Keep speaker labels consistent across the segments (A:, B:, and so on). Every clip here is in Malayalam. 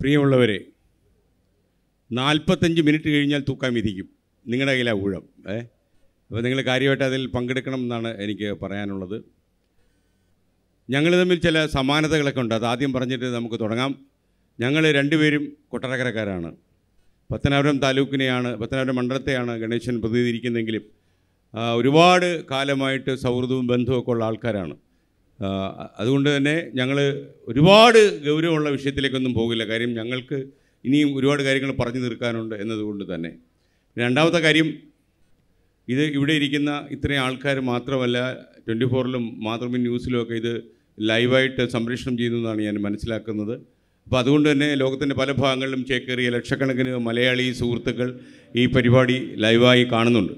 A: പ്രിയമുള്ളവരെ നാൽപ്പത്തഞ്ച് മിനിറ്റ് കഴിഞ്ഞാൽ തൂക്കാൻ വിധിക്കും നിങ്ങളുടെ കയ്യിലാണ് ഊഴം ഏ അപ്പോൾ നിങ്ങൾ കാര്യമായിട്ട് അതിൽ പങ്കെടുക്കണം എന്നാണ് എനിക്ക് പറയാനുള്ളത് ഞങ്ങൾ തമ്മിൽ ചില സമാനതകളൊക്കെ ഉണ്ട് അത് ആദ്യം പറഞ്ഞിട്ട് നമുക്ക് തുടങ്ങാം ഞങ്ങൾ രണ്ടുപേരും കൊട്ടാരക്കരക്കാരാണ് പത്തനാപുരം താലൂക്കിനെയാണ് പത്തനാപുരം മണ്ഡലത്തെയാണ് ഗണേശൻ പ്രതിനിധീകരിക്കുന്നതെങ്കിലും ഒരുപാട് കാലമായിട്ട് സൗഹൃദവും ബന്ധവുമൊക്കെ ഉള്ള ആൾക്കാരാണ് അതുകൊണ്ട് തന്നെ ഞങ്ങൾ ഒരുപാട് ഗൗരവമുള്ള വിഷയത്തിലേക്കൊന്നും പോകില്ല കാര്യം ഞങ്ങൾക്ക് ഇനിയും ഒരുപാട് കാര്യങ്ങൾ പറഞ്ഞു തീർക്കാനുണ്ട് എന്നതുകൊണ്ട് തന്നെ രണ്ടാമത്തെ കാര്യം ഇത് ഇവിടെ ഇരിക്കുന്ന ഇത്രയും ആൾക്കാർ മാത്രമല്ല ട്വൻറ്റി ഫോറിലും മാതൃഭൂമി ന്യൂസിലുമൊക്കെ ഇത് ലൈവായിട്ട് സംപ്രേഷണം ചെയ്യുന്നതാണ് ഞാൻ മനസ്സിലാക്കുന്നത് അപ്പോൾ അതുകൊണ്ട് തന്നെ ലോകത്തിൻ്റെ പല ഭാഗങ്ങളിലും ചേക്കേറിയ ലക്ഷക്കണക്കിന് മലയാളി സുഹൃത്തുക്കൾ ഈ പരിപാടി ലൈവായി കാണുന്നുണ്ട്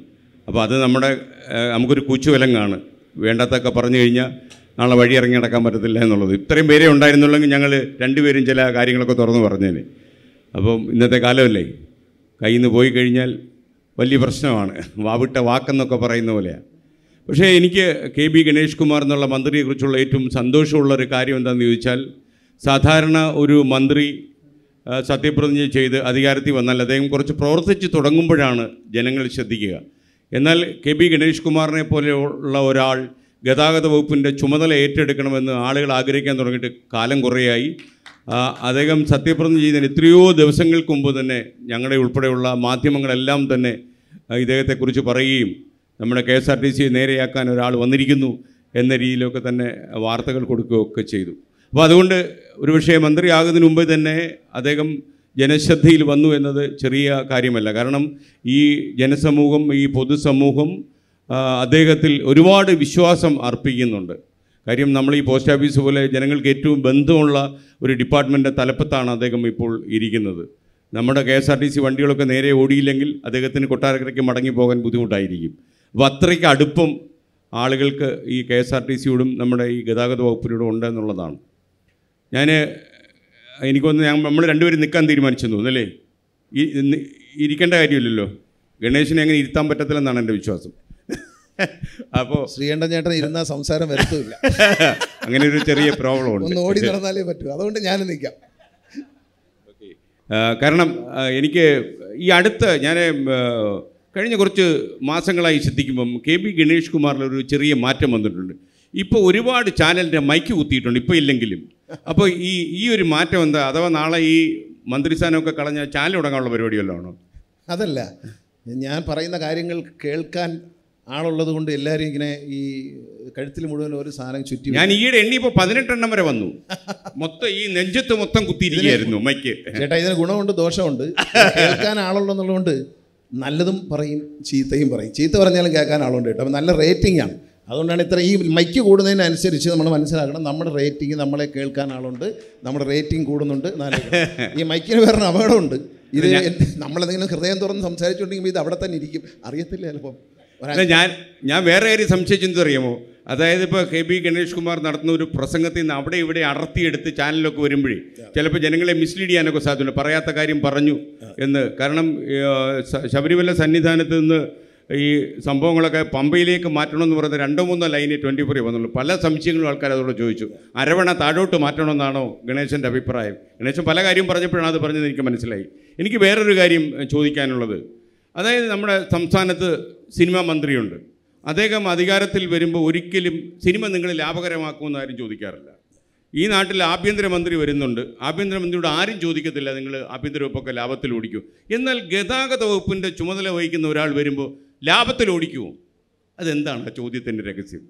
A: അപ്പോൾ അത് നമ്മുടെ നമുക്കൊരു കൂച്ചുവലങ്ങാണ് വേണ്ടാത്തൊക്കെ പറഞ്ഞു കഴിഞ്ഞാൽ നാളെ വഴി ഇറങ്ങി നടക്കാൻ പറ്റത്തില്ല എന്നുള്ളത് ഇത്രയും പേരെ ഉണ്ടായിരുന്നുള്ളെങ്കിൽ ഞങ്ങൾ രണ്ടുപേരും ചില കാര്യങ്ങളൊക്കെ തുറന്നു പറഞ്ഞേനെ അപ്പം ഇന്നത്തെ കാലമല്ലേ കയ്യിൽ നിന്ന് പോയി കഴിഞ്ഞാൽ വലിയ പ്രശ്നമാണ് വാവിട്ട വാക്കെന്നൊക്കെ പറയുന്ന പോലെയാണ് പക്ഷേ എനിക്ക് കെ ബി ഗണേഷ് കുമാർ എന്നുള്ള മന്ത്രിയെക്കുറിച്ചുള്ള ഏറ്റവും സന്തോഷമുള്ള ഒരു കാര്യം എന്താണെന്ന് ചോദിച്ചാൽ സാധാരണ ഒരു മന്ത്രി സത്യപ്രതിജ്ഞ ചെയ്ത് അധികാരത്തിൽ വന്നാൽ അദ്ദേഹം കുറച്ച് പ്രവർത്തിച്ച് തുടങ്ങുമ്പോഴാണ് ജനങ്ങൾ ശ്രദ്ധിക്കുക എന്നാൽ കെ ബി ഗണേഷ് കുമാറിനെ പോലെയുള്ള ഒരാൾ ഗതാഗത വകുപ്പിൻ്റെ ചുമതല ഏറ്റെടുക്കണമെന്ന് ആളുകൾ ആഗ്രഹിക്കാൻ തുടങ്ങിയിട്ട് കാലം കുറേയായി അദ്ദേഹം സത്യപ്രതിജ്ഞ ചെയ്തതിന് എത്രയോ ദിവസങ്ങൾക്ക് മുമ്പ് തന്നെ ഞങ്ങളുടെ ഉൾപ്പെടെയുള്ള മാധ്യമങ്ങളെല്ലാം തന്നെ ഇദ്ദേഹത്തെക്കുറിച്ച് പറയുകയും നമ്മുടെ K S R T C നേരെയാക്കാൻ ഒരാൾ വന്നിരിക്കുന്നു എന്ന രീതിയിലൊക്കെ തന്നെ വാർത്തകൾ കൊടുക്കുകയൊക്കെ ചെയ്തു അപ്പോൾ അതുകൊണ്ട് ഒരു പക്ഷേ മന്ത്രിയാകുന്നതിന് മുമ്പ് തന്നെ അദ്ദേഹം ജനശ്രദ്ധയിൽ വന്നു എന്നത് ചെറിയ കാര്യമല്ല കാരണം ഈ ജനസമൂഹം ഈ പൊതുസമൂഹം അദ്ദേഹത്തിൽ ഒരുപാട് വിശ്വാസം അർപ്പിക്കുന്നുണ്ട് കാര്യം നമ്മൾ ഈ പോസ്റ്റ് ഓഫീസ് പോലെ ജനങ്ങൾക്ക് ഏറ്റവും ബന്ധമുള്ള ഒരു ഡിപ്പാർട്ട്മെൻറ്റ് തലപ്പത്താണ് അദ്ദേഹം ഇപ്പോൾ ഇരിക്കുന്നത് നമ്മുടെ K S R T C വണ്ടികളൊക്കെ നേരെ ഓടിയില്ലെങ്കിൽ അദ്ദേഹത്തിന് കൊട്ടാരക്കരയ്ക്ക് മടങ്ങി പോകാൻ ബുദ്ധിമുട്ടായിരിക്കും അപ്പോൾ അത്രയ്ക്ക് അടുപ്പം ആളുകൾക്ക് ഈ കെ എസ് ആർ ടി സിയോടും നമ്മുടെ ഈ ഗതാഗത വകുപ്പിനോടും ഉണ്ട് എന്നുള്ളതാണ് ഞാൻ എനിക്കൊന്ന് ഞാൻ നമ്മൾ രണ്ടുപേരും നിൽക്കാൻ തീരുമാനിച്ചെന്നു അല്ലേ ഇരിക്കേണ്ട കാര്യമില്ലല്ലോ ഗണേശനെ അങ്ങനെ ഇരുത്താൻ പറ്റത്തില്ലെന്നാണ് എൻ്റെ വിശ്വാസം
B: അപ്പോൾ ശ്രീകണ്ഠൻ ചേട്ടൻ ഇരുന്ന സംസാരം വരത്തുമില്ല
A: അങ്ങനെ ഒരു ചെറിയ പ്രോബ്ലം ഉണ്ട് ഒന്ന് ഓടി
B: നടന്നാലേ പറ്റൂ അതുകൊണ്ട് ഞാൻ നിൽക്കാം
A: കാരണം എനിക്ക് ഈ അടുത്ത് ഞാൻ കഴിഞ്ഞ കുറച്ച് മാസങ്ങളായി ശ്രദ്ധിക്കുമ്പം കെ പി ഗണേഷ് കുമാറിലൊരു ചെറിയ മാറ്റം വന്നിട്ടുണ്ട് ഇപ്പോൾ ഒരുപാട് ചാനലിൻ്റെ മൈക്ക് കുത്തിയിട്ടുണ്ട് ഇപ്പോൾ ഇല്ലെങ്കിലും അപ്പോൾ ഈ ഈ ഒരു മാറ്റം എന്താ അഥവാ നാളെ ഈ മന്ത്രിസ്ഥാനമൊക്കെ കളഞ്ഞ ചാനൽ തുടങ്ങാനുള്ള പരിപാടിയല്ലോ ആണോ
B: അതല്ല ഞാൻ പറയുന്ന കാര്യങ്ങൾ കേൾക്കാൻ ആളുള്ളത് കൊണ്ട് എല്ലാവരും ഇങ്ങനെ ഈ കഴുത്തിൽ മുഴുവൻ ഒരു സാധനം ചുറ്റി ഞാൻ ഈയിടെ
A: എണ്ണി ഇപ്പോൾ പതിനെട്ടെണ്ണം വരെ വന്നു മൊത്തം ഈ നെഞ്ചത്ത് മൊത്തം കുത്തിയിരിക്കുന്നു മൈക്ക്
B: ചേട്ടാ ഇതിന് ഗുണമുണ്ട് ദോഷമുണ്ട് കേൾക്കാൻ ആളുള്ളതുകൊണ്ട് നല്ലതും പറയും ചീത്തയും പറയും ചീത്ത പറഞ്ഞാലും കേൾക്കാൻ ആളുണ്ട് കേട്ടോ അപ്പം നല്ല റേറ്റിംഗ് ആണ് അതുകൊണ്ടാണ് ഇത്ര ഈ മൈക്ക് കൂടുന്നതിനനുസരിച്ച് നമ്മൾ മനസ്സിലാക്കണം നമ്മുടെ റേറ്റിംഗ് നമ്മളെ കേൾക്കാൻ ആളുണ്ട് നമ്മുടെ റേറ്റിംഗ് കൂടുന്നുണ്ട് ഈ മൈക്കിന് വേറെ അപകടമുണ്ട് ഇത് നമ്മളെന്തെങ്കിലും ഹൃദയം തുറന്ന് സംസാരിച്ചുണ്ടെങ്കിൽ ഇത് അവിടെ തന്നെ ഇരിക്കും അറിയത്തില്ല ചിലപ്പം അല്ല ഞാൻ
A: ഞാൻ വേറെ കാര്യം സംശയിച്ചെന്ന് അറിയാമോ അതായത് ഇപ്പോൾ കെ ബി ഗണേഷ് കുമാർ നടത്തുന്ന ഒരു പ്രസംഗത്തിൽ നിന്ന് അവിടെ ഇവിടെ അടർത്തിയെടുത്ത് ചാനലൊക്കെ വരുമ്പോഴേ ചിലപ്പോൾ ജനങ്ങളെ മിസ്ലീഡ് ചെയ്യാനൊക്കെ സാധ്യതയുണ്ട് പറയാത്ത കാര്യം പറഞ്ഞു എന്ന് കാരണം ശബരിമല സന്നിധാനത്ത് നിന്ന് ഈ സംഭവങ്ങളൊക്കെ പമ്പയിലേക്ക് മാറ്റണമെന്ന് പറയുന്ന രണ്ടോ മൂന്നോ ലൈന് ട്വൻറ്റി ഫോർ വന്നുള്ളൂ പല സംശയങ്ങളും ആൾക്കാർ അതോട് ചോദിച്ചു അരവണ താഴോട്ട് മാറ്റണമെന്നാണോ ഗണേശൻ്റെ അഭിപ്രായം ഗണേശൻ പല കാര്യം പറഞ്ഞപ്പോഴാണ് അത് പറഞ്ഞത് എനിക്ക് മനസ്സിലായി എനിക്ക് വേറൊരു കാര്യം ചോദിക്കാനുള്ളത് അതായത് നമ്മുടെ സംസ്ഥാനത്ത് സിനിമാ മന്ത്രിയുണ്ട് അദ്ദേഹം അധികാരത്തിൽ വരുമ്പോൾ ഒരിക്കലും സിനിമ നിങ്ങൾ ലാഭകരമാക്കുമെന്ന് ആരും ചോദിക്കാറില്ല ഈ നാട്ടിൽ ആഭ്യന്തരമന്ത്രി വരുന്നുണ്ട് ആഭ്യന്തരമന്ത്രിയോട് ആരും ചോദിക്കത്തില്ല നിങ്ങൾ ആഭ്യന്തര വകുപ്പൊക്കെ ലാഭത്തിൽ ഓടിക്കൂ എന്നാൽ ഗതാഗത വകുപ്പിൻ്റെ ചുമതല വഹിക്കുന്ന ഒരാൾ വരുമ്പോൾ ലാഭത്തിൽ ഓടിക്കുമോ അതെന്താണ്
B: ചോദ്യത്തിൻ്റെ രഹസ്യം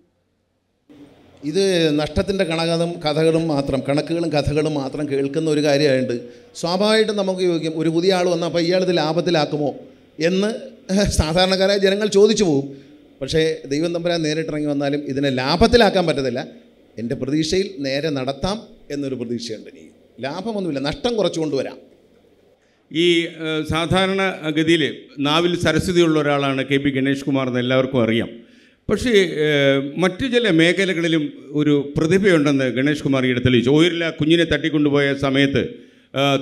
B: ഇത് നഷ്ടത്തിൻ്റെ കണകഥം കഥകളും മാത്രം കണക്കുകളും കഥകളും മാത്രം കേൾക്കുന്ന ഒരു കാര്യമായിട്ട് സ്വാഭാവികമായിട്ടും നമുക്ക് ചോദിക്കും ഒരു പുതിയ ആൾ വന്നപ്പോൾ ഇയാളിത് ലാഭത്തിലാക്കുമോ എന്ന് സാധാരണക്കാരായ ജനങ്ങൾ ചോദിച്ചു പോകും പക്ഷേ ദൈവം തമ്പുരാൻ നേരിട്ടിറങ്ങി വന്നാലും ഇതിനെ ലാഭത്തിലാക്കാൻ പറ്റത്തില്ല എൻ്റെ പ്രതീക്ഷയിൽ നേരെ നടത്താം എന്നൊരു പ്രതീക്ഷയുണ്ട് ഇനി ലാഭമൊന്നുമില്ല നഷ്ടം കുറച്ചു
A: ഈ സാധാരണ ഗതിയിൽ നാവിൽ സരസ്വതിയുള്ള ഒരാളാണ് കെ പി ഗണേഷ് കുമാർ എന്ന് എല്ലാവർക്കും അറിയാം പക്ഷേ മറ്റു ചില മേഖലകളിലും ഒരു പ്രതിഭയുണ്ടെന്ന് ഗണേഷ് കുമാർ ഈ തെളിയിച്ചു ഓയില്ല കുഞ്ഞിനെ തട്ടിക്കൊണ്ടുപോയ സമയത്ത്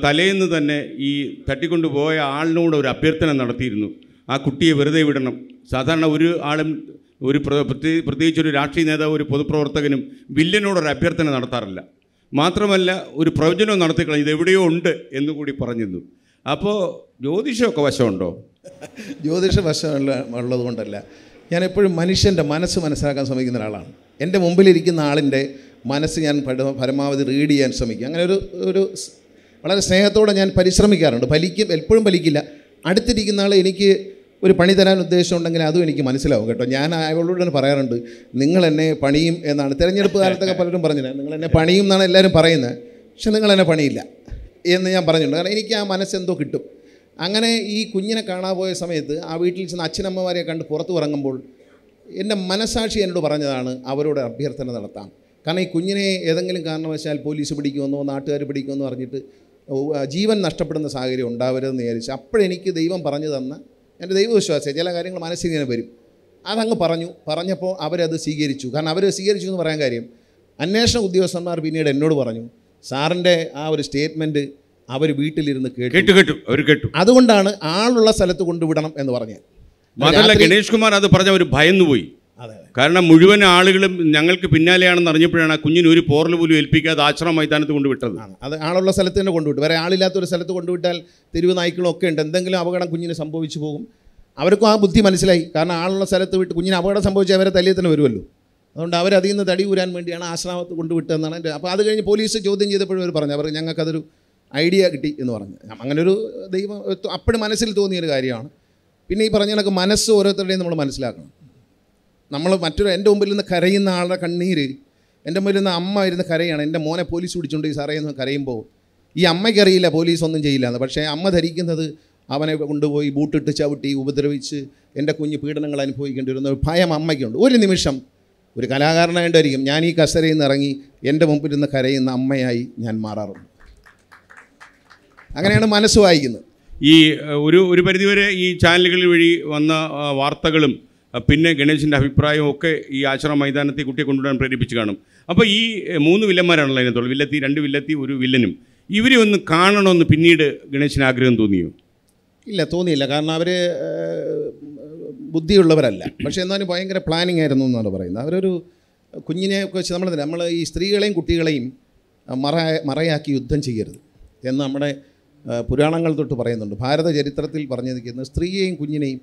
A: തലേന്ന് തന്നെ ഈ തട്ടിക്കൊണ്ടുപോയ ആളിനോട് ഒരു അഭ്യർത്ഥന നടത്തിയിരുന്നു ആ കുട്ടിയെ വെറുതെ വിടണം സാധാരണ ഒരു ആളും ഒരു പ്രത്യേകിച്ച് ഒരു രാഷ്ട്രീയ നേതാവ് ഒരു പൊതുപ്രവർത്തകനും വില്ലനോടൊരു അഭ്യർത്ഥന നടത്താറില്ല മാത്രമല്ല ഒരു പ്രവചനവും നടത്തിക്കളഞ്ഞു ഇതെവിടെയോ ഉണ്ട് എന്ന് കൂടി പറഞ്ഞിരുന്നു അപ്പോൾ ജ്യോതിഷമൊക്കെ വശമുണ്ടോ
B: ജ്യോതിഷ വശമുള്ള ഉള്ളതുകൊണ്ടല്ല ഞാൻ എപ്പോഴും മനുഷ്യൻ്റെ മനസ്സ് മനസ്സിലാക്കാൻ ശ്രമിക്കുന്ന ഒരാളാണ് എൻ്റെ മുമ്പിലിരിക്കുന്ന ആളിൻ്റെ മനസ്സ് ഞാൻ പരമാവധി റീഡ് ചെയ്യാൻ ശ്രമിക്കും അങ്ങനെ ഒരു ഒരു വളരെ സ്നേഹത്തോടെ ഞാൻ പരിശ്രമിക്കാറുണ്ട് ഫലിക്കും എപ്പോഴും ഫലിക്കില്ല അടുത്തിരിക്കുന്ന ആൾ എനിക്ക് ഒരു പണി തരാൻ ഉണ്ടെങ്കിൽ അതും എനിക്ക് മനസ്സിലാവും കേട്ടോ ഞാൻ അയാളോട് തന്നെ പറയാറുണ്ട് നിങ്ങൾ എന്നെ പണിയും എന്നാണ് തിരഞ്ഞെടുപ്പ് കാലത്തൊക്കെ പലരും പറഞ്ഞില്ല നിങ്ങൾ എന്നെ പണിയും എന്നാണ് എല്ലാവരും പറയുന്നത് പക്ഷെ നിങ്ങൾ എന്നെ പണിയില്ല എന്ന് ഞാൻ പറഞ്ഞിട്ടുണ്ട് കാരണം എനിക്ക് ആ മനസ്സെന്തോ കിട്ടും അങ്ങനെ ഈ കുഞ്ഞിനെ കാണാൻ പോയ സമയത്ത് ആ വീട്ടിൽ ചെന്ന് അച്ഛനമ്മമാരെ കണ്ട് പുറത്തു ഇറങ്ങുമ്പോൾ എൻ്റെ മനസാക്ഷി എന്നോട് പറഞ്ഞതാണ് അവരോട് അഭ്യർത്ഥന നടത്താം കാരണം ഈ കുഞ്ഞിനെ ഏതെങ്കിലും കാരണവശാൽ പോലീസ് പിടിക്കുമെന്നോ നാട്ടുകാർ പിടിക്കുമെന്നോ അറിഞ്ഞിട്ട് ജീവൻ നഷ്ടപ്പെടുന്ന സാഹചര്യം ഉണ്ടാവരുതെന്ന് വിചാരിച്ചു അപ്പോഴെനിക്ക് ദൈവം പറഞ്ഞു തന്ന എൻ്റെ ദൈവവിശ്വാസം ചില കാര്യങ്ങൾ മനസ്സിൽ ഇങ്ങനെ വരും അതങ്ങ് പറഞ്ഞു പറഞ്ഞപ്പോൾ അവരത് സ്വീകരിച്ചു കാരണം അവർ സ്വീകരിച്ചു എന്ന് പറയാൻ കാര്യം അന്വേഷണ ഉദ്യോഗസ്ഥന്മാർ പിന്നീട് എന്നോട് പറഞ്ഞു സാറിൻ്റെ ആ ഒരു സ്റ്റേറ്റ്മെൻറ്റ് അവർ വീട്ടിലിരുന്ന് കേട്ടു കേട്ടു അവർ കേട്ടു അതുകൊണ്ടാണ് ആളുള്ള സ്ഥലത്ത് കൊണ്ടുവിടണം എന്ന് പറഞ്ഞത്
A: ഗണേഷ് കുമാർ അത് പറഞ്ഞ ഒരു ഭയന്നുപോയി പോയി കാരണം മുഴുവൻ ആളുകളും ഞങ്ങൾക്ക് പിന്നാലെയാണെന്ന് അറിഞ്ഞപ്പോഴാണ് കുഞ്ഞിന് ഒരു പോറൽ പോലും ഏൽപ്പിക്കാതെ ആശ്രമ മൈതാനത്ത് കൊണ്ടുവിട്ടത്
B: അത് ആളുള്ള സ്ഥലത്ത് തന്നെ കൊണ്ടുവിട്ടു വേറെ ആളില്ലാത്ത ഒരു സ്ഥലത്ത് കൊണ്ടുവിട്ടാൽ തെരുവ് നായ്ക്കളൊക്കെ ഉണ്ട് എന്തെങ്കിലും അപകടം കുഞ്ഞിന് സംഭവിച്ചു പോകും അവർക്കും ആ ബുദ്ധി മനസ്സിലായി കാരണം ആളുള്ള സ്ഥലത്ത് വിട്ട് കുഞ്ഞിന് അപകടം സംഭവിച്ചാൽ അവരെ തല്ലിയ തന്നെ വരുമല്ലോ അതുകൊണ്ട് അവരതിൽ നിന്ന് തടി ഊരാൻ വേണ്ടിയാണ് ആശ്രമത്ത് കൊണ്ടുവിട്ടതെന്നാണ് എൻ്റെ അപ്പോൾ അത് കഴിഞ്ഞ് പോലീസ് ചോദ്യം ചെയ്തപ്പോഴും അവർ പറഞ്ഞു അവർ ഞങ്ങൾക്കതൊരു ഐഡിയ കിട്ടി എന്ന് പറഞ്ഞു അങ്ങനെ ഒരു ദൈവം അപ്പോഴും മനസ്സിൽ തോന്നിയൊരു കാര്യമാണ് പിന്നെ ഈ പറഞ്ഞ കണക്ക് മനസ്സ് ഓരോരുത്തരുടെയും നമ്മൾ മനസ്സിലാക്കണം നമ്മൾ മറ്റൊരു എൻ്റെ മുമ്പിൽ നിന്ന് കരയുന്ന ആളുടെ കണ്ണീര് എൻ്റെ മുമ്പിൽ നിന്ന് അമ്മ ഇരുന്ന് കരയാണ് എൻ്റെ മോനെ പോലീസ് പിടിച്ചുകൊണ്ട് ഈ സാറേ കരയുമ്പോൾ ഈ അമ്മയ്ക്കറിയില്ല പോലീസ് ഒന്നും ചെയ്യില്ല എന്ന് പക്ഷേ അമ്മ ധരിക്കുന്നത് അവനെ കൊണ്ടുപോയി ബൂട്ടിട്ട് ചവിട്ടി ഉപദ്രവിച്ച് എൻ്റെ കുഞ്ഞ് പീഡനങ്ങൾ അനുഭവിക്കേണ്ടി വരുന്ന ഒരു ഭയം അമ്മയ്ക്കുണ്ട് ഒരു നിമിഷം ഒരു കലാകാരനായിട്ടായിരിക്കും ഞാൻ ഈ കസരയിൽ നിന്ന് ഇറങ്ങി എൻ്റെ മുമ്പിൽ നിന്ന് കരയുന്ന അമ്മയായി ഞാൻ മാറാറുണ്ട് അങ്ങനെയാണ് മനസ്സ് വായിക്കുന്നത്
A: ഈ ഒരു ഒരു പരിധിവരെ ഈ ചാനലുകൾ വഴി വന്ന വാർത്തകളും പിന്നെ ഗണേശിൻ്റെ അഭിപ്രായവും ഒക്കെ ഈ ആശ്രമ മൈതാനത്തെ കുട്ടിയെ കൊണ്ടുവരാൻ പ്രേരിപ്പിച്ച് കാണും അപ്പോൾ ഈ മൂന്ന് വില്ലന്മാരാണല്ലോ അതിനകത്തുള്ളത് വില്ലത്തി രണ്ട് വില്ലത്തി ഒരു വില്ലനും ഇവരെ ഒന്ന് കാണണമെന്ന്
B: പിന്നീട് ഗണേശിന് ആഗ്രഹം തോന്നിയോ ഇല്ല തോന്നിയില്ല കാരണം അവർ ബുദ്ധിയുള്ളവരല്ല പക്ഷേ എന്നാലും ഭയങ്കര പ്ലാനിങ് ആയിരുന്നു എന്നാണ് പറയുന്നത് അവരൊരു കുഞ്ഞിനെ വെച്ച് നമ്മൾ നമ്മൾ ഈ സ്ത്രീകളെയും കുട്ടികളെയും മറ മറയാക്കി യുദ്ധം ചെയ്യരുത് എന്ന് നമ്മുടെ പുരാണങ്ങൾ തൊട്ട് പറയുന്നുണ്ട് ഭാരത ചരിത്രത്തിൽ പറഞ്ഞിരിക്കുന്നത് സ്ത്രീയെയും കുഞ്ഞിനെയും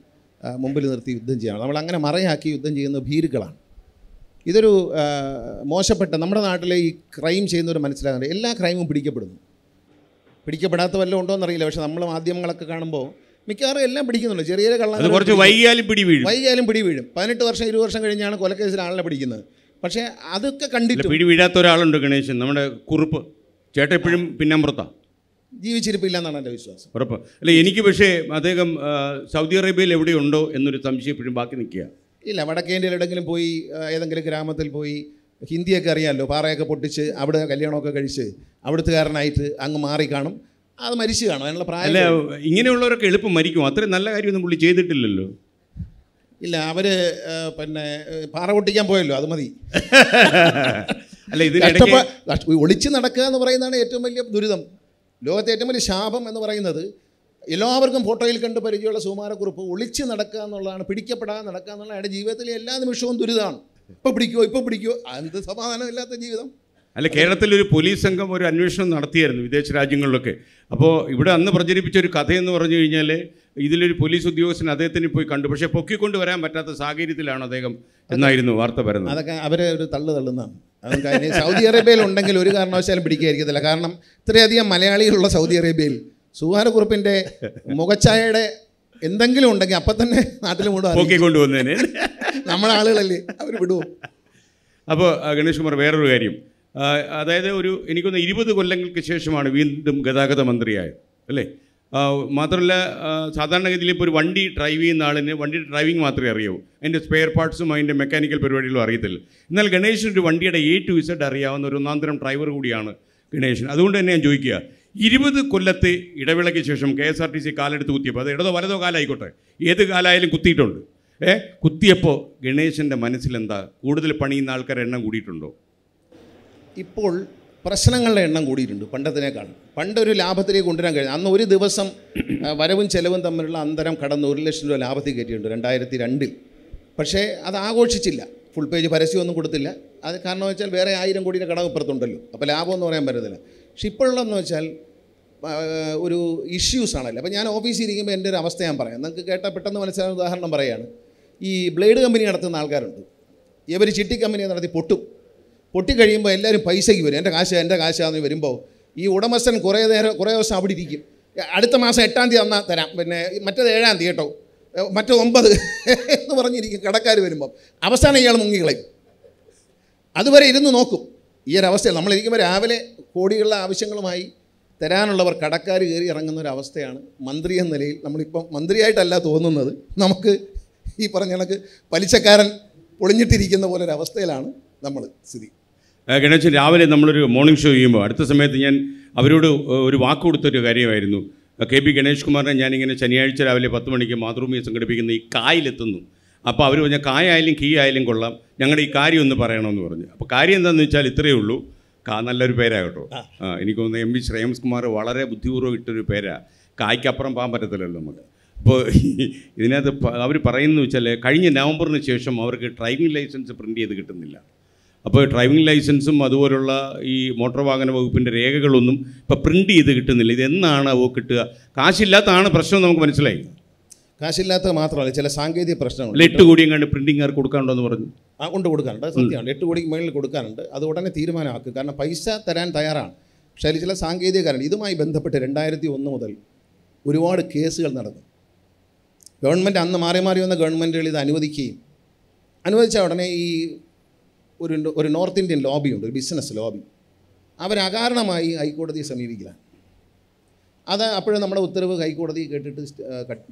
B: മുമ്പിൽ നിർത്തി യുദ്ധം ചെയ്യണം നമ്മൾ അങ്ങനെ മറയാക്കി യുദ്ധം ചെയ്യുന്ന ഭീരുക്കളാണ് ഇതൊരു മോശപ്പെട്ട നമ്മുടെ നാട്ടിലെ ഈ ക്രൈം ചെയ്യുന്നവർ മനസ്സിലാകുന്നുണ്ട് എല്ലാ ക്രൈമും പിടിക്കപ്പെടുന്നു പിടിക്കപ്പെടാത്ത വല്ലതും ഉണ്ടോ എന്നറിയില്ല പക്ഷേ നമ്മൾ മാധ്യമങ്ങളൊക്കെ കാണുമ്പോൾ മിക്കവാറും എല്ലാം പിടിക്കുന്നുണ്ട് ചെറിയ ചെറിയ കള്ളങ്ങൾ കുറച്ച് വൈകാലും പിടി വീഴും വൈകാലും പിടി വീഴും പതിനെട്ട് വർഷം ഇരുപത് വർഷം കഴിഞ്ഞാണ് കൊലക്കേസിൽ ആളിനെ പിടിക്കുന്നത് പക്ഷേ അതൊക്കെ കണ്ടിട്ട് പിടി
A: വീഴാത്ത ഒരാളുണ്ട് ഗണേശൻ നമ്മുടെ കുറുപ്പ് ചേട്ടൻ എപ്പോഴും പിന്നാമ്പുറത്താണ്
B: ജീവിച്ചിരിപ്പില്ല എന്നാണ് എൻ്റെ വിശ്വാസം
A: ഉറപ്പ് അല്ല എനിക്ക് പക്ഷേ അദ്ദേഹം സൗദി അറേബ്യയിൽ എവിടെയുണ്ടോ എന്നൊരു സംശയം ഇപ്പോഴും ബാക്കി നിൽക്കുക
B: ഇല്ല വടക്കേ ഇന്ത്യയിൽ എവിടെങ്കിലും പോയി ഏതെങ്കിലും ഗ്രാമത്തിൽ പോയി ഹിന്ദിയൊക്കെ അറിയാമല്ലോ പാറയൊക്കെ പൊട്ടിച്ച് അവിടെ കല്യാണമൊക്കെ കഴിച്ച് അവിടുത്തുകാരനായിട്ട് അങ്ങ് മാറി കാണും അത് മരിച്ചു കാണും അതിനുള്ള പ്രായം അല്ല
A: ഇങ്ങനെയുള്ളവരൊക്കെ എളുപ്പം മരിക്കും അത്രയും നല്ല കാര്യമൊന്നും പുള്ളി ചെയ്തിട്ടില്ലല്ലോ
B: ഇല്ല അവർ പിന്നെ പാറ പൊട്ടിക്കാൻ പോയല്ലോ അത് മതി അല്ല ഇത് ഒളിച്ച് നടക്കുക എന്ന് പറയുന്നതാണ് ഏറ്റവും വലിയ ദുരിതം ലോകത്തെ ഏറ്റവും വലിയ ശാപം എന്ന് പറയുന്നത് എല്ലാവർക്കും ഫോട്ടോയിൽ കണ്ട് പരിചയമുള്ള സുമാരക്കുറിപ്പ് ഒളിച്ച് നടക്കുക എന്നുള്ളതാണ് പിടിക്കപ്പെടാൻ നടക്കുക എന്നുള്ളതാണ് അയാളുടെ ജീവിതത്തിലെ എല്ലാ നിമിഷവും ദുരിതമാണ് ഇപ്പോൾ പിടിക്കുമോ ഇപ്പോൾ പിടിക്കുമോ അത് സമാധാനമില്ലാത്ത ജീവിതം
A: അല്ല കേരളത്തിൽ ഒരു പോലീസ് സംഘം ഒരു അന്വേഷണം നടത്തിയായിരുന്നു വിദേശ രാജ്യങ്ങളിലൊക്കെ അപ്പോൾ ഇവിടെ അന്ന് പ്രചരിപ്പിച്ച ഒരു കഥയെന്ന് പറഞ്ഞു കഴിഞ്ഞാൽ ഇതിലൊരു പോലീസ് ഉദ്യോഗസ്ഥൻ അദ്ദേഹത്തിന് പോയി കണ്ടു പക്ഷേ പൊക്കിക്കൊണ്ട് വരാൻ പറ്റാത്ത സാഹചര്യത്തിലാണ് അദ്ദേഹം എന്നായിരുന്നു വാർത്ത പറയുന്നത് അതൊക്കെ
B: അവരെ ഒരു തള്ളു തള്ളുന്നതാണ് സൗദി അറേബ്യയിൽ ഉണ്ടെങ്കിൽ ഒരു കാരണവശാലും പിടിക്കായിരിക്കത്തില്ല കാരണം ഇത്രയധികം മലയാളികളുള്ള സൗദി അറേബ്യയിൽ സുഹാനക്കുറുപ്പിൻ്റെ മുഖച്ഛായയുടെ എന്തെങ്കിലും ഉണ്ടെങ്കിൽ അപ്പം തന്നെ നാട്ടിൽ കൊണ്ടുവന്നേനെ നമ്മളെ ആളുകളല്ലേ അവർ വിടുവോ
A: അപ്പോൾ ഗണേഷ് കുമാർ വേറൊരു കാര്യം അതായത് ഒരു എനിക്കൊന്ന് ഇരുപത് കൊല്ലങ്ങൾക്ക് ശേഷമാണ് വീണ്ടും ഗതാഗത മന്ത്രിയായത് അല്ലേ മാത്രമല്ല സാധാരണഗതിയിൽ ഇപ്പോൾ ഒരു വണ്ടി ഡ്രൈവ് ചെയ്യുന്ന ആളിന് വണ്ടി ഡ്രൈവിംഗ് മാത്രമേ അറിയാവൂ അതിൻ്റെ സ്പെയർ പാർട്സും അതിൻ്റെ മെക്കാനിക്കൽ പരിപാടികളും അറിയത്തില്ല എന്നാൽ ഗണേശൻ ഒരു വണ്ടിയുടെ എ ടു ഇസഡ് അറിയാവുന്ന ഒരു ഒന്നാന്തരം ഡ്രൈവർ കൂടിയാണ് ഗണേശൻ അതുകൊണ്ട് തന്നെ ഞാൻ ചോദിക്കുക ഇരുപത് കൊല്ലത്തെ ഇടവേളയ്ക്ക് ശേഷം K S R T C കാലെടുത്ത് കുത്തിയപ്പോൾ അത് ഇടതോ വലതോ കാലമായിക്കോട്ടെ ഏത് കാലമായാലും കുത്തിയിട്ടുണ്ട് ഏ കുത്തിയപ്പോൾ ഗണേശൻ്റെ മനസ്സിലെന്താ കൂടുതൽ പണിയുന്ന ആൾക്കാരെ എണ്ണം കൂടിയിട്ടുണ്ടോ
B: ഇപ്പോൾ പ്രശ്നങ്ങളുടെ എണ്ണം കൂടിയിട്ടുണ്ട് പണ്ടത്തിനേക്കാൾ പണ്ടൊരു ലാഭത്തിലേക്ക് കൊണ്ടുവരാൻ കഴിഞ്ഞു അന്ന് ഒരു ദിവസം വരവും ചെലവും തമ്മിലുള്ള അന്തരം കടന്ന് ഒരു ലക്ഷം രൂപ ലാഭത്തിൽ കയറ്റിയിട്ടുണ്ട് രണ്ടായിരത്തി രണ്ടിൽ പക്ഷേ അത് ആഘോഷിച്ചില്ല ഫുൾ പേജ് പരസ്യമൊന്നും കൊടുത്തില്ല അത് കാരണം വെച്ചാൽ വേറെ ആയിരം കോടിയുടെ ഇപ്പുറത്തുണ്ടല്ലോ അപ്പോൾ ലാഭമെന്ന് പറയാൻ പറ്റത്തില്ല പക്ഷെ ഇപ്പോഴുള്ളതെന്ന് വെച്ചാൽ ഒരു ഇഷ്യൂസ് ആണല്ലോ അപ്പോൾ ഞാൻ ഓഫീസിൽ ഇരിക്കുമ്പോൾ എൻ്റെ ഒരു അവസ്ഥ ഞാൻ പറയാം നിങ്ങൾക്ക് കേട്ടാൽ പെട്ടെന്ന് മനസ്സിലാകുന്ന ഉദാഹരണം പറയുകയാണ് ഈ ബ്ലേഡ് കമ്പനി നടത്തുന്ന ആൾക്കാരുണ്ട് ഇവർ ചിട്ടി കമ്പനി നടത്തി പൊട്ടും പൊട്ടിക്കഴിയുമ്പോൾ എല്ലാവരും പൈസയ്ക്ക് വരും എൻ്റെ കാശ് എൻ്റെ കാശാന്ന് വരുമ്പോൾ ഈ ഉടമസ്ഥൻ കുറേ നേരം കുറേ ദിവസം അവിടെ ഇരിക്കും അടുത്ത മാസം എട്ടാം തീയതി തന്നാൽ തരാം പിന്നെ മറ്റേത് ഏഴാം തീയതി കേട്ടോ മറ്റേ ഒമ്പത് എന്ന് പറഞ്ഞിരിക്കും കടക്കാർ വരുമ്പം അവസാനം ഇയാൾ മുങ്ങിക്കളയും അതുവരെ ഇരുന്ന് നോക്കും ഈ ഒരു അവസ്ഥയിൽ നമ്മളിരിക്കുമ്പോൾ രാവിലെ കോടികളുടെ ആവശ്യങ്ങളുമായി തരാനുള്ളവർ കടക്കാർ കയറി ഇറങ്ങുന്ന ഒരു അവസ്ഥയാണ് മന്ത്രി എന്ന നിലയിൽ നമ്മളിപ്പം മന്ത്രിയായിട്ടല്ല തോന്നുന്നത് നമുക്ക് ഈ പറഞ്ഞ കണക്ക് പലിശക്കാരൻ പൊളിഞ്ഞിട്ടിരിക്കുന്ന പോലെ ഒരു അവസ്ഥയിലാണ് നമ്മൾ സ്ഥിതി
A: ഗണേശൻ രാവിലെ നമ്മളൊരു മോർണിംഗ് ഷോ ചെയ്യുമ്പോൾ അടുത്ത സമയത്ത് ഞാൻ അവരോട് ഒരു വാക്ക് കൊടുത്തൊരു കാര്യമായിരുന്നു കെ പി ഗണേഷ് കുമാറിനെ ഞാനിങ്ങനെ ശനിയാഴ്ച രാവിലെ പത്ത് മണിക്ക് മാതൃഭൂമി സംഘടിപ്പിക്കുന്ന ഈ കായിലെത്തുന്നു അപ്പോൾ അവർ പറഞ്ഞാൽ കായായാലും കീ ആയാലും കൊള്ളാം ഞങ്ങളുടെ ഈ കാര്യം ഒന്ന് പറയണമെന്ന് പറഞ്ഞു അപ്പോൾ കാര്യം എന്താണെന്ന് വെച്ചാൽ ഇത്രയേ ഉള്ളൂ കാ നല്ലൊരു പേരാകട്ടോ എനിക്ക് തോന്നുന്നു എം വി ശ്രേയംസ് കുമാർ വളരെ ബുദ്ധിപൂർവ്വം ഇട്ടൊരു പേരാ കായ്ക്കപ്പുറം പോകാൻ പറ്റത്തില്ലല്ലോ നമുക്ക് അപ്പോൾ ഇതിനകത്ത് അവർ പറയുന്നതെന്ന് വെച്ചാൽ കഴിഞ്ഞ നവംബറിന് ശേഷം അവർക്ക് ഡ്രൈവിംഗ് ലൈസൻസ് പ്രിൻ്റ് ചെയ്ത് കിട്ടുന്നില്ല അപ്പോൾ ഡ്രൈവിംഗ് ലൈസൻസും അതുപോലുള്ള ഈ മോട്ടോർ വാഹന വകുപ്പിൻ്റെ രേഖകളൊന്നും ഇപ്പോൾ പ്രിൻ്റ് ചെയ്ത് കിട്ടുന്നില്ല ഇതെന്നാണ് അവ കിട്ടുക കാശില്ലാത്തതാണ് പ്രശ്നം നമുക്ക് മനസ്സിലായി
B: കാശില്ലാത്തത് മാത്രമല്ല ചില സാങ്കേതിക പ്രശ്നങ്ങൾ എട്ട് കോടിയും
A: കണ്ട് പ്രിൻറ്റിംഗുകാർ കൊടുക്കാനുണ്ടോ എന്ന് പറഞ്ഞു
B: ആ കൊണ്ട് കൊടുക്കാനുണ്ട് സത്യമാണ് എട്ട് കോടിക്ക് മുകളിൽ കൊടുക്കാനുണ്ട് അത് ഉടനെ തീരുമാനമാക്കും കാരണം പൈസ തരാൻ തയ്യാറാണ് പക്ഷേ അതിൽ ചില സാങ്കേതിക കാരണം ഇതുമായി ബന്ധപ്പെട്ട് രണ്ടായിരത്തി ഒന്ന് മുതൽ ഒരുപാട് കേസുകൾ നടന്നു ഗവൺമെൻറ് അന്ന് മാറി മാറി വന്ന ഗവൺമെൻറ്റുകൾ ഇത് അനുവദിക്കുകയും അനുവദിച്ച ഉടനെ ഈ ഒരു ഒരു നോർത്ത് ഇന്ത്യൻ ലോബിയുണ്ട് ഒരു ബിസിനസ് ലോബി അവരകാരണമായി ഹൈക്കോടതിയെ സമീപിക്കലാണ് അത് അപ്പോഴും നമ്മുടെ ഉത്തരവ് ഹൈക്കോടതി കേട്ടിട്ട്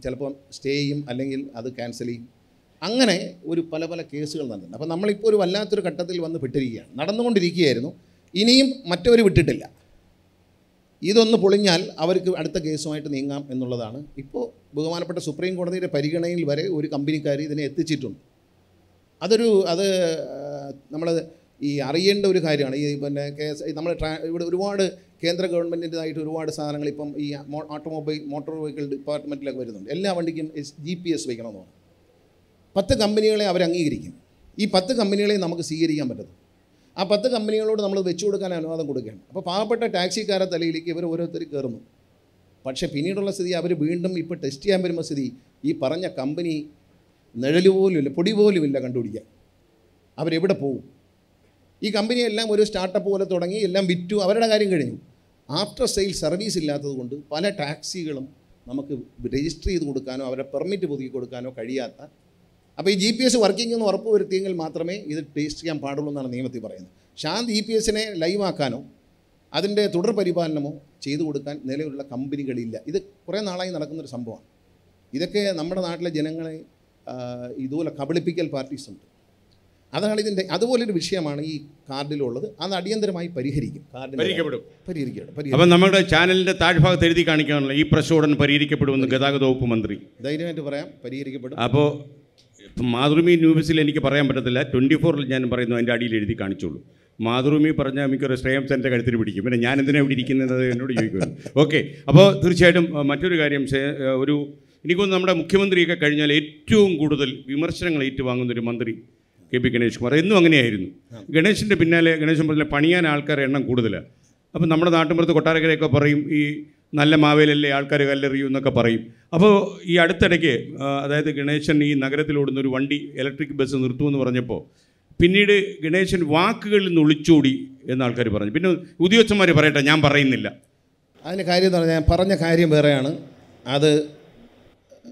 B: ചിലപ്പോൾ സ്റ്റേ ചെയ്യും അല്ലെങ്കിൽ അത് ക്യാൻസൽ ചെയ്യും അങ്ങനെ ഒരു പല പല കേസുകൾ നടന്നിട്ടുണ്ട് അപ്പോൾ നമ്മളിപ്പോൾ ഒരു വല്ലാത്തൊരു ഘട്ടത്തിൽ വന്ന് വിട്ടിരിക്കുകയാണ് നടന്നുകൊണ്ടിരിക്കുകയായിരുന്നു ഇനിയും മറ്റവർ വിട്ടിട്ടില്ല ഇതൊന്ന് പൊളിഞ്ഞാൽ അവർക്ക് അടുത്ത കേസുമായിട്ട് നീങ്ങാം എന്നുള്ളതാണ് ഇപ്പോൾ ബഹുമാനപ്പെട്ട സുപ്രീം കോടതിയുടെ പരിഗണനയിൽ വരെ ഒരു കമ്പനിക്കാർ ഇതിനെ എത്തിച്ചിട്ടുണ്ട് അതൊരു അത് നമ്മൾ ഈ അറിയേണ്ട ഒരു കാര്യമാണ് ഈ പിന്നെ കേസ് നമ്മൾ ഇവിടെ ഒരുപാട് കേന്ദ്ര ഗവൺമെൻറ്റിൻ്റെതായിട്ട് ഒരുപാട് സാധനങ്ങൾ ഇപ്പം ഈ ഓട്ടോമൊബൈൽ മോട്ടോർ വെഹിക്കിൾ ഡിപ്പാർട്ട്മെൻറ്റിലൊക്കെ വരുന്നുണ്ട് എല്ലാ വണ്ടിക്കും ജി പി എസ് വയ്ക്കണമെന്നാണ് പത്ത് കമ്പനികളെ അവർ അംഗീകരിക്കും ഈ പത്ത് കമ്പനികളെ നമുക്ക് സ്വീകരിക്കാൻ പറ്റത്തുള്ളൂ ആ പത്ത് കമ്പനികളോട് നമ്മൾ വെച്ചു കൊടുക്കാൻ അനുവാദം കൊടുക്കുകയാണ് അപ്പോൾ പാവപ്പെട്ട ടാക്സിക്കാരെ തലയിലേക്ക് ഇവർ ഓരോരുത്തർ കയറുന്നു പക്ഷേ പിന്നീടുള്ള സ്ഥിതി അവർ വീണ്ടും ഇപ്പോൾ ടെസ്റ്റ് ചെയ്യാൻ വരുമ്പോൾ സ്ഥിതി ഈ പറഞ്ഞ കമ്പനി നിഴൽ പോലുമില്ല പൊടി പോലുമില്ല കണ്ടുപിടിക്കാൻ അവരെവിടെ പോകും ഈ കമ്പനിയെല്ലാം ഒരു സ്റ്റാർട്ടപ്പ് പോലെ തുടങ്ങി എല്ലാം വിറ്റു അവരുടെ കാര്യം കഴിഞ്ഞു ആഫ്റ്റർ സെയിൽ സർവീസ് ഇല്ലാത്തതുകൊണ്ട് പല ടാക്സികളും നമുക്ക് രജിസ്റ്റർ ചെയ്ത് കൊടുക്കാനോ അവരെ പെർമിറ്റ് പുതുക്കി കൊടുക്കാനോ കഴിയാത്ത അപ്പോൾ ഈ ജി പി എസ് വർക്കിംഗ് എന്ന് ഉറപ്പ് വരുത്തിയെങ്കിൽ മാത്രമേ ഇത് ടേസ്റ്റ് ചെയ്യാൻ പാടുള്ളൂ എന്നാണ് നിയമത്തിൽ പറയുന്നത് ശാന്ത് ഇ പി എസിനെ ലൈവാക്കാനോ അതിൻ്റെ തുടർ പരിപാലനമോ ചെയ്തു കൊടുക്കാൻ നിലവിലുള്ള കമ്പനികളില്ല ഇത് കുറേ നാളായി നടക്കുന്നൊരു സംഭവമാണ് ഇതൊക്കെ നമ്മുടെ നാട്ടിലെ ജനങ്ങളെ ഇതുപോലെ കബളിപ്പിക്കൽ പാർട്ടീസ് ഉണ്ട് അതാണ് ഇതിൻ്റെ അതുപോലൊരു വിഷയമാണ് ഈ കാർഡിലുള്ളത് അത് അടിയന്തരമായി പരിഹരിക്കും പരിഹരിക്കപ്പെടും പരിഹരിക്കപ്പെടും അപ്പം നമ്മുടെ
A: ചാനലിൻ്റെ താഴ്ഭാഗത്ത് എഴുതി കാണിക്കാനുള്ള ഈ പ്രശ്നം പരിഹരിക്കപ്പെടുമെന്ന് ഗതാഗത വകുപ്പ് മന്ത്രി
B: ധൈര്യമായിട്ട് പറയാം പരിഹരിക്കപ്പെടും
A: അപ്പോൾ മാതൃഭൂമി ന്യൂസിൽ എനിക്ക് പറയാൻ പറ്റത്തില്ല ട്വൻറ്റി ഫോറിൽ ഞാൻ പറയുന്നു അതിൻ്റെ അടിയിൽ എഴുതി കാണിച്ചോളൂ മാതൃഭൂമി പറഞ്ഞാൽ മിക്കൊരു ശ്രേയം സെൻ്റെ കഴുത്തിൽ പിടിക്കും പിന്നെ ഞാൻ ഇവിടെ ഇരിക്കുന്നത് എന്നോട് ചോദിക്കുന്നു ഓക്കെ അപ്പോൾ തീർച്ചയായിട്ടും മറ്റൊരു കാര്യം ഒരു എനിക്കൊന്ന് നമ്മുടെ മുഖ്യമന്ത്രിയൊക്കെ കഴിഞ്ഞാൽ ഏറ്റവും കൂടുതൽ വിമർശനങ്ങൾ ഏറ്റുവാങ്ങുന്നൊരു ഒരു മന്ത്രി കെ പി ഗണേഷ് കുമാർ എന്നും അങ്ങനെയായിരുന്നു ഗണേശിൻ്റെ പിന്നാലെ ഗണേശൻ പറഞ്ഞ പണിയാൻ ആൾക്കാരുടെ എണ്ണം കൂടുതലാണ് അപ്പം നമ്മുടെ നാട്ടുമ്പുറത്ത് കൊട്ടാരക്കരയൊക്കെ പറയും ഈ നല്ല മാവേലല്ലേ ആൾക്കാർ കല്ലെറിയൂ എന്നൊക്കെ പറയും അപ്പോൾ ഈ അടുത്തിടയ്ക്ക് അതായത് ഗണേശൻ ഈ നഗരത്തിലോടുന്ന ഒരു വണ്ടി ഇലക്ട്രിക് ബസ് നിർത്തുമെന്ന് പറഞ്ഞപ്പോൾ പിന്നീട് ഗണേശൻ വാക്കുകളിൽ നിന്ന് ഒളിച്ചോടി എന്ന് ആൾക്കാർ പറഞ്ഞു പിന്നെ ഉദ്യോഗസ്ഥന്മാർ പറയട്ടെ ഞാൻ പറയുന്നില്ല
B: അതിൻ്റെ കാര്യം എന്ന് പറഞ്ഞാൽ പറഞ്ഞ കാര്യം വേറെയാണ് അത്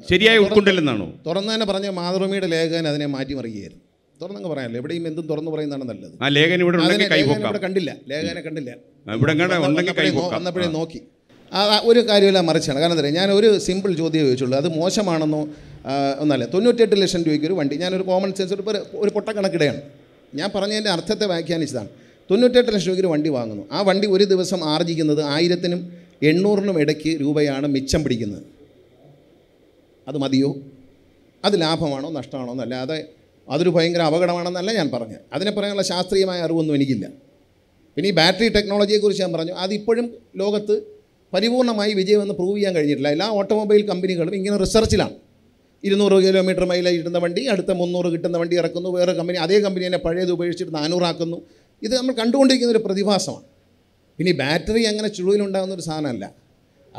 B: ശരിയായി ഉൾക്കൊണ്ടില്ലെന്നാണോ തുറന്നു തന്നെ പറഞ്ഞ മാതൃഭൂമിയുടെ ലേഖകൻ അതിനെ മാറ്റിമറിക്കുകയായിരുന്നു തുറന്നങ്ങ് പറയാനല്ലോ എവിടെയും എന്തും തുറന്നു പറയുന്നതാണ് നല്ലത് ആ ലേഖൻ ഇവിടെ കൈ കണ്ടില്ല ലേഖനെ കണ്ടില്ല ഇവിടെ കൈ വന്നപ്പോഴേ- നോക്കി ആ ഒരു കാര്യമില്ല മറിച്ചാണ് കാരണം എന്താ ഞാൻ ഒരു സിമ്പിൾ ചോദ്യം ചോദിച്ചുള്ളൂ അത് മോശമാണെന്നോ എന്നല്ലേ ഒന്നല്ല തൊണ്ണൂറ്റെട്ട് ലക്ഷം രൂപയ്ക്ക് ഒരു വണ്ടി ഞാനൊരു കോമൺ സെൻസ് ഒരു ഒരു- ഒരു ഞാൻ പറഞ്ഞതിൻ്റെ അർത്ഥത്തെ വ്യാഖ്യാനിച്ചതാണ് തൊണ്ണൂറ്റെട്ട് ലക്ഷം രൂപയ്ക്ക് ഒരു വണ്ടി വാങ്ങുന്നു ആ വണ്ടി ഒരു ദിവസം ആർജിക്കുന്നത് ആയിരത്തിനും എണ്ണൂറിനും ഇടയ്ക്ക് രൂപയാണ് മിച്ചം പിടിക്കുന്നത് അത് മതിയോ അത് ലാഭമാണോ നഷ്ടമാണോ എന്നല്ലാതെ അതൊരു ഭയങ്കര അപകടമാണെന്നല്ല ഞാൻ പറഞ്ഞത് അതിനെ പറയാനുള്ള ശാസ്ത്രീയമായ അറിവൊന്നും എനിക്കില്ല പിന്നെ ഈ ബാറ്ററി ടെക്നോളജിയെക്കുറിച്ച് ഞാൻ പറഞ്ഞു അതിപ്പോഴും ലോകത്ത് പരിപൂർണമായി വിജയമെന്ന് പ്രൂവ് ചെയ്യാൻ കഴിഞ്ഞിട്ടില്ല എല്ലാ ഓട്ടോമൊബൈൽ കമ്പനികളും ഇങ്ങനെ റിസർച്ചിലാണ് ഇരുന്നൂറ് കിലോമീറ്റർ മൈലേജ് ഇടുന്ന വണ്ടി അടുത്ത മുന്നൂറ് കിട്ടുന്ന വണ്ടി ഇറക്കുന്നു വേറെ കമ്പനി അതേ കമ്പനി തന്നെ പഴയത് ഉപേക്ഷിച്ചിട്ട് നാനൂറാക്കുന്നു ഇത് നമ്മൾ കണ്ടുകൊണ്ടിരിക്കുന്ന ഒരു പ്രതിഭാസമാണ് പിന്നെ ഈ ബാറ്ററി അങ്ങനെ ചുഴുവിലുണ്ടാകുന്ന ഒരു സാധനമല്ല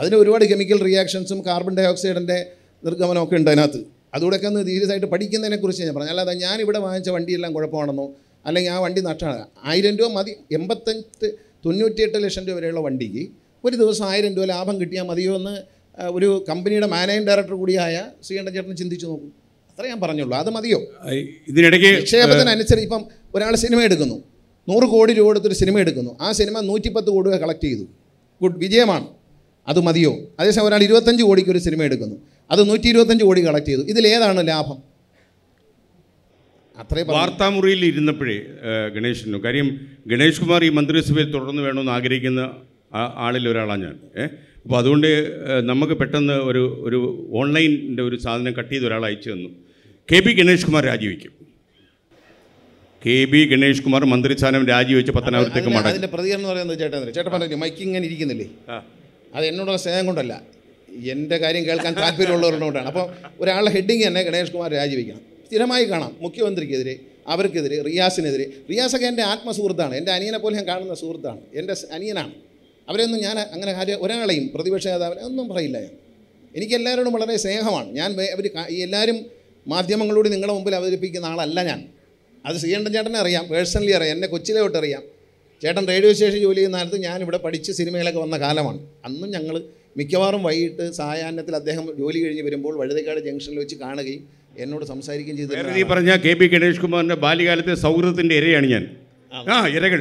B: അതിന് ഒരുപാട് കെമിക്കൽ റിയാക്ഷൻസും കാർബൺ ഡയോക്സൈഡിൻ്റെ നിർഗമനമൊക്കെ ഉണ്ട് അതിനകത്ത് അതുകൂടെയൊക്കെ ഒന്ന് സീരിയസ് ആയിട്ട് പഠിക്കുന്നതിനെക്കുറിച്ച് ഞാൻ പറഞ്ഞു അല്ലാതെ ഞാനിവിടെ വാങ്ങിച്ച വണ്ടിയെല്ലാം കുഴപ്പമാണെന്നോ അല്ലെങ്കിൽ ആ വണ്ടി നഷ്ടമാണ് ആയിരം രൂപ മതി എൺപത്തഞ്ച് തൊണ്ണൂറ്റിയെട്ട് ലക്ഷം രൂപ വരെയുള്ള വണ്ടിക്ക് ഒരു ദിവസം ആയിരം രൂപ ലാഭം കിട്ടിയാൽ മതിയോ എന്ന് ഒരു കമ്പനിയുടെ മാനേജിംഗ് ഡയറക്ടർ കൂടിയായ ശ്രീകണ്ഠൻ ചേട്ടൻ ചിന്തിച്ചു നോക്കും അത്ര ഞാൻ പറഞ്ഞുള്ളൂ അത് മതിയോ
A: ഇതിനിടയ്ക്ക് നിക്ഷേപത്തിനനുസരിച്ച്
B: ഇപ്പം ഒരാൾ സിനിമ എടുക്കുന്നു നൂറ് കോടി രൂപ കൊടുത്തൊരു സിനിമ എടുക്കുന്നു ആ സിനിമ നൂറ്റിപ്പത്ത് കോടി രൂപ കളക്ട് ചെയ്തു ഗുഡ് വിജയമാണ് അത് മതിയോ അതേസമയം ഒരാൾ ഇരുപത്തഞ്ച് കോടിക്ക് ഒരു സിനിമ എടുക്കുന്നു അത് നൂറ്റി ഇരുപത്തഞ്ച് കോടി കളക്ട് ചെയ്തു ഇതിലേതാണ് ലാഭം
A: അത്രയും വാർത്താമുറിയിൽ ഇരുന്നപ്പോഴേ ഗണേശനു കാര്യം ഗണേഷ് കുമാർ ഈ മന്ത്രിസഭയിൽ തുടർന്ന് വേണമെന്ന് ആഗ്രഹിക്കുന്ന ആളിൽ ഒരാളാണ് ഞാൻ ഏഹ് അപ്പോൾ അതുകൊണ്ട് നമുക്ക് പെട്ടെന്ന് ഒരു ഒരു ഓൺലൈനിൻ്റെ ഒരു സാധനം കട്ട് ചെയ്ത് ഒരാൾ അയച്ചു തന്നു കെ ബി ഗണേഷ് കുമാർ രാജിവെക്കും കെ ബി ഗണേഷ് കുമാർ മന്ത്രിസ്ഥാനം രാജിവെച്ച് പത്തനാപുരത്തേക്ക് മടങ്ങി
B: പ്രതികരണം പറയുന്നത് ചേട്ടൻ ചേട്ടൻ പറഞ്ഞു മൈക്കിങ്ങനെ ഇരിക്കുന്നില്ലേ അത് എന്നോടുള്ള സ്നേഹം കൊണ്ടല്ല എൻ്റെ കാര്യം കേൾക്കാൻ താല്പര്യമുള്ളവരുള്ളതുകൊണ്ടാണ് അപ്പോൾ ഒരാളുടെ ഹെഡിങ് തന്നെ ഗണേഷ് കുമാർ രാജിവെക്കണം സ്ഥിരമായി കാണാം മുഖ്യമന്ത്രിക്കെതിരെ അവർക്കെതിരെ റിയാസിനെതിരെ റിയാസൊക്കെ എൻ്റെ ആത്മസുഹൃത്താണ് എൻ്റെ അനിയനെ പോലെ ഞാൻ കാണുന്ന സുഹൃത്താണ് എൻ്റെ അനിയനാണ് അവരെയൊന്നും ഞാൻ അങ്ങനെ കാര്യം ഒരാളെയും പ്രതിപക്ഷ നേതാവിനെ ഒന്നും പറയില്ല ഞാൻ എനിക്ക് എല്ലാവരോടും വളരെ സ്നേഹമാണ് ഞാൻ അവർ എല്ലാവരും മാധ്യമങ്ങളോട് നിങ്ങളുടെ മുമ്പിൽ അവതരിപ്പിക്കുന്ന ആളല്ല ഞാൻ അത് ശ്രീകണ്ഠൻ ചേട്ടനെ അറിയാം പേഴ്സണലി അറിയാം എന്നെ കൊച്ചിലെ തൊട്ടറിയാം അറിയാം ചേട്ടൻ റേഡിയോ സ്റ്റേഷൻ ജോലി ചെയ്യുന്ന കാലത്ത് ഞാനിവിടെ പഠിച്ച് സിനിമയിലൊക്കെ വന്ന കാലമാണ് അന്നും ഞങ്ങൾ മിക്കവാറും വൈകിട്ട് സായാഹ്നത്തിൽ അദ്ദേഹം ജോലി കഴിഞ്ഞ് വരുമ്പോൾ വഴുതക്കാട് ജംഗ്ഷനിൽ വെച്ച് കാണുകയും എന്നോട് സംസാരിക്കുകയും ചെയ്തു നീ
A: പറഞ്ഞ കെ പി ഗണേഷ് കുമാറിൻ്റെ ബാല്യകാലത്തെ സൗഹൃദത്തിൻ്റെ ഇരയാണ് ഞാൻ ആ ഇരകൾ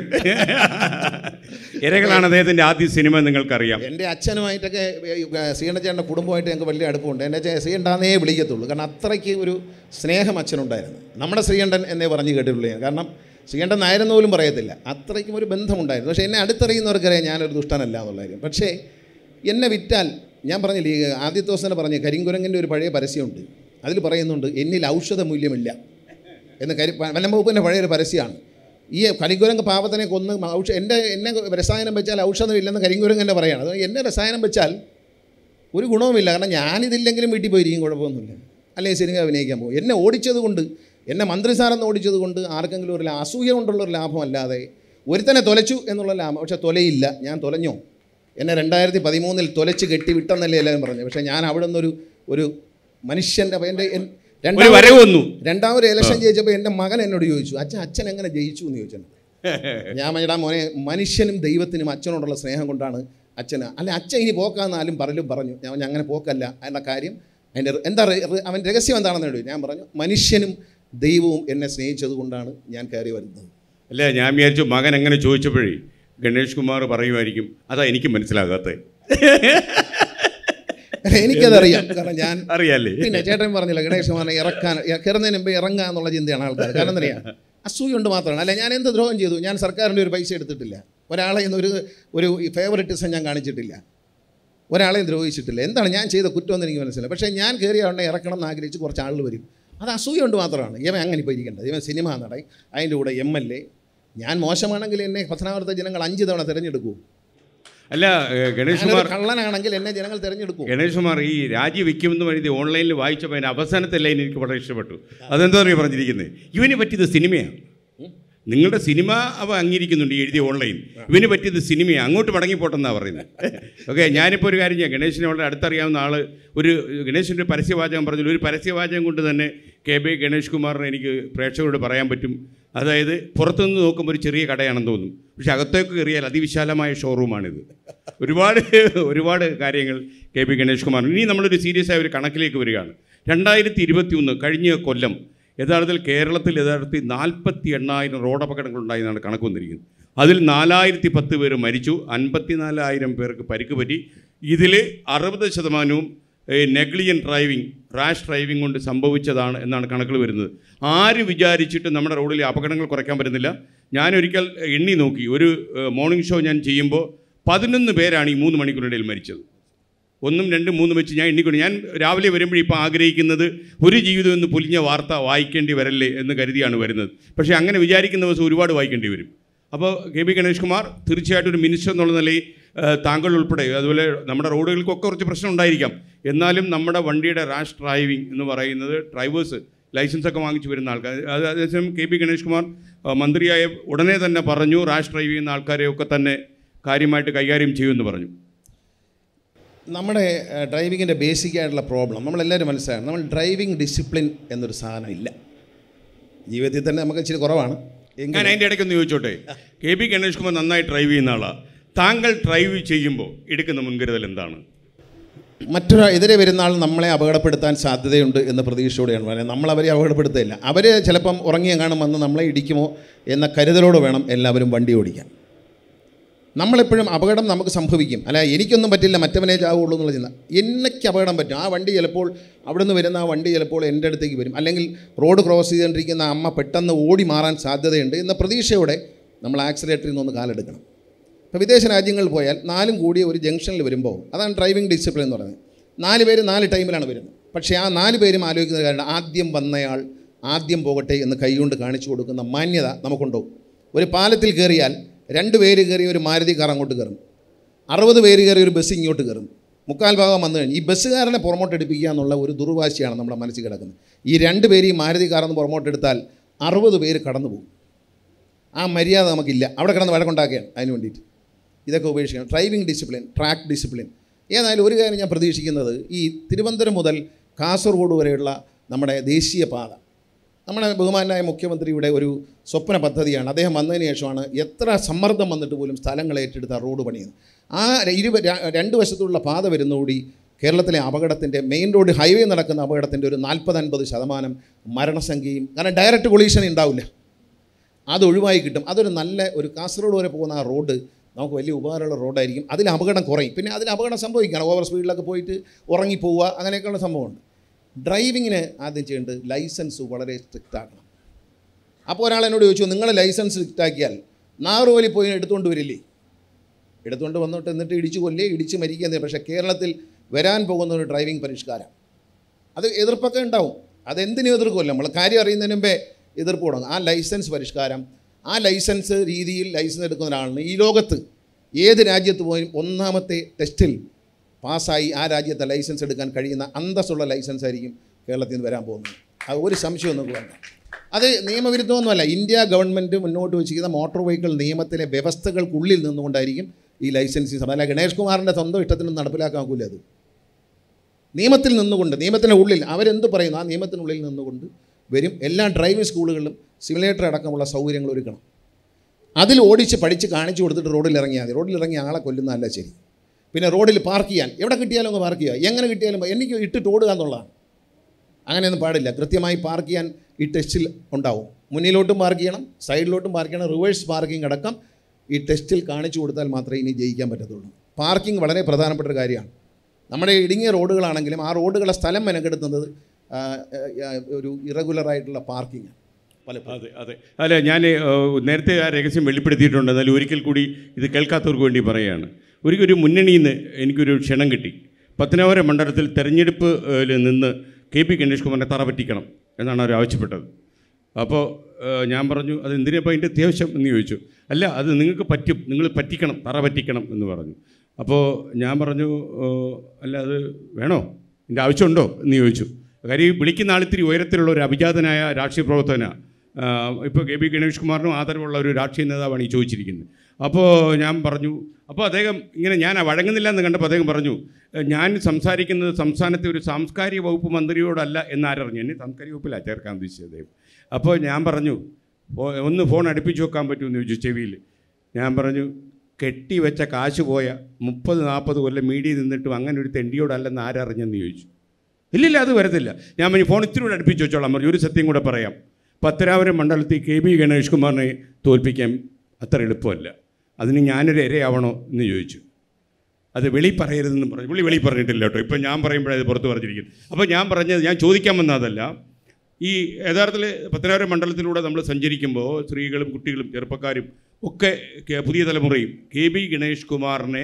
A: ഇരകളാണ് അദ്ദേഹത്തിൻ്റെ ആദ്യ സിനിമ നിങ്ങൾക്കറിയാം
B: എൻ്റെ അച്ഛനുമായിട്ടൊക്കെ സീണച്ചേട്ടൻ്റെ കുടുംബമായിട്ട് ഞങ്ങൾക്ക് വലിയ അടുപ്പമുണ്ട് എൻ്റെ അച്ഛൻ സീണ്ടാന്നേ വിളിക്കത്തുള്ളൂ കാരണം അത്രയ്ക്ക് ഒരു സ്നേഹം അച്ഛനുണ്ടായിരുന്നു നമ്മുടെ ശ്രീകണ്ഠൻ എന്നേ പറഞ്ഞു കേട്ടിട്ടുള്ളൂ ഞാൻ കാരണം ശ്രീകണ്ഠൻ നായരെന്ന് പോലും പറയത്തില്ല അത്രയ്ക്കും ഒരു ബന്ധമുണ്ടായിരുന്നു പക്ഷേ എന്നെ അടുത്തറിയുന്നവർക്കറിയാം ഞാനൊരു ദുഷ്ടനല്ല എന്നുള്ള കാര്യം പക്ഷേ എന്നെ വിറ്റാൽ ഞാൻ പറഞ്ഞില്ലേ ആദ്യത്തെ ദിവസം തന്നെ പറഞ്ഞു കരിങ്കുരങ്ങിൻ്റെ ഒരു പഴയ പരസ്യമുണ്ട് അതിൽ പറയുന്നുണ്ട് എന്നിൽ ഔഷധ മൂല്യമില്ല എന്ന് കരി വനം പഴയൊരു പരസ്യമാണ് ഈ കരിങ്കുരങ്ങ് പാപത്തിനെ കൊന്ന് ഔഷ എൻ്റെ എന്നെ രസായനം വെച്ചാൽ ഔഷധമില്ലെന്ന് കരിങ്കുരങ്ങ് എന്നെ പറയുകയാണ് അതായത് എന്നെ രസായനം വെച്ചാൽ ഒരു ഗുണവുമില്ല കാരണം ഞാനിതില്ലെങ്കിലും വീട്ടിൽ പോയിരിക്കും കുഴപ്പമൊന്നുമില്ല അല്ലെങ്കിൽ സിനിമ അഭിനയിക്കാൻ പോകും എന്നെ ഓടിച്ചത് കൊണ്ട് എന്നെ മന്ത്രിസ്ഥാനം ഓടിച്ചത് കൊണ്ട് ആർക്കെങ്കിലും ഒരു അസൂയ കൊണ്ടുള്ള ഒരു ലാഭമല്ലാതെ ഒരുത്തനെ തൊലച്ചു എന്നുള്ള ലാഭം പക്ഷേ തൊലയില്ല ഞാൻ തൊലഞ്ഞോ എന്നെ രണ്ടായിരത്തി പതിമൂന്നിൽ തൊലച്ച് കെട്ടി വിട്ടെന്നല്ലേ എല്ലാവരും പറഞ്ഞു പക്ഷേ ഞാൻ അവിടെ നിന്നൊരു ഒരു മനുഷ്യൻ്റെ എൻ്റെ രണ്ടാമത് ഇലക്ഷൻ ജയിച്ചപ്പോൾ എൻ്റെ മകൻ എന്നോട് ചോദിച്ചു അച്ഛൻ അച്ഛൻ എങ്ങനെ ജയിച്ചു എന്ന് ചോദിച്ചു ഞാൻ മഞ്ഞടാ മോനെ മനുഷ്യനും ദൈവത്തിനും അച്ഛനോടുള്ള സ്നേഹം കൊണ്ടാണ് അച്ഛന് അല്ല അച്ഛൻ ഇനി പോക്കാന്നാലും പറലും പറഞ്ഞു ഞാൻ അങ്ങനെ പോക്കല്ല അതിൻ്റെ കാര്യം അതിൻ്റെ എന്താ അവൻ രഹസ്യം എന്താണെന്ന് ചോദിച്ചു ഞാൻ പറഞ്ഞു മനുഷ്യനും ദൈവവും എന്നെ സ്നേഹിച്ചത് കൊണ്ടാണ് ഞാൻ കയറി വരുന്നത്
A: അല്ലേ ഞാൻ വിചാരിച്ചു മകൻ എങ്ങനെ ചോദിച്ചപ്പോഴേ ഗണേഷ് കുമാർ പറയുമായിരിക്കും അതാ എനിക്ക് മനസ്സിലാകാത്തത്
B: എനിക്കതറിയാം കാരണം ഞാൻ അറിയാല്ലേ പിന്നെ ചേട്ടൻ പറഞ്ഞില്ല ഗണേഷ് കുമാറിനെ ഇറക്കാൻ കയറുന്നതിന് മുമ്പ് ഇറങ്ങുക എന്നുള്ള ചിന്തയാണ് ആൾക്കാർ കാരണം അസൂയ അസൂയുണ്ട് മാത്രമാണ് അല്ല ഞാൻ എന്ത് ദ്രോഹം ചെയ്തു ഞാൻ സർക്കാരിൻ്റെ ഒരു പൈസ എടുത്തിട്ടില്ല ഒരാളെ ഒരു ഒരു ഫേവറിറ്റിസം ഞാൻ കാണിച്ചിട്ടില്ല ഒരാളെയും ദ്രോഹിച്ചിട്ടില്ല എന്താണ് ഞാൻ ചെയ്ത കുറ്റം എന്ന് എനിക്ക് മനസ്സിലായി പക്ഷേ ഞാൻ കയറിയ ഉടനെ ഇറക്കണം എന്ന് ആഗ്രഹിച്ച് കുറച്ച് ആളുകൾ വരും അത് അസൂയുണ്ട് മാത്രമാണ് ഇവൻ അങ്ങനെ ഇപ്പോൾ ഇരിക്കേണ്ടത് ഇവൻ സിനിമ നടൻ അതിൻ്റെ കൂടെ എം എൽ എ ഞാൻ മോശമാണെങ്കിൽ എന്നെ പത്തനാപുരത്തെ ജനങ്ങൾ അഞ്ച് തവണ തിരഞ്ഞെടുക്കൂ
A: അല്ല ഗണേഷ് കുമാർ
B: കള്ളനാണെങ്കിൽ എന്നെ ജനങ്ങൾ തിരഞ്ഞെടുക്കും
A: ഗണേഷ് കുമാർ ഈ രാജിവെക്കുമെന്ന് പറയുന്നത് ഓൺലൈനിൽ വായിച്ചപ്പോൾ അതിൻ്റെ അവസാനത്തെ ലൈൻ എനിക്ക് വളരെ ഇഷ്ടപ്പെട്ടു അതെന്താ പറയുക പറഞ്ഞിരിക്കുന്നത് ഇവന് പറ്റിയത് സിനിമയാണ് നിങ്ങളുടെ സിനിമ അവ അംഗീകരിക്കുന്നുണ്ട് എഴുതിയ ഓൺലൈൻ ഇവന് പറ്റിയത് സിനിമയാണ് അങ്ങോട്ട് മടങ്ങിപ്പോട്ടെന്നാണ് പറയുന്നത് ഓക്കെ ഞാനിപ്പോൾ ഒരു കാര്യം ചെയ്യാം ഗണേഷിനെ വളരെ അടുത്തറിയാവുന്ന ആൾ ഒരു ഗണേഷിൻ്റെ പരസ്യവാചകം പറഞ്ഞു ഒരു പരസ്യവാചകം കൊണ്ട് തന്നെ കെ ബി ഗണേഷ് കുമാറിനെ എനിക്ക് പ്രേക്ഷകരോട് പറയാൻ പറ്റും അതായത് പുറത്തുനിന്ന് നോക്കുമ്പോൾ ഒരു ചെറിയ കടയാണെന്ന് തോന്നും പക്ഷേ അകത്തേക്ക് കയറിയാൽ അതിവിശാലമായ ഷോറൂമാണിത് ഒരുപാട് ഒരുപാട് കാര്യങ്ങൾ കെ പി ഗണേഷ് കുമാർ ഇനി നമ്മളൊരു സീരിയസ് ആയ ഒരു കണക്കിലേക്ക് വരികയാണ് രണ്ടായിരത്തി ഇരുപത്തി ഒന്ന് കഴിഞ്ഞ കൊല്ലം യഥാർത്ഥത്തിൽ കേരളത്തിൽ യഥാർത്ഥത്തിൽ നാൽപ്പത്തി എണ്ണായിരം റോഡ് അപകടങ്ങളുണ്ടായെന്നാണ് കണക്ക് വന്നിരിക്കുന്നത് അതിൽ നാലായിരത്തി പത്ത് പേർ മരിച്ചു നാലായിരം പേർക്ക് പരിക്ക് പറ്റി ഇതിൽ അറുപത് ശതമാനവും ഈ നെഗ്ലിയൻ ഡ്രൈവിംഗ് റാഷ് ഡ്രൈവിംഗ് കൊണ്ട് സംഭവിച്ചതാണ് എന്നാണ് കണക്കുകൾ വരുന്നത് ആര് വിചാരിച്ചിട്ട് നമ്മുടെ റോഡിലെ അപകടങ്ങൾ കുറയ്ക്കാൻ പറ്റുന്നില്ല ഞാനൊരിക്കൽ എണ്ണി നോക്കി ഒരു മോർണിംഗ് ഷോ ഞാൻ ചെയ്യുമ്പോൾ പതിനൊന്ന് പേരാണ് ഈ മൂന്ന് മണിക്കൂറിനിടയിൽ മരിച്ചത് ഒന്നും രണ്ടും മൂന്നും വെച്ച് ഞാൻ എണ്ണിക്കൊണ്ട് ഞാൻ രാവിലെ വരുമ്പോഴേ ഇപ്പോൾ ആഗ്രഹിക്കുന്നത് ഒരു ജീവിതം എന്ന് പൊലിഞ്ഞ വാർത്ത വായിക്കേണ്ടി വരല്ലേ എന്ന് കരുതിയാണ് വരുന്നത് പക്ഷേ അങ്ങനെ വിചാരിക്കുന്ന ദിവസം ഒരുപാട് വായിക്കേണ്ടി വരും അപ്പോൾ കെ ബി ഗണേഷ് കുമാർ തീർച്ചയായിട്ടും ഒരു മിനിസ്റ്റർ എന്നുള്ള നിലയിൽ താങ്കൾ ഉൾപ്പെടെ അതുപോലെ നമ്മുടെ റോഡുകൾക്കൊക്കെ കുറച്ച് പ്രശ്നം ഉണ്ടായിരിക്കാം എന്നാലും നമ്മുടെ വണ്ടിയുടെ റാഷ് ഡ്രൈവിംഗ് എന്ന് പറയുന്നത് ഡ്രൈവേഴ്സ് ലൈസൻസ് ഒക്കെ വാങ്ങിച്ചു വരുന്ന ആൾക്കാർ അത് അതേസമയം കെ പി ഗണേഷ് കുമാർ മന്ത്രിയായ ഉടനെ തന്നെ പറഞ്ഞു റാഷ് ഡ്രൈവ് ചെയ്യുന്ന ആൾക്കാരെയൊക്കെ തന്നെ കാര്യമായിട്ട് കൈകാര്യം ചെയ്യുമെന്ന് പറഞ്ഞു
B: നമ്മുടെ ഡ്രൈവിങ്ങിൻ്റെ ബേസിക് ആയിട്ടുള്ള പ്രോബ്ലം നമ്മളെല്ലാവരും മനസ്സിലാക്കണം നമ്മൾ ഡ്രൈവിംഗ് ഡിസിപ്ലിൻ എന്നൊരു സാധനം ഇല്ല ജീവിതത്തിൽ തന്നെ നമുക്ക് ഇച്ചിരി കുറവാണ്
A: ഞാൻ അതിൻ്റെ ഇടയ്ക്കൊന്ന് ചോദിച്ചോട്ടെ കെ പി ഗണേഷ് കുമാർ നന്നായി ഡ്രൈവ് ചെയ്യുന്ന ആളാണ് താങ്കൾ ഡ്രൈവ് ചെയ്യുമ്പോൾ എടുക്കുന്ന മുൻകരുതൽ എന്താണ്
B: മറ്റൊരാൾ എതിരെ വരുന്ന ആൾ നമ്മളെ അപകടപ്പെടുത്താൻ സാധ്യതയുണ്ട് എന്ന പ്രതീക്ഷയോടെയാണ് പറയുന്നത് നമ്മൾ അവരെ അപകടപ്പെടുത്തുകയില്ല അവർ ചിലപ്പം ഉറങ്ങിയെങ്ങാനും വന്ന് നമ്മളെ ഇടിക്കുമോ എന്ന കരുതലോടെ വേണം എല്ലാവരും വണ്ടി ഓടിക്കാൻ നമ്മളെപ്പോഴും അപകടം നമുക്ക് സംഭവിക്കും അല്ല എനിക്കൊന്നും പറ്റില്ല മറ്റവനെ ചാവുള്ളൂ എന്നുള്ള ചിന്ത എന്നൊക്കെ അപകടം പറ്റും ആ വണ്ടി ചിലപ്പോൾ അവിടെ നിന്ന് വരുന്ന ആ വണ്ടി ചിലപ്പോൾ എൻ്റെ അടുത്തേക്ക് വരും അല്ലെങ്കിൽ റോഡ് ക്രോസ് ചെയ്തുകൊണ്ടിരിക്കുന്ന അമ്മ പെട്ടെന്ന് ഓടി മാറാൻ സാധ്യതയുണ്ട് എന്ന പ്രതീക്ഷയോടെ നമ്മൾ ആക്സിലേറ്ററിൽ നിന്നൊന്ന് കാലെടുക്കണം ഇപ്പോൾ വിദേശ രാജ്യങ്ങളിൽ പോയാൽ നാലും കൂടിയ ഒരു ജംഗ്ഷനിൽ വരുമ്പോൾ അതാണ് ഡ്രൈവിംഗ് ഡിസിപ്ലിൻ എന്ന് പറയുന്നത് നാല് പേര് നാല് ടൈമിലാണ് വരുന്നത് പക്ഷേ ആ നാല് പേരും ആലോചിക്കുന്ന കാരണം ആദ്യം വന്നയാൾ ആദ്യം പോകട്ടെ എന്ന് കൈകൊണ്ട് കാണിച്ചു കൊടുക്കുന്ന മാന്യത നമുക്കുണ്ടോ ഒരു പാലത്തിൽ കയറിയാൽ രണ്ട് പേര് കയറി ഒരു മാരുതി കാർ അങ്ങോട്ട് കയറും അറുപത് പേര് കയറി ഒരു ബസ് ഇങ്ങോട്ട് കയറും മുക്കാൽ ഭാഗം വന്നു കഴിഞ്ഞ് ഈ ബസ്സുകാരനെ പുറമോട്ട് എടുപ്പിക്കുക എന്നുള്ള ഒരു ദുർവാശിയാണ് നമ്മുടെ മനസ്സിൽ കിടക്കുന്നത് ഈ രണ്ട് പേര് ഈ മാരുതി കാറെന്ന് പുറമോട്ട് എടുത്താൽ അറുപത് പേര് കടന്നു പോകും ആ മര്യാദ നമുക്കില്ല അവിടെ കിടന്ന് വഴക്കുണ്ടാക്കുകയാണ് അതിന് വേണ്ടിയിട്ട് ഇതൊക്കെ ഉപേക്ഷിക്കണം ഡ്രൈവിംഗ് ഡിസിപ്ലിൻ ട്രാക്ക് ഡിസിപ്ലിൻ ഏതായാലും ഒരു കാര്യം ഞാൻ പ്രതീക്ഷിക്കുന്നത് ഈ തിരുവനന്തപുരം മുതൽ കാസർഗോഡ് വരെയുള്ള നമ്മുടെ ദേശീയപാത നമ്മുടെ ബഹുമാനായ മുഖ്യമന്ത്രിയുടെ ഒരു സ്വപ്ന പദ്ധതിയാണ് അദ്ദേഹം വന്നതിന് ശേഷമാണ് എത്ര സമ്മർദ്ദം വന്നിട്ട് പോലും സ്ഥലങ്ങൾ ഏറ്റെടുത്ത റോഡ് പണിയത് ആ ഇരു രണ്ട് വശത്തുള്ള പാത വരുന്നോടി കേരളത്തിലെ അപകടത്തിൻ്റെ മെയിൻ റോഡ് ഹൈവേ നടക്കുന്ന അപകടത്തിൻ്റെ ഒരു നാൽപ്പത് ശതമാനം മരണസംഖ്യയും കാരണം ഡയറക്റ്റ് കൊളീഷൻ ഉണ്ടാവില്ല അത് ഒഴിവായി കിട്ടും അതൊരു നല്ല ഒരു കാസർഗോഡ് വരെ പോകുന്ന ആ റോഡ് നമുക്ക് വലിയ ഉപകാരമുള്ള റോഡായിരിക്കും അതിൽ അപകടം കുറയും പിന്നെ അതിൽ അപകടം സംഭവിക്കുകയാണ് ഓവർ സ്പീഡിലൊക്കെ പോയിട്ട് ഉറങ്ങിപ്പോവുക അങ്ങനെയൊക്കെയുള്ള സംഭവമുണ്ട് ഡ്രൈവിങ്ങിന് ആദ്യം ചെയ്യേണ്ടത് ലൈസൻസ് വളരെ സ്ട്രിക്റ്റ് ആക്കണം അപ്പോൾ ഒരാൾ എന്നോട് ചോദിച്ചു നിങ്ങൾ ലൈസൻസ് സ്ട്രിക്റ്റ് ആക്കിയാൽ വലി പോയി എടുത്തുകൊണ്ട് വരില്ലേ എടുത്തുകൊണ്ട് വന്നിട്ട് എന്നിട്ട് ഇടിച്ചു കൊല്ലേ ഇടിച്ച് മരിക്കുക പക്ഷേ കേരളത്തിൽ വരാൻ പോകുന്ന ഒരു ഡ്രൈവിംഗ് പരിഷ്കാരം അത് എതിർപ്പൊക്കെ ഉണ്ടാവും അതെന്തിനും എതിർക്കുമല്ലോ നമ്മൾ കാര്യം അറിയുന്നതിന് മുമ്പേ എതിർപ്പ് തുടങ്ങും ആ ലൈസൻസ് പരിഷ്കാരം ആ ലൈസൻസ് രീതിയിൽ ലൈസൻസ് എടുക്കുന്ന ഒരാളിന് ഈ ലോകത്ത് ഏത് രാജ്യത്ത് പോയും ഒന്നാമത്തെ ടെസ്റ്റിൽ പാസ്സായി ആ രാജ്യത്തെ ലൈസൻസ് എടുക്കാൻ കഴിയുന്ന അന്തസ്സുള്ള ലൈസൻസ് ആയിരിക്കും കേരളത്തിൽ നിന്ന് വരാൻ പോകുന്നത് അത് ഒരു സംശയം നമുക്ക് വേണ്ട അത് നിയമവിരുദ്ധമൊന്നുമല്ല ഇന്ത്യ ഗവൺമെൻറ് മുന്നോട്ട് വെച്ചിരിക്കുന്ന മോട്ടോർ വെഹിക്കിൾ നിയമത്തിലെ വ്യവസ്ഥകൾക്കുള്ളിൽ നിന്നുകൊണ്ടായിരിക്കും ഈ ലൈസൻസ് അതല്ല അല്ല ഗണേഷ് കുമാറിൻ്റെ സ്വന്തം ഇഷ്ടത്തിനും നടപ്പിലാക്കാക്കൂല അത് നിയമത്തിൽ നിന്നുകൊണ്ട് നിയമത്തിൻ്റെ ഉള്ളിൽ അവരെന്ത് പറയുന്നു ആ നിയമത്തിനുള്ളിൽ നിന്നുകൊണ്ട് വരും എല്ലാ ഡ്രൈവിംഗ് സ്കൂളുകളിലും സിമുലേറ്റർ അടക്കമുള്ള സൗകര്യങ്ങൾ ഒരുക്കണം അതിൽ ഓടിച്ച് പഠിച്ച് കാണിച്ചു കൊടുത്തിട്ട് റോഡിൽ ഇറങ്ങിയാൽ മതി റോഡിൽ ഇറങ്ങിയ ആളെ കൊല്ലുന്നതല്ല ശരി പിന്നെ റോഡിൽ പാർക്ക് ചെയ്യാൻ എവിടെ കിട്ടിയാലും അങ്ങ് പാർക്ക് ചെയ്യുക എങ്ങനെ കിട്ടിയാലും എനിക്ക് ഇട്ടിട്ട് ഓടുക എന്നുള്ളതാണ് അങ്ങനെയൊന്നും പാടില്ല കൃത്യമായി പാർക്ക് ചെയ്യാൻ ഈ ടെസ്റ്റിൽ ഉണ്ടാവും മുന്നിലോട്ടും പാർക്ക് ചെയ്യണം സൈഡിലോട്ടും പാർക്ക് ചെയ്യണം റിവേഴ്സ് പാർക്കിംഗ് അടക്കം ഈ ടെസ്റ്റിൽ കാണിച്ചു കൊടുത്താൽ മാത്രമേ ഇനി ജയിക്കാൻ പറ്റത്തുള്ളൂ പാർക്കിംഗ് വളരെ പ്രധാനപ്പെട്ട ഒരു കാര്യമാണ് നമ്മുടെ ഇടുങ്ങിയ റോഡുകളാണെങ്കിലും ആ റോഡുകളെ സ്ഥലം മെനക്കെടുത്തുന്നത് ഒരു ഇറഗുലറായിട്ടുള്ള പാർക്കിംഗ് അതെ അതെ
A: അല്ല ഞാൻ നേരത്തെ ആ രഹസ്യം വെളിപ്പെടുത്തിയിട്ടുണ്ട് എന്നാൽ ഒരിക്കൽ കൂടി ഇത് കേൾക്കാത്തവർക്ക് വേണ്ടി പറയുകയാണ് ഒരു മുന്നണിയിൽ നിന്ന് എനിക്കൊരു ക്ഷണം കിട്ടി പത്തനാപുര മണ്ഡലത്തിൽ തെരഞ്ഞെടുപ്പ് നിന്ന് കെ പി ഗണേഷ് കുമാറിനെ പറ്റിക്കണം എന്നാണ് അവർ ആവശ്യപ്പെട്ടത് അപ്പോൾ ഞാൻ പറഞ്ഞു അത് എന്തിനാപ്പോൾ അതിൻ്റെ അത്യാവശ്യം എന്ന് ചോദിച്ചു അല്ല അത് നിങ്ങൾക്ക് പറ്റും നിങ്ങൾ പറ്റിക്കണം തറ പറ്റിക്കണം എന്ന് പറഞ്ഞു അപ്പോൾ ഞാൻ പറഞ്ഞു അല്ല അത് വേണോ എൻ്റെ ആവശ്യമുണ്ടോ എന്ന് ചോദിച്ചു കാര്യം വിളിക്കുന്ന ആളിത്തിരി ഉയരത്തിലുള്ള ഒരു അഭിജാതനായ രാഷ്ട്രീയ പ്രവർത്തന ഇപ്പോൾ കെ പി ഗണേഷ് കുമാറിനും ആദരവുള്ള ഒരു രാഷ്ട്രീയ നേതാവാണ് ഈ ചോദിച്ചിരിക്കുന്നത് അപ്പോൾ ഞാൻ പറഞ്ഞു അപ്പോൾ അദ്ദേഹം ഇങ്ങനെ ഞാൻ വഴങ്ങുന്നില്ല എന്ന് കണ്ടപ്പോൾ അദ്ദേഹം പറഞ്ഞു ഞാൻ സംസാരിക്കുന്നത് സംസ്ഥാനത്തെ ഒരു സാംസ്കാരിക വകുപ്പ് മന്ത്രിയോടല്ല എന്നാരറിഞ്ഞു എന്നെ സാംസ്കാരിക വകുപ്പിലാണ് ചേർക്കാൻ ഉദ്ദേശിച്ചത് അദ്ദേഹം അപ്പോൾ ഞാൻ പറഞ്ഞു ഒന്ന് ഫോൺ അടുപ്പിച്ച് വെക്കാൻ പറ്റുമെന്ന് ചോദിച്ചു ചെവിയിൽ ഞാൻ പറഞ്ഞു കെട്ടിവെച്ച കാശ് പോയ മുപ്പത് നാൽപ്പത് കൊല്ലം മീഡിയ നിന്നിട്ടും അങ്ങനെ ഒരു തെണ്ടിയോടല്ലെന്ന് ആരറിഞ്ഞെന്ന് ചോദിച്ചു ഇല്ലില്ല അത് വരത്തില്ല ഞാൻ പറഞ്ഞു ഫോൺ ഇത്തിരി കൂടെ അടുപ്പിച്ച് വെച്ചോളാം പറഞ്ഞു ഒരു സത്യം കൂടെ പറയാം പത്തരാപുരം മണ്ഡലത്തിൽ കെ ബി ഗണേഷ് കുമാറിനെ തോൽപ്പിക്കാൻ അത്ര എളുപ്പമല്ല അതിന് ഞാനൊരു ഇരയാവണോ എന്ന് ചോദിച്ചു അത് വെളി പറയരുതെന്ന് പറഞ്ഞു പുള്ളി വെളി പറഞ്ഞിട്ടില്ല കേട്ടോ ഇപ്പം ഞാൻ അത് പുറത്ത് പറഞ്ഞിരിക്കും അപ്പോൾ ഞാൻ പറഞ്ഞത് ഞാൻ ചോദിക്കാൻ വന്നതല്ല ഈ യഥാർത്ഥത്തിൽ പത്തനാപുരം മണ്ഡലത്തിലൂടെ നമ്മൾ സഞ്ചരിക്കുമ്പോൾ സ്ത്രീകളും കുട്ടികളും ചെറുപ്പക്കാരും ഒക്കെ പുതിയ തലമുറയും കെ ബി ഗണേഷ് കുമാറിനെ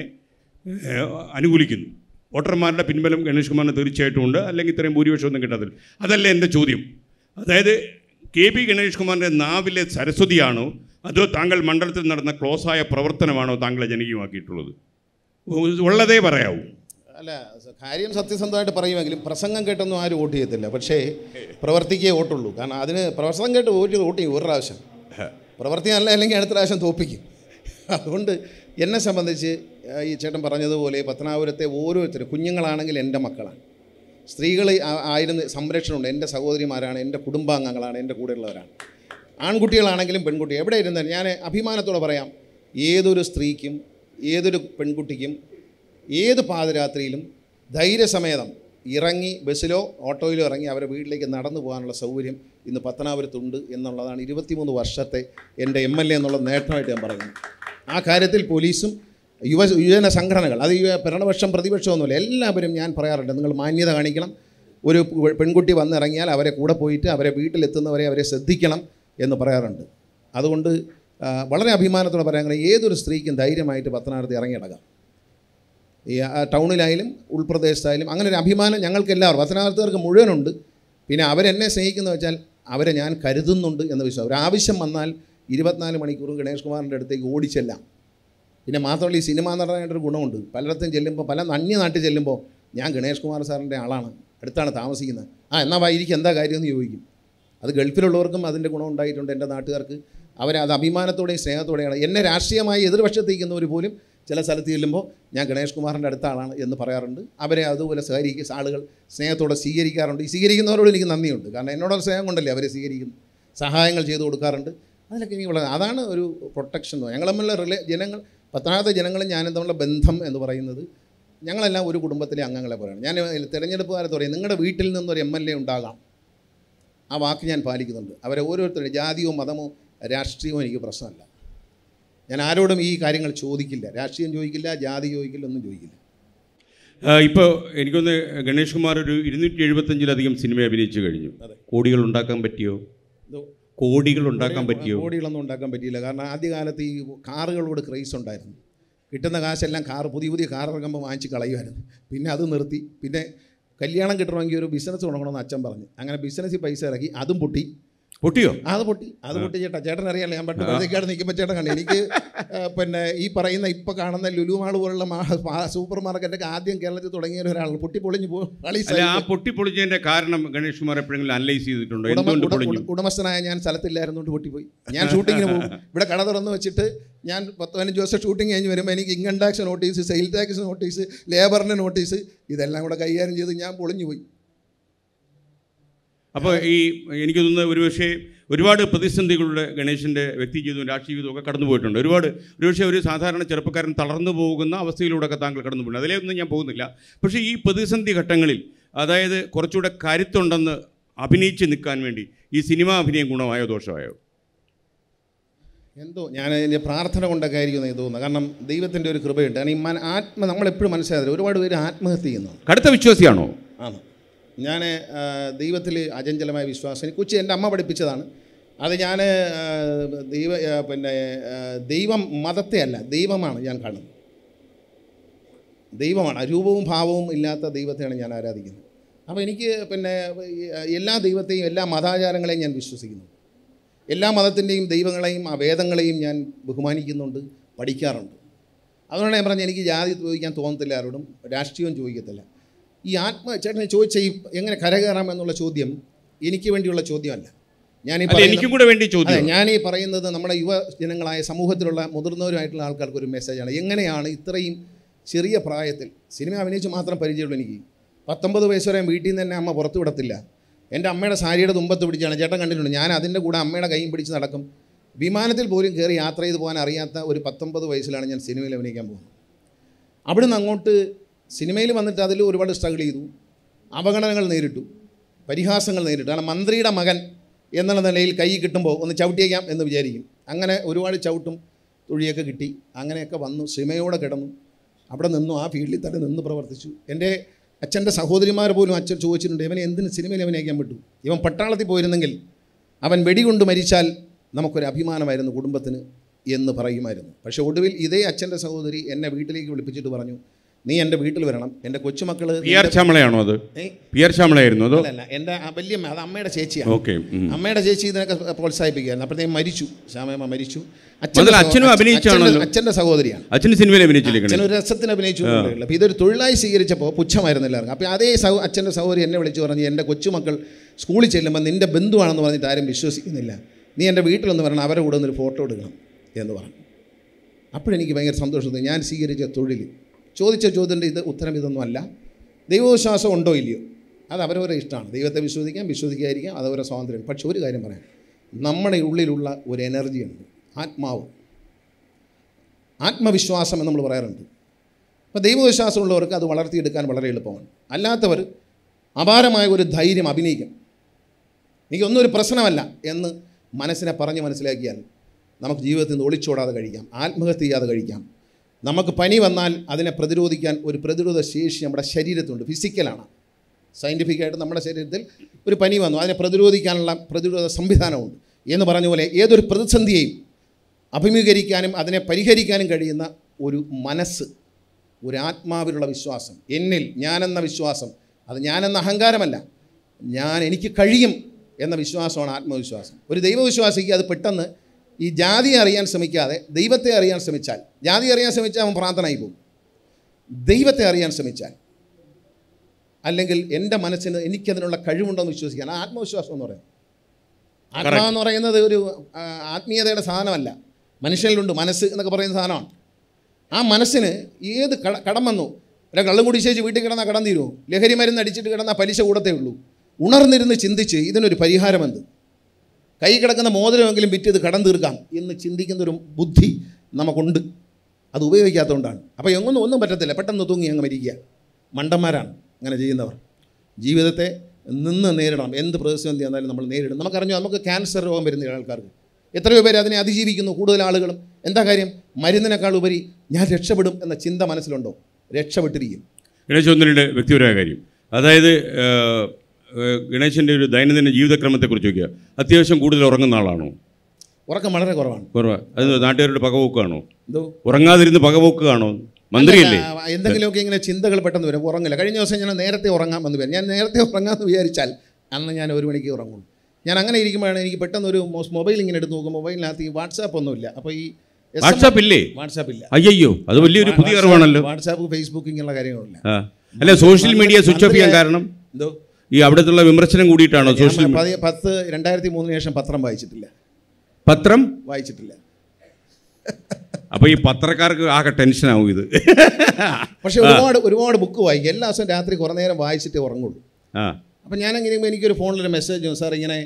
A: അനുകൂലിക്കുന്നു വോട്ടർമാരുടെ പിൻബലം ഗണേഷ് കുമാറിന് തീർച്ചയായിട്ടും ഉണ്ട് അല്ലെങ്കിൽ ഇത്രയും ഒന്നും കിട്ടാത്തില്ല അതല്ല എൻ്റെ ചോദ്യം അതായത് കെ പി ഗണേഷ് കുമാറിൻ്റെ നാവിലെ സരസ്വതിയാണോ അതോ താങ്കൾ മണ്ഡലത്തിൽ നടന്ന ക്ലോസായ പ്രവർത്തനമാണോ താങ്കളെ ജനകീയമാക്കിയിട്ടുള്ളത്
B: ഉള്ളതേ പറയാവൂ അല്ല കാര്യം സത്യസന്ധമായിട്ട് പറയുമെങ്കിലും പ്രസംഗം കേട്ടൊന്നും ആരും വോട്ട് ചെയ്യത്തില്ല പക്ഷേ പ്രവർത്തിക്കേ വോട്ടുള്ളൂ കാരണം അതിന് പ്രസംഗം കേട്ട് വോട്ട് വോട്ട് ചെയ്യും ഒരു പ്രാവശ്യം പ്രവർത്തി നല്ല അല്ലെങ്കിൽ അടുത്ത പ്രാവശ്യം തോപ്പിക്കും അതുകൊണ്ട് എന്നെ സംബന്ധിച്ച് ഈ ചേട്ടൻ പറഞ്ഞതുപോലെ പത്തനാപുരത്തെ ഓരോരുത്തരും കുഞ്ഞുങ്ങളാണെങ്കിൽ എൻ്റെ മക്കളാണ് സ്ത്രീകൾ ആയിരുന്നു സംരക്ഷണമുണ്ട് എൻ്റെ സഹോദരിമാരാണ് എൻ്റെ കുടുംബാംഗങ്ങളാണ് എൻ്റെ കൂടെയുള്ളവരാണ് ആൺകുട്ടികളാണെങ്കിലും പെൺകുട്ടി എവിടെ ഇരുന്നാലും ഞാൻ അഭിമാനത്തോടെ പറയാം ഏതൊരു സ്ത്രീക്കും ഏതൊരു പെൺകുട്ടിക്കും ഏത് പാതിരാത്രിയിലും ധൈര്യസമേതം ഇറങ്ങി ബസ്സിലോ ഓട്ടോയിലോ ഇറങ്ങി അവരെ വീട്ടിലേക്ക് നടന്നു പോകാനുള്ള സൗകര്യം ഇന്ന് പത്തനാപുരത്തുണ്ട് എന്നുള്ളതാണ് ഇരുപത്തിമൂന്ന് വർഷത്തെ എൻ്റെ എം എൽ എ എന്നുള്ള നേട്ടമായിട്ട് ഞാൻ പറയുന്നു ആ കാര്യത്തിൽ പോലീസും യുവ യുവജന സംഘടനകൾ അത് ഭരണപക്ഷം പ്രതിപക്ഷമൊന്നുമില്ല എല്ലാവരും ഞാൻ പറയാറുണ്ട് നിങ്ങൾ മാന്യത കാണിക്കണം ഒരു പെൺകുട്ടി വന്നിറങ്ങിയാൽ അവരെ കൂടെ പോയിട്ട് അവരെ വീട്ടിലെത്തുന്നവരെ അവരെ ശ്രദ്ധിക്കണം എന്ന് പറയാറുണ്ട് അതുകൊണ്ട് വളരെ അഭിമാനത്തോടെ പറയാൻ ഏതൊരു സ്ത്രീക്കും ധൈര്യമായിട്ട് പത്തനാപുരത്ത് ഇറങ്ങിയിടക്കാം ഈ ടൗണിലായാലും ഉൾപ്രദേശത്തായാലും അങ്ങനെ ഒരു അഭിമാനം ഞങ്ങൾക്ക് എല്ലാവർക്കും പത്തനാപുരത്തുകാർക്ക് മുഴുവനുണ്ട് പിന്നെ അവരെന്നെ സ്നേഹിക്കുന്ന വെച്ചാൽ അവരെ ഞാൻ കരുതുന്നുണ്ട് എന്ന വിശ്വാസം ഒരാവശ്യം വന്നാൽ ഇരുപത്തിനാല് മണിക്കൂർ ഗണേഷ് കുമാറിൻ്റെ അടുത്തേക്ക് ഓടിച്ചെല്ലാം പിന്നെ മാത്രമല്ല ഈ സിനിമാ നടനായിട്ടൊരു ഗുണമുണ്ട് പലയിടത്തും ചെല്ലുമ്പോൾ പല നാട്ടിൽ ചെല്ലുമ്പോൾ ഞാൻ ഗണേഷ് കുമാർ സാറിൻ്റെ ആളാണ് അടുത്താണ് താമസിക്കുന്നത് ആ എന്നാൽ വായിരിക്കും എന്താ കാര്യമെന്ന് ചോദിക്കും അത് ഗൾഫിലുള്ളവർക്കും അതിൻ്റെ ഗുണം ഉണ്ടായിട്ടുണ്ട് എൻ്റെ നാട്ടുകാർക്ക് അവരത് അഭിമാനത്തോടെയും സ്നേഹത്തോടെയാണ് എന്നെ രാഷ്ട്രീയമായി എതിർപക്ഷത്തേക്കുന്നവർ പോലും ചില സ്ഥലത്ത് ചെല്ലുമ്പോൾ ഞാൻ ഗണേഷ് കുമാറിൻ്റെ അടുത്ത ആളാണ് എന്ന് പറയാറുണ്ട് അവരെ അതുപോലെ സഹകരിക്കുക ആളുകൾ സ്നേഹത്തോടെ സ്വീകരിക്കാറുണ്ട് ഈ സ്വീകരിക്കുന്നവരോട് എനിക്ക് നന്ദിയുണ്ട് കാരണം എന്നോടൊരു സ്നേഹം കൊണ്ടല്ലേ അവരെ സ്വീകരിക്കുന്നു സഹായങ്ങൾ ചെയ്തു കൊടുക്കാറുണ്ട് അതിലൊക്കെ എനിക്ക് വളരെ അതാണ് ഒരു പ്രൊട്ടക്ഷൻ ഞങ്ങൾ തമ്മിലുള്ള റിലേ ജനങ്ങൾ പത്താമത്തെ ജനങ്ങളും ഞാനും തമ്മിലുള്ള ബന്ധം എന്ന് പറയുന്നത് ഞങ്ങളെല്ലാം ഒരു കുടുംബത്തിലെ അംഗങ്ങളെ പോലെയാണ് ഞാൻ തിരഞ്ഞെടുപ്പുകാരെ കാലത്ത് പറയും നിങ്ങളുടെ വീട്ടിൽ നിന്നൊരു എം എൽ എ ഉണ്ടാകാം ആ വാക്ക് ഞാൻ പാലിക്കുന്നുണ്ട് അവരെ ഓരോരുത്തരുടെ ജാതിയോ മതമോ രാഷ്ട്രീയമോ എനിക്ക് പ്രശ്നമല്ല ഞാൻ ആരോടും ഈ കാര്യങ്ങൾ ചോദിക്കില്ല രാഷ്ട്രീയം ചോദിക്കില്ല ജാതി ചോദിക്കില്ല ഒന്നും ചോദിക്കില്ല
A: ഇപ്പോൾ എനിക്കൊന്ന് ഗണേഷ് കുമാർ ഒരു ഇരുന്നൂറ്റി എഴുപത്തഞ്ചിലധികം സിനിമ അഭിനയിച്ചു കഴിഞ്ഞു കോടികൾ ഉണ്ടാക്കാൻ പറ്റിയോ കോടികൾ ഉണ്ടാക്കാൻ പറ്റിയോ
B: കോടികളൊന്നും ഉണ്ടാക്കാൻ പറ്റിയില്ല കാരണം ആദ്യകാലത്ത് ഈ കാറുകളോട് ക്രൈസ് ഉണ്ടായിരുന്നു കിട്ടുന്ന കാശെല്ലാം കാർ പുതിയ പുതിയ കാർ ഇറങ്ങുമ്പോൾ വാങ്ങിച്ച് കളയുമായിരുന്നു പിന്നെ അത് നിർത്തി പിന്നെ കല്യാണം കിട്ടണമെങ്കിൽ ഒരു ബിസിനസ് തുടങ്ങണമെന്ന് അച്ഛൻ പറഞ്ഞു അങ്ങനെ ബിസിനസ്സിൽ പൈസ ഇറക്കി അതും പൊട്ടി പൊട്ടിയോ അത് പൊട്ടി അത് പൊട്ടി ചേട്ടാ ചേട്ടൻ അറിയാലോ ഞാൻ പണ്ട് പ്രതീക്കാട് നിൽക്കുമ്പോൾ ചേട്ടൻ കണ്ടു എനിക്ക് പിന്നെ ഈ പറയുന്ന ഇപ്പൊ കാണുന്ന ലുലുമാൾ പോലുള്ള സൂപ്പർ മാർക്കറ്റൊക്കെ ആദ്യം കേരളത്തിൽ തുടങ്ങിയ ഒരാളാണ് പൊട്ടി പൊളിഞ്ഞു പോകും ആ
A: പൊട്ടി പൊളിഞ്ഞതിന്റെ കാരണം ഗണേഷ് കുമാർ എപ്പോഴെങ്കിലും അനലൈസ് ചെയ്തിട്ടുണ്ടോ എന്തുകൊണ്ട്
B: ഉടമസ്ഥനായ ഞാൻ സ്ഥലത്തില്ലായിരുന്നുകൊണ്ട് പൊട്ടിപ്പോയി ഞാൻ ഷൂട്ടിങ്ങിന് പോകും ഇവിടെ കട തുറന്ന് വെച്ചിട്ട് ഞാൻ പത്ത് പതിനഞ്ച് ദിവസം ഷൂട്ടിംഗ് കഴിഞ്ഞ് വരുമ്പോൾ എനിക്ക് income tax notice sale tax notice ലേബറിൻ്റെ നോട്ടീസ് ഇതെല്ലാം കൂടെ കൈകാര്യം ചെയ്ത് ഞാൻ പൊളിഞ്ഞു പോയി
A: അപ്പോൾ ഈ എനിക്ക് തോന്നുന്നത് ഒരുപക്ഷെ ഒരുപാട് പ്രതിസന്ധികളുടെ ഗണേശൻ്റെ വ്യക്തി ജീവിതവും രാഷ്ട്രീയ ജീവിതവും ഒക്കെ കടന്നു പോയിട്ടുണ്ട് ഒരുപാട് ഒരുപക്ഷെ ഒരു സാധാരണ ചെറുപ്പക്കാരൻ തളർന്നു പോകുന്ന അവസ്ഥയിലൂടെയൊക്കെ താങ്കൾ കടന്നു പോയിട്ടുണ്ട് അതിലേക്കൊന്നും ഞാൻ പോകുന്നില്ല പക്ഷേ ഈ പ്രതിസന്ധി ഘട്ടങ്ങളിൽ അതായത് കുറച്ചുകൂടെ കരുത്തുണ്ടെന്ന് അഭിനയിച്ച് നിൽക്കാൻ വേണ്ടി ഈ സിനിമാ
B: അഭിനയം ഗുണമായോ ദോഷമായോ എന്തോ ഞാൻ എൻ്റെ പ്രാർത്ഥന കൊണ്ടൊക്കെ ആയിരിക്കും എന്ന് തോന്നുന്നത് കാരണം ദൈവത്തിൻ്റെ ഒരു കൃപയുണ്ട് കാരണം ഈ ആത്മ നമ്മളെപ്പോഴും മനസ്സിലാകില്ല ഒരുപാട് പേര് ആത്മഹത്യ ചെയ്യുന്നു കടുത്ത വിശ്വാസിയാണോ ആണ് ഞാൻ ദൈവത്തിൽ അചഞ്ചലമായ വിശ്വാസം കൊച്ചി എൻ്റെ അമ്മ പഠിപ്പിച്ചതാണ് അത് ഞാൻ ദൈവ പിന്നെ ദൈവം മതത്തെ അല്ല ദൈവമാണ് ഞാൻ കാണുന്നത് ദൈവമാണ് രൂപവും ഭാവവും ഇല്ലാത്ത ദൈവത്തെയാണ് ഞാൻ ആരാധിക്കുന്നത് അപ്പോൾ എനിക്ക് പിന്നെ എല്ലാ ദൈവത്തെയും എല്ലാ മതാചാരങ്ങളെയും ഞാൻ വിശ്വസിക്കുന്നു എല്ലാ മതത്തിൻ്റെയും ദൈവങ്ങളെയും ആ വേദങ്ങളെയും ഞാൻ ബഹുമാനിക്കുന്നുണ്ട് പഠിക്കാറുണ്ട് അതുകൊണ്ടാണ് ഞാൻ പറഞ്ഞത് എനിക്ക് ജാതി ചോദിക്കാൻ തോന്നത്തില്ല ആരോടും രാഷ്ട്രീയവും ചോദിക്കത്തില്ല ഈ ആത്മ ചേട്ടനെ ചോദിച്ച ഈ എങ്ങനെ കരകയറാം എന്നുള്ള ചോദ്യം എനിക്ക് വേണ്ടിയുള്ള ചോദ്യമല്ല ഞാൻ ഈ എനിക്കും കൂടെ വേണ്ടി ചോദ്യം ഞാൻ ഈ പറയുന്നത് നമ്മുടെ യുവജനങ്ങളായ സമൂഹത്തിലുള്ള മുതിർന്നവരുമായിട്ടുള്ള ആൾക്കാർക്ക് ഒരു മെസ്സേജാണ് എങ്ങനെയാണ് ഇത്രയും ചെറിയ പ്രായത്തിൽ സിനിമ അഭിനയിച്ച് മാത്രം പരിചയമുള്ളൂ എനിക്ക് പത്തൊമ്പത് വയസ്സ് വരെ വീട്ടിൽ നിന്ന് തന്നെ അമ്മ പുറത്തു വിടത്തില്ല എൻ്റെ അമ്മയുടെ സാരിയുടെ തുമ്പത്ത് പിടിച്ചാണ് ചേട്ടൻ കണ്ടിട്ടുണ്ട് ഞാൻ അതിൻ്റെ കൂടെ അമ്മയുടെ കൈയും പിടിച്ച് നടക്കും വിമാനത്തിൽ പോലും കയറി യാത്ര ചെയ്ത് പോകാൻ അറിയാത്ത ഒരു പത്തൊമ്പത് വയസ്സിലാണ് ഞാൻ സിനിമയിൽ അഭിനയിക്കാൻ പോകുന്നത് അവിടുന്ന് അങ്ങോട്ട് സിനിമയിൽ വന്നിട്ട് അതിൽ ഒരുപാട് സ്ട്രഗിൾ ചെയ്തു അപകടങ്ങൾ നേരിട്ടു പരിഹാസങ്ങൾ നേരിട്ടു കാരണം മന്ത്രിയുടെ മകൻ എന്നുള്ള നിലയിൽ കൈ കിട്ടുമ്പോൾ ഒന്ന് ചവിട്ടിയേക്കാം എന്ന് വിചാരിക്കും അങ്ങനെ ഒരുപാട് ചവിട്ടും തുഴിയൊക്കെ കിട്ടി അങ്ങനെയൊക്കെ വന്നു സിനിമയോടെ കിടന്നു അവിടെ നിന്നു ആ ഫീൽഡിൽ തന്നെ നിന്ന് പ്രവർത്തിച്ചു എൻ്റെ അച്ഛൻ്റെ സഹോദരിമാർ പോലും അച്ഛൻ ചോദിച്ചിട്ടുണ്ട് ഇവനെ എന്തിന് സിനിമയിൽ അഭിനയിക്കാൻ വിട്ടു ഇവൻ പട്ടാളത്തിൽ പോയിരുന്നെങ്കിൽ അവൻ വെടികൊണ്ട് മരിച്ചാൽ നമുക്കൊരു അഭിമാനമായിരുന്നു കുടുംബത്തിന് എന്ന് പറയുമായിരുന്നു പക്ഷേ ഒടുവിൽ ഇതേ അച്ഛൻ്റെ സഹോദരി എന്നെ വീട്ടിലേക്ക് വിളിപ്പിച്ചിട്ട് പറഞ്ഞു നീ എൻ്റെ വീട്ടിൽ വരണം എൻ്റെ കൊച്ചുമക്കൾ പി ആർ അത് പി ആർ ചാമളയായിരുന്നു അതോ അല്ല എൻ്റെ അത് അമ്മയുടെ ചേച്ചിയാണ് ഓക്കെ അമ്മയുടെ ചേച്ചി ഇതിനൊക്കെ പ്രോത്സാഹിപ്പിക്കുകയായിരുന്നു അപ്പോഴത്തേക്കും മരിച്ചു ശ്യാമയമ്മ മരിച്ചു അച്ഛനും സഹോദരിയാണ്
A: അച്ഛൻ സിനിമയിൽ അഭിനയിച്ചിരിക്കണം
B: രസത്തിന് അഭിനയിച്ചു അപ്പോൾ ഇതൊരു തൊഴിലായി സ്വീകരിച്ചപ്പോൾ പുച്ഛമായിരുന്നു എല്ലാവർക്കും അപ്പോൾ അതേ സഹോ അച്ഛൻ്റെ സഹോദരി എന്നെ വിളിച്ചു പറഞ്ഞു എൻ്റെ കൊച്ചുമക്കൾ സ്കൂളിൽ ചെല്ലുമ്പോൾ നിന്റെ ബന്ധുവാണെന്ന് പറഞ്ഞിട്ട് ആരും വിശ്വസിക്കുന്നില്ല നീ എൻ്റെ വീട്ടിലൊന്ന് വരണം അവരുടെ കൂടെ ഒന്നൊരു ഫോട്ടോ എടുക്കണം എന്ന് പറഞ്ഞു അപ്പോഴെനിക്ക് ഭയങ്കര സന്തോഷം ഞാൻ സ്വീകരിച്ച തൊഴിൽ ചോദിച്ച ചോദ്യത്തിൻ്റെ ഇത് ഉത്തരം ഇതൊന്നുമല്ല ദൈവവിശ്വാസം ഉണ്ടോ ഇല്ലയോ അത് അവരവരെ ഇഷ്ടമാണ് ദൈവത്തെ വിശ്വസിക്കാം വിശ്വസിക്കാതിരിക്കാം അതവരെ സ്വാതന്ത്ര്യം പക്ഷെ ഒരു കാര്യം പറയാം നമ്മുടെ ഉള്ളിലുള്ള ഒരു എനർജിയുണ്ട് ആത്മാവ് ആത്മവിശ്വാസം എന്ന് നമ്മൾ പറയാറുണ്ട് അപ്പോൾ ദൈവവിശ്വാസമുള്ളവർക്ക് അത് വളർത്തിയെടുക്കാൻ വളരെ എളുപ്പമാണ് അല്ലാത്തവർ അപാരമായ ഒരു ധൈര്യം അഭിനയിക്കും എനിക്കൊന്നും ഒരു പ്രശ്നമല്ല എന്ന് മനസ്സിനെ പറഞ്ഞ് മനസ്സിലാക്കിയാൽ നമുക്ക് ജീവിതത്തിൽ നിന്ന് ഒളിച്ചോടാതെ കഴിക്കാം ആത്മഹത്യ ചെയ്യാതെ കഴിക്കാം നമുക്ക് പനി വന്നാൽ അതിനെ പ്രതിരോധിക്കാൻ ഒരു പ്രതിരോധ ശേഷി നമ്മുടെ ശരീരത്തുണ്ട് ഫിസിക്കലാണ് സയൻറ്റിഫിക്കായിട്ട് നമ്മുടെ ശരീരത്തിൽ ഒരു പനി വന്നു അതിനെ പ്രതിരോധിക്കാനുള്ള പ്രതിരോധ സംവിധാനമുണ്ട് എന്ന് പറഞ്ഞ പോലെ ഏതൊരു പ്രതിസന്ധിയെയും അഭിമുഖീകരിക്കാനും അതിനെ പരിഹരിക്കാനും കഴിയുന്ന ഒരു മനസ്സ് ഒരു ആത്മാവിലുള്ള വിശ്വാസം എന്നിൽ ഞാനെന്ന വിശ്വാസം അത് ഞാനെന്ന അഹങ്കാരമല്ല ഞാൻ എനിക്ക് കഴിയും എന്ന വിശ്വാസമാണ് ആത്മവിശ്വാസം ഒരു ദൈവവിശ്വാസിക്ക് അത് പെട്ടെന്ന് ഈ ജാതി അറിയാൻ ശ്രമിക്കാതെ ദൈവത്തെ അറിയാൻ ശ്രമിച്ചാൽ ജാതി അറിയാൻ ശ്രമിച്ചാൽ അവൻ പ്രാർത്ഥനയായി പോകും ദൈവത്തെ അറിയാൻ ശ്രമിച്ചാൽ അല്ലെങ്കിൽ എൻ്റെ മനസ്സിന് എനിക്കതിനുള്ള കഴിവുണ്ടെന്ന് വിശ്വസിക്കാൻ ആത്മവിശ്വാസം എന്ന് പറയുന്നത് എന്ന് പറയുന്നത് ഒരു ആത്മീയതയുടെ സാധനമല്ല മനുഷ്യനിലുണ്ട് മനസ്സ് എന്നൊക്കെ പറയുന്ന സാധനമാണ് ആ മനസ്സിന് ഏത് കടം വന്നു അല്ല കള്ളും കുടിച്ചേച്ച് വീട്ടിൽ കിടന്നാൽ കടം തീരുമോ ലഹരി മരുന്ന് അടിച്ചിട്ട് കിടന്നാൽ പലിശ കൂടത്തേ ഉള്ളൂ ഉണർന്നിരുന്ന് ചിന്തിച്ച് ഇതിനൊരു പരിഹാരമെന്ത് കൈ കിടക്കുന്ന മോതിരമെങ്കിലും വിറ്റ് ഇത് കടം തീർക്കാം എന്ന് ചിന്തിക്കുന്നൊരു ബുദ്ധി നമുക്കുണ്ട് അത് ഉപയോഗിക്കാത്തതുകൊണ്ടാണ് അപ്പോൾ എങ്ങൊന്നും ഒന്നും പറ്റത്തില്ല പെട്ടെന്ന് തൂങ്ങി അങ്ങ് മരിക്കുക മണ്ടന്മാരാണ് അങ്ങനെ ചെയ്യുന്നവർ ജീവിതത്തെ നിന്ന് നേരിടണം എന്ത് പ്രതിസന്ധി എന്നാലും നമ്മൾ നേരിടണം നമുക്കറിഞ്ഞു നമുക്ക് ക്യാൻസർ രോഗം വരുന്ന ആൾക്കാർക്ക് എത്രയോ പേര് അതിനെ അതിജീവിക്കുന്നു കൂടുതൽ ആളുകളും എന്താ കാര്യം മരുന്നിനേക്കാൾ ഉപരി ഞാൻ രക്ഷപ്പെടും എന്ന ചിന്ത മനസ്സിലുണ്ടോ രക്ഷപ്പെട്ടിരിക്കും
A: ഒന്നിൻ്റെ വ്യക്തിപരമായ കാര്യം അതായത് ഗണേശൻ്റെ ഒരു ദൈനംദിന ജീവിതക്രമത്തെക്കുറിച്ച് ചോദിക്കുക അത്യാവശ്യം കൂടുതൽ ഉറങ്ങുന്ന ആളാണോ
B: ഉറക്കം വളരെ കുറവാണ്
A: കുറവാണ് അത് നാട്ടുകാരുടെ പകവോക്കാണോ എന്തോ ഉറങ്ങാതിരുന്ന് പകവോക്കാണോ മന്ത്രിയല്ലേ എന്തെങ്കിലുമൊക്കെ
B: ഇങ്ങനെ ചിന്തകൾ പെട്ടെന്ന് വരും ഉറങ്ങില്ല കഴിഞ്ഞ ദിവസം ഞാൻ നേരത്തെ വന്നു വരും ഞാൻ നേരത്തെ ഉറങ്ങാമെന്ന് വിചാരിച്ചാൽ അന്ന് ഞാൻ ഒരു മണിക്ക് ഉറങ്ങും ഞാൻ അങ്ങനെ ഇരിക്കുമ്പോഴാണ് എനിക്ക് പെട്ടെന്ന് ഒരു മൊബൈൽ ഇങ്ങനെ എടുത്ത് നോക്കും മൊബൈലിനകത്ത് ഈ വാട്സാപ്പ് ഒന്നുമില്ല അപ്പോൾ ഈ വാട്സാപ്പ് ഇല്ലേ വാട്സാപ്പ് ഇല്ല
A: അയ്യോ അത് വലിയൊരു പുതിയ അറിവാണല്ലോ
B: വാട്സാപ്പ് ഫേസ്ബുക്ക് ഇങ്ങനെയുള്ള കാര്യങ്ങളില്ല
A: അല്ലെ സോഷ്യൽ മീഡിയ സ്വിച്ച് ഓഫ് ചെയ്യാൻ കാരണം എന്തോ ഈ അവിടുത്തെ വിമർശനം കൂടിയിട്ടാണോ സോഷ്യൽ
B: പത്ത് രണ്ടായിരത്തി മൂന്നിന് ശേഷം പത്രം വായിച്ചിട്ടില്ല പത്രം വായിച്ചിട്ടില്ല
A: അപ്പോൾ ഈ പത്രക്കാർക്ക് ആകെ ടെൻഷനാവും ഇത്
B: പക്ഷേ ഒരുപാട് ഒരുപാട് ബുക്ക് വായിക്കും എല്ലാ ദിവസവും രാത്രി കുറെ നേരം വായിച്ചിട്ട് ഉറങ്ങുള്ളൂ ആ അപ്പം ഞാനങ്ങനെ എനിക്കൊരു ഫോണിലൊരു മെസ്സേജ് സാർ ഇങ്ങനെ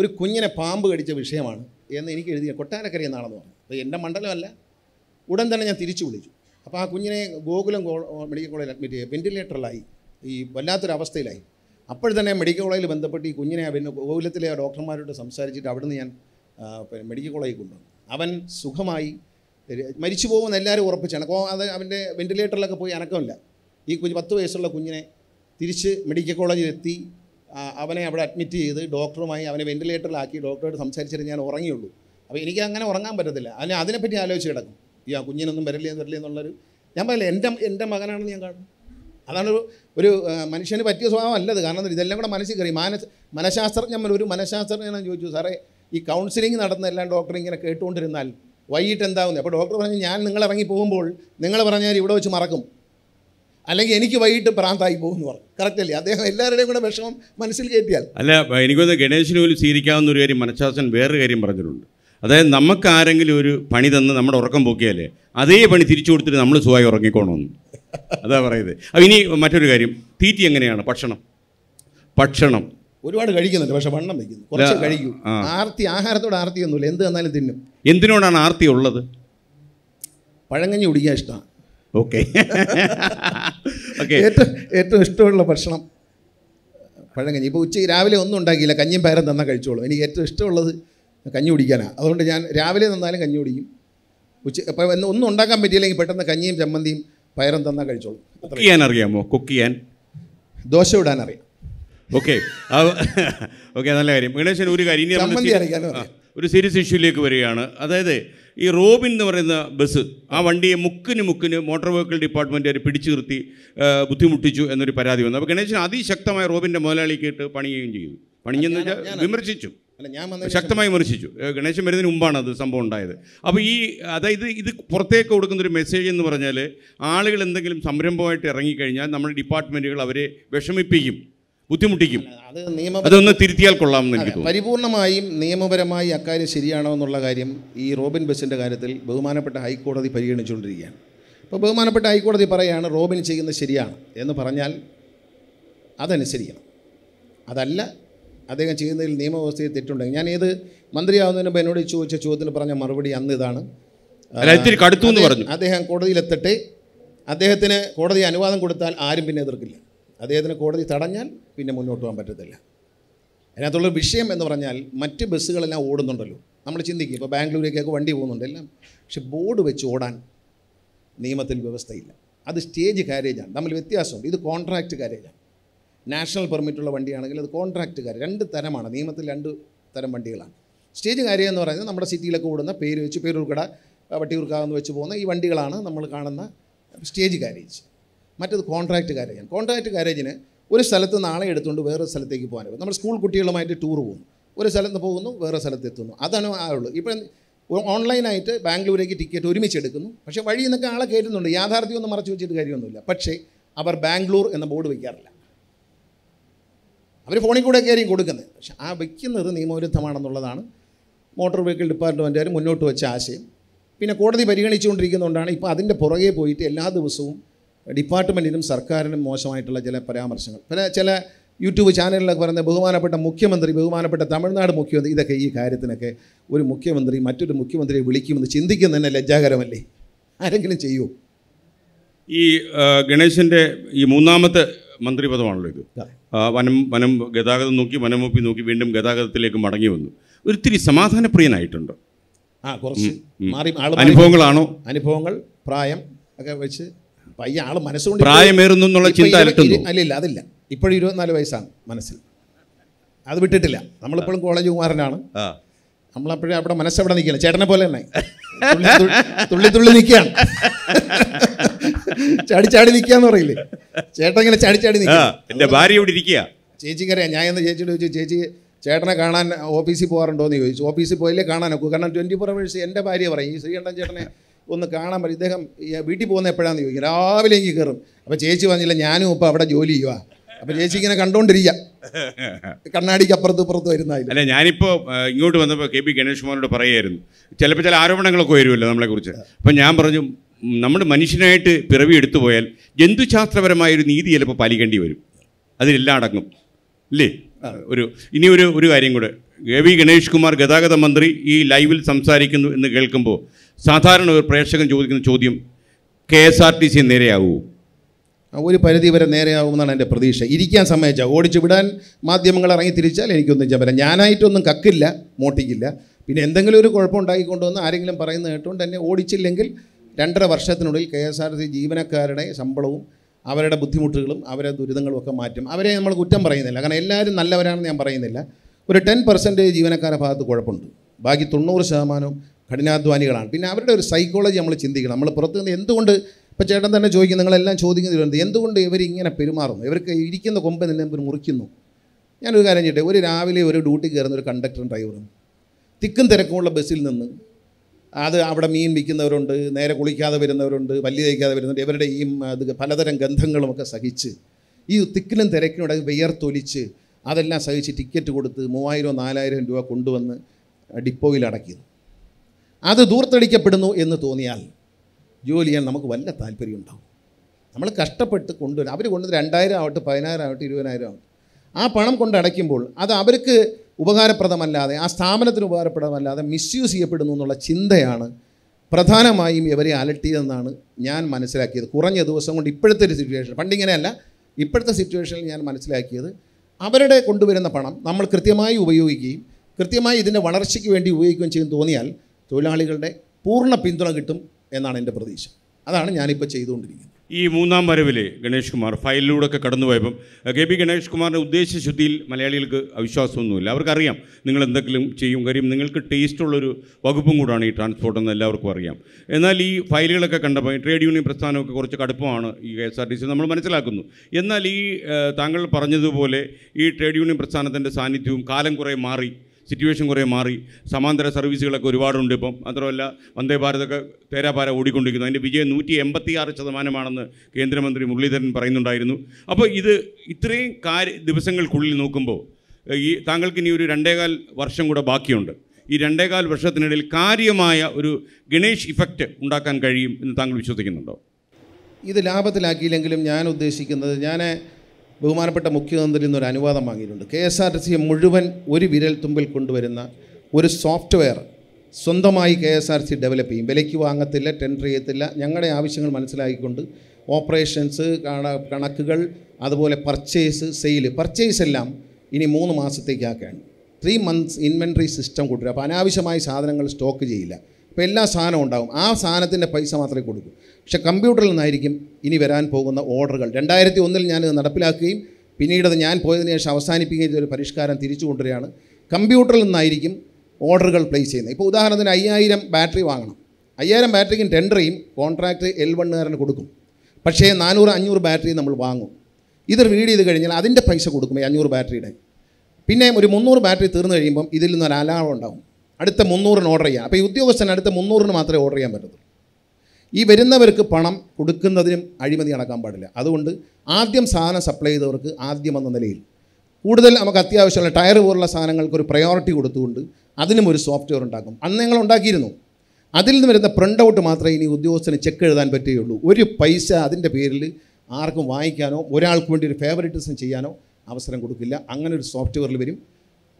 B: ഒരു കുഞ്ഞിനെ പാമ്പ് കടിച്ച വിഷയമാണ് എന്ന് എനിക്ക് എഴുതിയ കൊട്ടാരക്കര എന്നാണെന്ന് പറഞ്ഞു അപ്പോൾ എൻ്റെ മണ്ഡലമല്ല ഉടൻ തന്നെ ഞാൻ തിരിച്ചു വിളിച്ചു അപ്പോൾ ആ കുഞ്ഞിനെ ഗോകുലം മെഡിക്കൽ കോളേജിൽ അഡ്മിറ്റ് ചെയ്യുക വെന്റിലേറ്ററിലായി ഈ വല്ലാത്തൊരവസ്ഥയിലായി അപ്പോൾ തന്നെ മെഡിക്കൽ കോളേജിൽ ബന്ധപ്പെട്ട് ഈ കുഞ്ഞിനെ പിന്നെ ഗോകുലത്തിലെ ഡോക്ടർമാരോട് സംസാരിച്ചിട്ട് അവിടുന്ന് ഞാൻ മെഡിക്കൽ കോളേജിൽ കൊണ്ടുവന്നു അവൻ സുഖമായി മരിച്ചു പോകുമെന്ന് എല്ലാവരും ഉറപ്പിച്ചാണ് അപ്പോൾ അത് അവൻ്റെ വെൻറ്റിലേറ്ററിലൊക്കെ പോയി അനക്കമില്ല ഈ കുഞ്ഞ് പത്ത് വയസ്സുള്ള കുഞ്ഞിനെ തിരിച്ച് മെഡിക്കൽ കോളേജിൽ എത്തി അവനെ അവിടെ അഡ്മിറ്റ് ചെയ്ത് ഡോക്ടറുമായി അവനെ വെൻറ്റിലേറ്ററിലാക്കി ഡോക്ടറോട് സംസാരിച്ചിട്ട് ഞാൻ ഉറങ്ങിയുള്ളൂ അപ്പോൾ എനിക്ക് അങ്ങനെ ഉറങ്ങാൻ പറ്റത്തില്ല അതിനെ അതിനെപ്പറ്റി ആലോചിച്ച് കിടക്കും ഈ ആ കുഞ്ഞിനൊന്നും വരില്ലേന്ന് വരില്ലേ എന്നുള്ളൊരു ഞാൻ പറയില്ല എൻ്റെ എൻ്റെ മകനാണെന്ന് ഞാൻ കാണും അതാണ് ഒരു മനുഷ്യന് പറ്റിയ അല്ലത് കാരണം ഇതെല്ലാം കൂടെ മനസ്സിൽ കയറി മാന മനഃശാസ്ത്രജ്ഞ ഒരു മനഃശാസ്ത്രജ്ഞനാണ് ചോദിച്ചു സാറേ ഈ കൗൺസിലിംഗ് നടന്ന എല്ലാം ഡോക്ടർ ഇങ്ങനെ കേട്ടുകൊണ്ടിരുന്നാൽ വൈകിട്ട് എന്താവുന്നത് അപ്പോൾ ഡോക്ടർ പറഞ്ഞു ഞാൻ നിങ്ങൾ ഇറങ്ങി പോകുമ്പോൾ നിങ്ങൾ പറഞ്ഞാൽ ഇവിടെ വെച്ച് മറക്കും അല്ലെങ്കിൽ എനിക്ക് വൈകിട്ട് പ്രാന്തായി പോകും എന്ന് പറഞ്ഞു കറക്റ്റ് അല്ലേ അദ്ദേഹം എല്ലാവരുടെയും കൂടെ വിഷമം മനസ്സിൽ കയറ്റിയാൽ
A: അല്ല എനിക്കൊന്ന് ഗണേശന് പോലും സ്വീകരിക്കാവുന്ന ഒരു കാര്യം മനഃശാസ്ത്രൻ വേറൊരു കാര്യം പറഞ്ഞിട്ടുണ്ട് അതായത് നമുക്ക് ആരെങ്കിലും ഒരു പണി തന്ന് നമ്മുടെ ഉറക്കം പോക്കിയാലേ അതേ പണി തിരിച്ചു കൊടുത്തിട്ട് നമ്മൾ സുഖമായി ഉറങ്ങിക്കോണമെന്ന് അതാ പറയുന്നത് അപ്പം ഇനി മറ്റൊരു കാര്യം തീറ്റി എങ്ങനെയാണ് ഭക്ഷണം ഭക്ഷണം
B: ഒരുപാട് കഴിക്കുന്നുണ്ട് പക്ഷെ വണ്ണം വെക്കുന്നു കുറച്ച് കഴിക്കും ആർത്തി ആഹാരത്തോട് ഒന്നുമില്ല എന്ത് തന്നാലും തിന്നും
A: എന്തിനോടാണ് ആർത്തി ഉള്ളത്
B: പഴങ്ങഞ്ഞി കുടിക്കാൻ ഇഷ്ടമാണ് ഓക്കെ ഓക്കെ ഏറ്റവും ഏറ്റവും ഇഷ്ടമുള്ള ഭക്ഷണം പഴങ്കഞ്ഞി ഇപ്പോൾ ഉച്ചയ്ക്ക് രാവിലെ ഒന്നും ഉണ്ടാക്കിയില്ല കഞ്ഞിയും പയറും തന്നാൽ കഴിച്ചോളൂ എനിക്ക് ഏറ്റവും ഇഷ്ടമുള്ളത് കഞ്ഞി കുടിക്കാനാണ് അതുകൊണ്ട് ഞാൻ രാവിലെ തന്നാലും കഞ്ഞി കുടിക്കും ഉച്ച ഇപ്പം ഒന്നും ഉണ്ടാക്കാൻ പറ്റിയില്ലെങ്കിൽ പെട്ടെന്ന് കഞ്ഞിയും ചമ്മന്തിയും പയറും തന്നാൽ കഴിച്ചോളൂ
A: കുക്ക് ചെയ്യാൻ അറിയാമോ കുക്ക് ചെയ്യാൻ
B: ദോശ ഇടാൻ അറിയാം
A: ഓക്കെ ഓക്കെ നല്ല കാര്യം ഗണേശൻ ഒരു കാര്യം ഇനി നമ്മൾ ഒരു സീരിയസ് ഇഷ്യൂലേക്ക് വരികയാണ് അതായത് ഈ റോബിൻ എന്ന് പറയുന്ന ബസ് ആ വണ്ടിയെ മുക്കിന് മുക്കിന് മോട്ടോർ വെഹിക്കിൾ ഡിപ്പാർട്ട്മെൻറ്റ് അവർ പിടിച്ചു നിർത്തി ബുദ്ധിമുട്ടിച്ചു എന്നൊരു പരാതി വന്നു അപ്പോൾ ഗണേശൻ അതിശക്തമായ റോബിൻ്റെ മുതലാളിക്കിട്ട് പണിയുകയും ചെയ്തു പണിഞ്ഞെന്ന് വെച്ചാൽ വിമർശിച്ചു
B: അല്ല ഞാൻ വന്ന ശക്തമായി
A: വിമർശിച്ചു ഗണേശൻ വരുന്നതിന് മുമ്പാണ് അത് സംഭവം ഉണ്ടായത് അപ്പോൾ ഈ അതായത് ഇത് പുറത്തേക്ക് കൊടുക്കുന്ന ഒരു മെസ്സേജ് എന്ന് പറഞ്ഞാൽ ആളുകൾ എന്തെങ്കിലും സംരംഭമായിട്ട് ഇറങ്ങിക്കഴിഞ്ഞാൽ നമ്മുടെ ഡിപ്പാർട്ട്മെൻറ്റുകൾ അവരെ വിഷമിപ്പിക്കും ബുദ്ധിമുട്ടിക്കും അത് നിയമ അതൊന്ന് തിരുത്തിയാൽ കൊള്ളാമെന്ന് എനിക്ക് തോന്നുന്നു
B: പരിപൂർണമായും നിയമപരമായി അക്കാര്യം ശരിയാണോ എന്നുള്ള കാര്യം ഈ റോബിൻ ബസിൻ്റെ കാര്യത്തിൽ ബഹുമാനപ്പെട്ട ഹൈക്കോടതി പരിഗണിച്ചുകൊണ്ടിരിക്കുകയാണ് അപ്പോൾ ബഹുമാനപ്പെട്ട ഹൈക്കോടതി പറയുകയാണ് റോബിൻ ചെയ്യുന്നത് ശരിയാണ് എന്ന് പറഞ്ഞാൽ അതനുസരിക്കണം അതല്ല അദ്ദേഹം ചെയ്യുന്നതിൽ നിയമവ്യവസ്ഥയിൽ തെറ്റുണ്ടെങ്കിൽ ഞാൻ ഏത് മന്ത്രിയാവുന്നതിന് മുമ്പ് എന്നോട് ചോദിച്ച ചോദ്യത്തിന് പറഞ്ഞ മറുപടി അന്ന് ഇതാണ് എന്ന് പറഞ്ഞു അദ്ദേഹം കോടതിയിലെത്തട്ടെ അദ്ദേഹത്തിന് കോടതി അനുവാദം കൊടുത്താൽ ആരും പിന്നെ എതിർക്കില്ല അദ്ദേഹത്തിന് കോടതി തടഞ്ഞാൽ പിന്നെ മുന്നോട്ട് പോകാൻ പറ്റത്തില്ല അതിനകത്തുള്ളൊരു വിഷയം എന്ന് പറഞ്ഞാൽ മറ്റ് ബസ്സുകളെല്ലാം ഓടുന്നുണ്ടല്ലോ നമ്മൾ ചിന്തിക്കും ഇപ്പോൾ ബാംഗ്ലൂരിലേക്കൊക്കെ വണ്ടി പോകുന്നുണ്ട് എല്ലാം പക്ഷെ ബോർഡ് വെച്ച് ഓടാൻ നിയമത്തിൽ വ്യവസ്ഥയില്ല അത് സ്റ്റേജ് കാരേജാണ് തമ്മിൽ വ്യത്യാസമുണ്ട് ഇത് കോൺട്രാക്റ്റ് കാരേജാണ് നാഷണൽ പെർമിറ്റുള്ള വണ്ടിയാണെങ്കിൽ അത് കോൺട്രാക്റ്റുകാർ രണ്ട് തരമാണ് നിയമത്തിൽ രണ്ട് തരം വണ്ടികളാണ് സ്റ്റേജ് കാര്യം എന്ന് പറയുന്നത് നമ്മുടെ സിറ്റിയിലൊക്കെ ഓടുന്ന പേര് വെച്ച് പേരൂർക്കട വട്ടിയൂർക്കാവെന്ന് വെച്ച് പോകുന്ന ഈ വണ്ടികളാണ് നമ്മൾ കാണുന്ന സ്റ്റേജ് കാരേജ് മറ്റത് കോൺട്രാക്റ്റ് കാരേജാണ് കോൺട്രാക്ട് കാരേജിന് ഒരു സ്ഥലത്ത് നാളെ എടുത്തുകൊണ്ട് വേറൊരു സ്ഥലത്തേക്ക് പോകാൻ നമ്മൾ സ്കൂൾ കുട്ടികളുമായിട്ട് ടൂർ പോകുന്നു ഒരു സ്ഥലത്ത് പോകുന്നു വേറെ സ്ഥലത്ത് എത്തുന്നു അതാണ് ഉള്ളൂ ഇപ്പം ഓൺലൈനായിട്ട് ബാംഗ്ലൂരേക്ക് ടിക്കറ്റ് ഒരുമിച്ച് എടുക്കുന്നു പക്ഷേ വഴി നിന്നൊക്കെ ആളെ കയറ്റുന്നുണ്ട് യാഥാർത്ഥ്യമൊന്നും മറച്ചു വെച്ചിട്ട് കാര്യമൊന്നുമില്ല പക്ഷേ അവർ ബാംഗ്ലൂർ എന്ന ബോർഡ് വയ്ക്കാറില്ല അവർ ഫോണിൽ കൂടെ ആയിരിക്കും കൊടുക്കുന്നത് പക്ഷെ ആ വയ്ക്കുന്നത് നിയമവിരുദ്ധമാണെന്നുള്ളതാണ് മോട്ടോർ വെഹിക്കിൾ ഡിപ്പാർട്ട്മെൻറ്റുകാർ മുന്നോട്ട് വെച്ച ആശയം പിന്നെ കോടതി പരിഗണിച്ചുകൊണ്ടിരിക്കുന്നതുകൊണ്ടാണ് ഇപ്പോൾ അതിൻ്റെ പുറകെ പോയിട്ട് എല്ലാ ദിവസവും ഡിപ്പാർട്ട്മെൻറ്റിനും സർക്കാരിനും മോശമായിട്ടുള്ള ചില പരാമർശങ്ങൾ പല ചില യൂട്യൂബ് ചാനലിലൊക്കെ പറയുന്ന ബഹുമാനപ്പെട്ട മുഖ്യമന്ത്രി ബഹുമാനപ്പെട്ട തമിഴ്നാട് മുഖ്യമന്ത്രി ഇതൊക്കെ ഈ കാര്യത്തിനൊക്കെ ഒരു മുഖ്യമന്ത്രി മറ്റൊരു മുഖ്യമന്ത്രിയെ വിളിക്കുമെന്ന് ചിന്തിക്കുന്നത് തന്നെ ലജ്ജാകരമല്ലേ ആരെങ്കിലും ചെയ്യുമോ
A: ഈ ഗണേശൻ്റെ ഈ മൂന്നാമത്തെ മന്ത്രിപദമാണല്ലോ ഇത് വനം വനം ഗതാഗതം നോക്കി വനംവപ്പി നോക്കി വീണ്ടും ഗതാഗതത്തിലേക്ക് മടങ്ങി വന്നു ഒരിത്തിരി സമാധാനപ്രിയനായിട്ടുണ്ട് ആ കുറച്ച് മാറി ആൾ അനുഭവങ്ങളാണോ
B: അനുഭവങ്ങൾ പ്രായം ഒക്കെ വെച്ച് പയ്യ ആൾ മനസ്സുകൊണ്ട് പ്രായമേറുന്നു എന്നുള്ള ചിന്ത അല്ല ഇല്ല അതില്ല ഇപ്പോഴും ഇരുപത്തിനാല് വയസ്സാണ് മനസ്സിൽ അത് വിട്ടിട്ടില്ല നമ്മളിപ്പോഴും കോളേജ് കുമാരനാണ് നമ്മളപ്പോഴും അവിടെ മനസ്സവിടെ നിൽക്കണം ചേട്ടനെ പോലെ തന്നെ തുള്ളി തുള്ളി നിൽക്കുകയാണ് ചാടി ചാടി നിൽക്കാന്ന് പറയില്ലേ ചേട്ടൻ ഇങ്ങനെ ചാടി ചാടി നിൽക്കുക എന്റെ ഭാര്യ ഇവിടെ ഇരിക്കുക ചേച്ചിക്കറിയാം ഞാൻ എന്ന് ചേച്ചിയോട് ചോദിച്ചു ചേച്ചി ചേട്ടനെ കാണാൻ ഓഫീസിൽ പോകാറുണ്ടോ എന്ന് ചോദിച്ചു ഓഫീസിൽ പോയില്ലേ നോക്കൂ കാരണം ട്വൻറ്റി ഫോർ അവേഴ്സ് എൻ്റെ ഭാര്യ പറയും ഈ ശ്രീകണ്ഠൻ ചേട്ടനെ ഒന്ന് കാണാൻ പറ്റും ഇദ്ദേഹം വീട്ടിൽ പോകുന്ന എപ്പോഴാണെന്ന് ചോദിക്കും രാവിലെ എനിക്ക് കയറും അപ്പോൾ ചേച്ചി പറഞ്ഞില്ല ഞാനും ഇപ്പം അവിടെ ജോലി ചെയ്യുക അപ്പോൾ ചേച്ചി ഇങ്ങനെ കണ്ടോണ്ടിരിക്കുക കണ്ണാടിക്ക് അപ്പുറത്ത് ഇപ്പുറത്ത് വരുന്നതായി
A: അല്ല ഞാനിപ്പോൾ ഇങ്ങോട്ട് വന്നപ്പോൾ കെ പി ഗണേഷ് കുമാറിനോട് പറയുമായിരുന്നു ചിലപ്പോൾ ചില ആരോപണങ്ങളൊക്കെ വരുമല്ലോ നമ്മളെക്കുറിച്ച് അപ്പം ഞാൻ പറഞ്ഞു നമ്മുടെ മനുഷ്യനായിട്ട് പിറവി എടുത്തു പോയാൽ ജന്തുശാസ്ത്രപരമായൊരു നീതി ചിലപ്പോൾ പാലിക്കേണ്ടി വരും അതിലെല്ലാം അടങ്ങും അല്ലേ ഒരു ഇനി ഒരു ഒരു കാര്യം കൂടെ എ വി ഗണേഷ് കുമാർ ഗതാഗത മന്ത്രി ഈ ലൈവിൽ സംസാരിക്കുന്നു എന്ന് കേൾക്കുമ്പോൾ സാധാരണ ഒരു പ്രേക്ഷകൻ ചോദിക്കുന്ന ചോദ്യം K S R T C നേരെയാവുമോ
B: ഒരു പരിധി വരെ നേരെയാവുമെന്നാണ് എൻ്റെ പ്രതീക്ഷ ഇരിക്കാൻ സമ്മതിച്ചാൽ ഓടിച്ചു വിടാൻ മാധ്യമങ്ങൾ ഇറങ്ങി തിരിച്ചാൽ എനിക്കൊന്നും ചെയ്യാൻ പറ്റില്ല ഞാനായിട്ടൊന്നും കക്കില്ല മോട്ടിക്കില്ല പിന്നെ എന്തെങ്കിലും ഒരു കുഴപ്പം ഉണ്ടാക്കിക്കൊണ്ടുവന്ന് ആരെങ്കിലും പറയുന്ന കേട്ടുകൊണ്ട് എന്നെ ഓടിച്ചില്ലെങ്കിൽ രണ്ടര വർഷത്തിനുള്ളിൽ കെ എസ് ആർ സി ജീവനക്കാരുടെ ശമ്പളവും അവരുടെ ബുദ്ധിമുട്ടുകളും അവരുടെ ദുരിതങ്ങളും ഒക്കെ മാറ്റും അവരെ നമ്മൾ കുറ്റം പറയുന്നില്ല കാരണം എല്ലാവരും നല്ലവരാണെന്ന് ഞാൻ പറയുന്നില്ല ഒരു ടെൻ പെർസെൻറ്റേജ് ജീവനക്കാരുടെ ഭാഗത്ത് കുഴപ്പമുണ്ട് ബാക്കി തൊണ്ണൂറ് ശതമാനവും കഠിനാധ്വാനികളാണ് പിന്നെ അവരുടെ ഒരു സൈക്കോളജി നമ്മൾ ചിന്തിക്കണം നമ്മൾ പുറത്തു നിന്ന് എന്തുകൊണ്ട് ഇപ്പോൾ ചേട്ടൻ തന്നെ ചോദിക്കും നിങ്ങളെല്ലാം ചോദിക്കുന്നതിലുണ്ട് എന്തുകൊണ്ട് ഇവർ ഇങ്ങനെ പെരുമാറുന്നു ഇവർക്ക് ഇരിക്കുന്ന കൊമ്പ് നിന്നെ ഇവർ മുറിക്കുന്നു ഞാനൊരു കാര്യം ചെയ്യട്ടെ ഒരു രാവിലെ ഒരു ഡ്യൂട്ടി കയറുന്ന ഒരു കണ്ടക്ടറും ഡ്രൈവറും തിക്കും തിരക്കുമുള്ള ബസ്സിൽ നിന്ന് അത് അവിടെ മീൻ വിൽക്കുന്നവരുണ്ട് നേരെ കുളിക്കാതെ വരുന്നവരുണ്ട് പല്ലി തയ്ക്കാതെ വരുന്നുണ്ട് ഇവരുടെ ഈ പലതരം ഗന്ധങ്ങളുമൊക്കെ സഹിച്ച് ഈ തിക്കിലും തിരക്കിനോടെ വിയർത്തൊലിച്ച് അതെല്ലാം സഹിച്ച് ടിക്കറ്റ് കൊടുത്ത് മൂവായിരം നാലായിരം രൂപ കൊണ്ടുവന്ന് ഡിപ്പോയിൽ അടയ്ക്കുന്നു അത് ദൂർത്തടിക്കപ്പെടുന്നു എന്ന് തോന്നിയാൽ ജോലി ചെയ്യാൻ നമുക്ക് വല്ല താല്പര്യം ഉണ്ടാവും നമ്മൾ കഷ്ടപ്പെട്ട് കൊണ്ടുവരും അവർ കൊണ്ടുവന്ന് രണ്ടായിരം ആവട്ടെ പതിനായിരം ആവട്ടെ ഇരുപതിനായിരം ആവട്ടെ ആ പണം കൊണ്ട് അടയ്ക്കുമ്പോൾ അത് അവർക്ക് ഉപകാരപ്രദമല്ലാതെ ആ സ്ഥാപനത്തിന് ഉപകാരപ്രദമല്ലാതെ മിസ്യൂസ് ചെയ്യപ്പെടുന്നു എന്നുള്ള ചിന്തയാണ് പ്രധാനമായും ഇവരെ അലട്ടിയതെന്നാണ് ഞാൻ മനസ്സിലാക്കിയത് കുറഞ്ഞ ദിവസം കൊണ്ട് ഇപ്പോഴത്തെ ഒരു സിറ്റുവേഷൻ പണ്ടിങ്ങനെയല്ല ഇപ്പോഴത്തെ സിറ്റുവേഷനിൽ ഞാൻ മനസ്സിലാക്കിയത് അവരുടെ കൊണ്ടുവരുന്ന പണം നമ്മൾ കൃത്യമായി ഉപയോഗിക്കുകയും കൃത്യമായി ഇതിൻ്റെ വളർച്ചയ്ക്ക് വേണ്ടി ഉപയോഗിക്കുകയും ചെയ്യും തോന്നിയാൽ തൊഴിലാളികളുടെ പൂർണ്ണ പിന്തുണ കിട്ടും എന്നാണ് എൻ്റെ പ്രതീക്ഷ അതാണ് ഞാനിപ്പോൾ ചെയ്തുകൊണ്ടിരിക്കുന്നത്
A: ഈ മൂന്നാം വരവിലെ ഗണേഷ് കുമാർ ഒക്കെ കടന്നു പോയപ്പം കെ പി ഗണേഷ് കുമാറിൻ്റെ ഉദ്ദേശ ശുദ്ധിയിൽ മലയാളികൾക്ക് അവിശ്വാസമൊന്നുമില്ല അവർക്കറിയാം നിങ്ങൾ എന്തെങ്കിലും ചെയ്യും കാര്യം നിങ്ങൾക്ക് ടേസ്റ്റുള്ളൊരു വകുപ്പും കൂടാണ് ഈ ട്രാൻസ്പോർട്ട് എന്ന് എല്ലാവർക്കും അറിയാം എന്നാൽ ഈ ഫയലുകളൊക്കെ കണ്ടപ്പോൾ ട്രേഡ് യൂണിയൻ പ്രസ്ഥാനമൊക്കെ കുറച്ച് കടുപ്പമാണ് ഈ K S R T C നമ്മൾ മനസ്സിലാക്കുന്നു എന്നാൽ ഈ താങ്കൾ പറഞ്ഞതുപോലെ ഈ ട്രേഡ് യൂണിയൻ പ്രസ്ഥാനത്തിൻ്റെ സാന്നിധ്യവും കാലം കുറേ മാറി സിറ്റുവേഷൻ കുറേ മാറി സമാന്തര സർവീസുകളൊക്കെ ഒരുപാടുണ്ട് ഇപ്പം മാത്രമല്ല വന്ദേ ഭാരതൊക്കെ തേരാപാര ഓടിക്കൊണ്ടിരിക്കുന്നു അതിൻ്റെ വിജയം നൂറ്റി എൺപത്തി ആറ് ശതമാനമാണെന്ന് കേന്ദ്രമന്ത്രി മുരളീധരൻ പറയുന്നുണ്ടായിരുന്നു അപ്പോൾ ഇത് ഇത്രയും കാര്യ ദിവസങ്ങൾക്കുള്ളിൽ നോക്കുമ്പോൾ ഈ താങ്കൾക്ക് ഇനി ഒരു രണ്ടേകാൽ വർഷം കൂടെ ബാക്കിയുണ്ട് ഈ രണ്ടേകാൽ വർഷത്തിനിടയിൽ കാര്യമായ ഒരു ഗണേഷ് ഇഫക്റ്റ് ഉണ്ടാക്കാൻ കഴിയും എന്ന് താങ്കൾ വിശ്വസിക്കുന്നുണ്ടോ
B: ഇത് ലാഭത്തിലാക്കിയില്ലെങ്കിലും ഞാൻ ഉദ്ദേശിക്കുന്നത് ഞാൻ ബഹുമാനപ്പെട്ട മുഖ്യമന്ത്രിയിൽ ഒരു അനുവാദം വാങ്ങിയിട്ടുണ്ട് കെ എസ് ആർ ടി സിയെ മുഴുവൻ ഒരു വിരൽ തുമ്പിൽ കൊണ്ടുവരുന്ന ഒരു സോഫ്റ്റ്വെയർ സ്വന്തമായി K S R C develop ചെയ്യും വിലയ്ക്ക് വാങ്ങത്തില്ല ടെൻഡർ ചെയ്യത്തില്ല ഞങ്ങളുടെ ആവശ്യങ്ങൾ മനസ്സിലാക്കിക്കൊണ്ട് ഓപ്പറേഷൻസ് കണക്കുകൾ അതുപോലെ പർച്ചേസ് സെയിൽ പർച്ചേസ് എല്ലാം ഇനി മൂന്ന് മാസത്തേക്കാക്കുകയാണ് ത്രീ മന്ത്സ് ഇൻവെൻട്രി സിസ്റ്റം കൊണ്ടുവരും അപ്പോൾ അനാവശ്യമായ സാധനങ്ങൾ സ്റ്റോക്ക് ചെയ്യില്ല അപ്പോൾ എല്ലാ സാധനവും ഉണ്ടാകും ആ സാധനത്തിൻ്റെ പൈസ മാത്രമേ കൊടുക്കൂ പക്ഷെ കമ്പ്യൂട്ടറിൽ നിന്നായിരിക്കും ഇനി വരാൻ പോകുന്ന ഓർഡറുകൾ രണ്ടായിരത്തി ഒന്നിൽ ഞാനിത് നടപ്പിലാക്കുകയും പിന്നീട് അത് ഞാൻ പോയതിനു ശേഷം അവസാനിപ്പിക്കുകയും ചെയ്തൊരു പരിഷ്കാരം തിരിച്ചു കൊണ്ടുവരികയാണ് കമ്പ്യൂട്ടറിൽ നിന്നായിരിക്കും ഓർഡറുകൾ പ്ലേസ് ചെയ്യുന്നത് ഇപ്പോൾ ഉദാഹരണത്തിന് അയ്യായിരം ബാറ്ററി വാങ്ങണം അയ്യായിരം ബാറ്ററിക്കും ടെൻഡർ ചെയ്യും കോൺട്രാക്ട് എൽ വണ്ണുകാരന് കൊടുക്കും പക്ഷേ നാനൂറ് അഞ്ഞൂറ് ബാറ്ററി നമ്മൾ വാങ്ങും ഇത് റീഡ് ചെയ്ത് കഴിഞ്ഞാൽ അതിൻ്റെ പൈസ കൊടുക്കും ഈ അഞ്ഞൂറ് ബാറ്ററിയുടെ പിന്നെ ഒരു മുന്നൂറ് ബാറ്ററി തീർന്നു കഴിയുമ്പം ഇതിൽ നിന്നൊരു അലാറം ഉണ്ടാകും അടുത്ത മുന്നൂറിന് ഓർഡർ ചെയ്യാം അപ്പോൾ ഈ ഉദ്യോഗസ്ഥന് അടുത്ത മുന്നൂറിന് മാത്രമേ ഓർഡർ ചെയ്യാൻ പറ്റുള്ളൂ ഈ വരുന്നവർക്ക് പണം കൊടുക്കുന്നതിനും അഴിമതി നടക്കാൻ പാടില്ല അതുകൊണ്ട് ആദ്യം സാധനം സപ്ലൈ ചെയ്തവർക്ക് ആദ്യം എന്ന നിലയിൽ കൂടുതൽ നമുക്ക് അത്യാവശ്യമുള്ള ടയർ പോലുള്ള സാധനങ്ങൾക്ക് ഒരു പ്രയോറിറ്റി കൊടുത്തുകൊണ്ട് അതിനും ഒരു സോഫ്റ്റ്വെയർ ഉണ്ടാക്കും അന്ന് ഞങ്ങൾ ഉണ്ടാക്കിയിരുന്നു അതിൽ നിന്ന് വരുന്ന പ്രിൻ്റ് ഔട്ട് മാത്രമേ ഇനി ഉദ്യോഗസ്ഥന് ചെക്ക് എഴുതാൻ പറ്റുകയുള്ളൂ ഒരു പൈസ അതിൻ്റെ പേരിൽ ആർക്കും വാങ്ങിക്കാനോ ഒരാൾക്ക് വേണ്ടി ഒരു ഫേവറിറ്റിസം ചെയ്യാനോ അവസരം കൊടുക്കില്ല അങ്ങനെ ഒരു സോഫ്റ്റ്വെയറിൽ വരും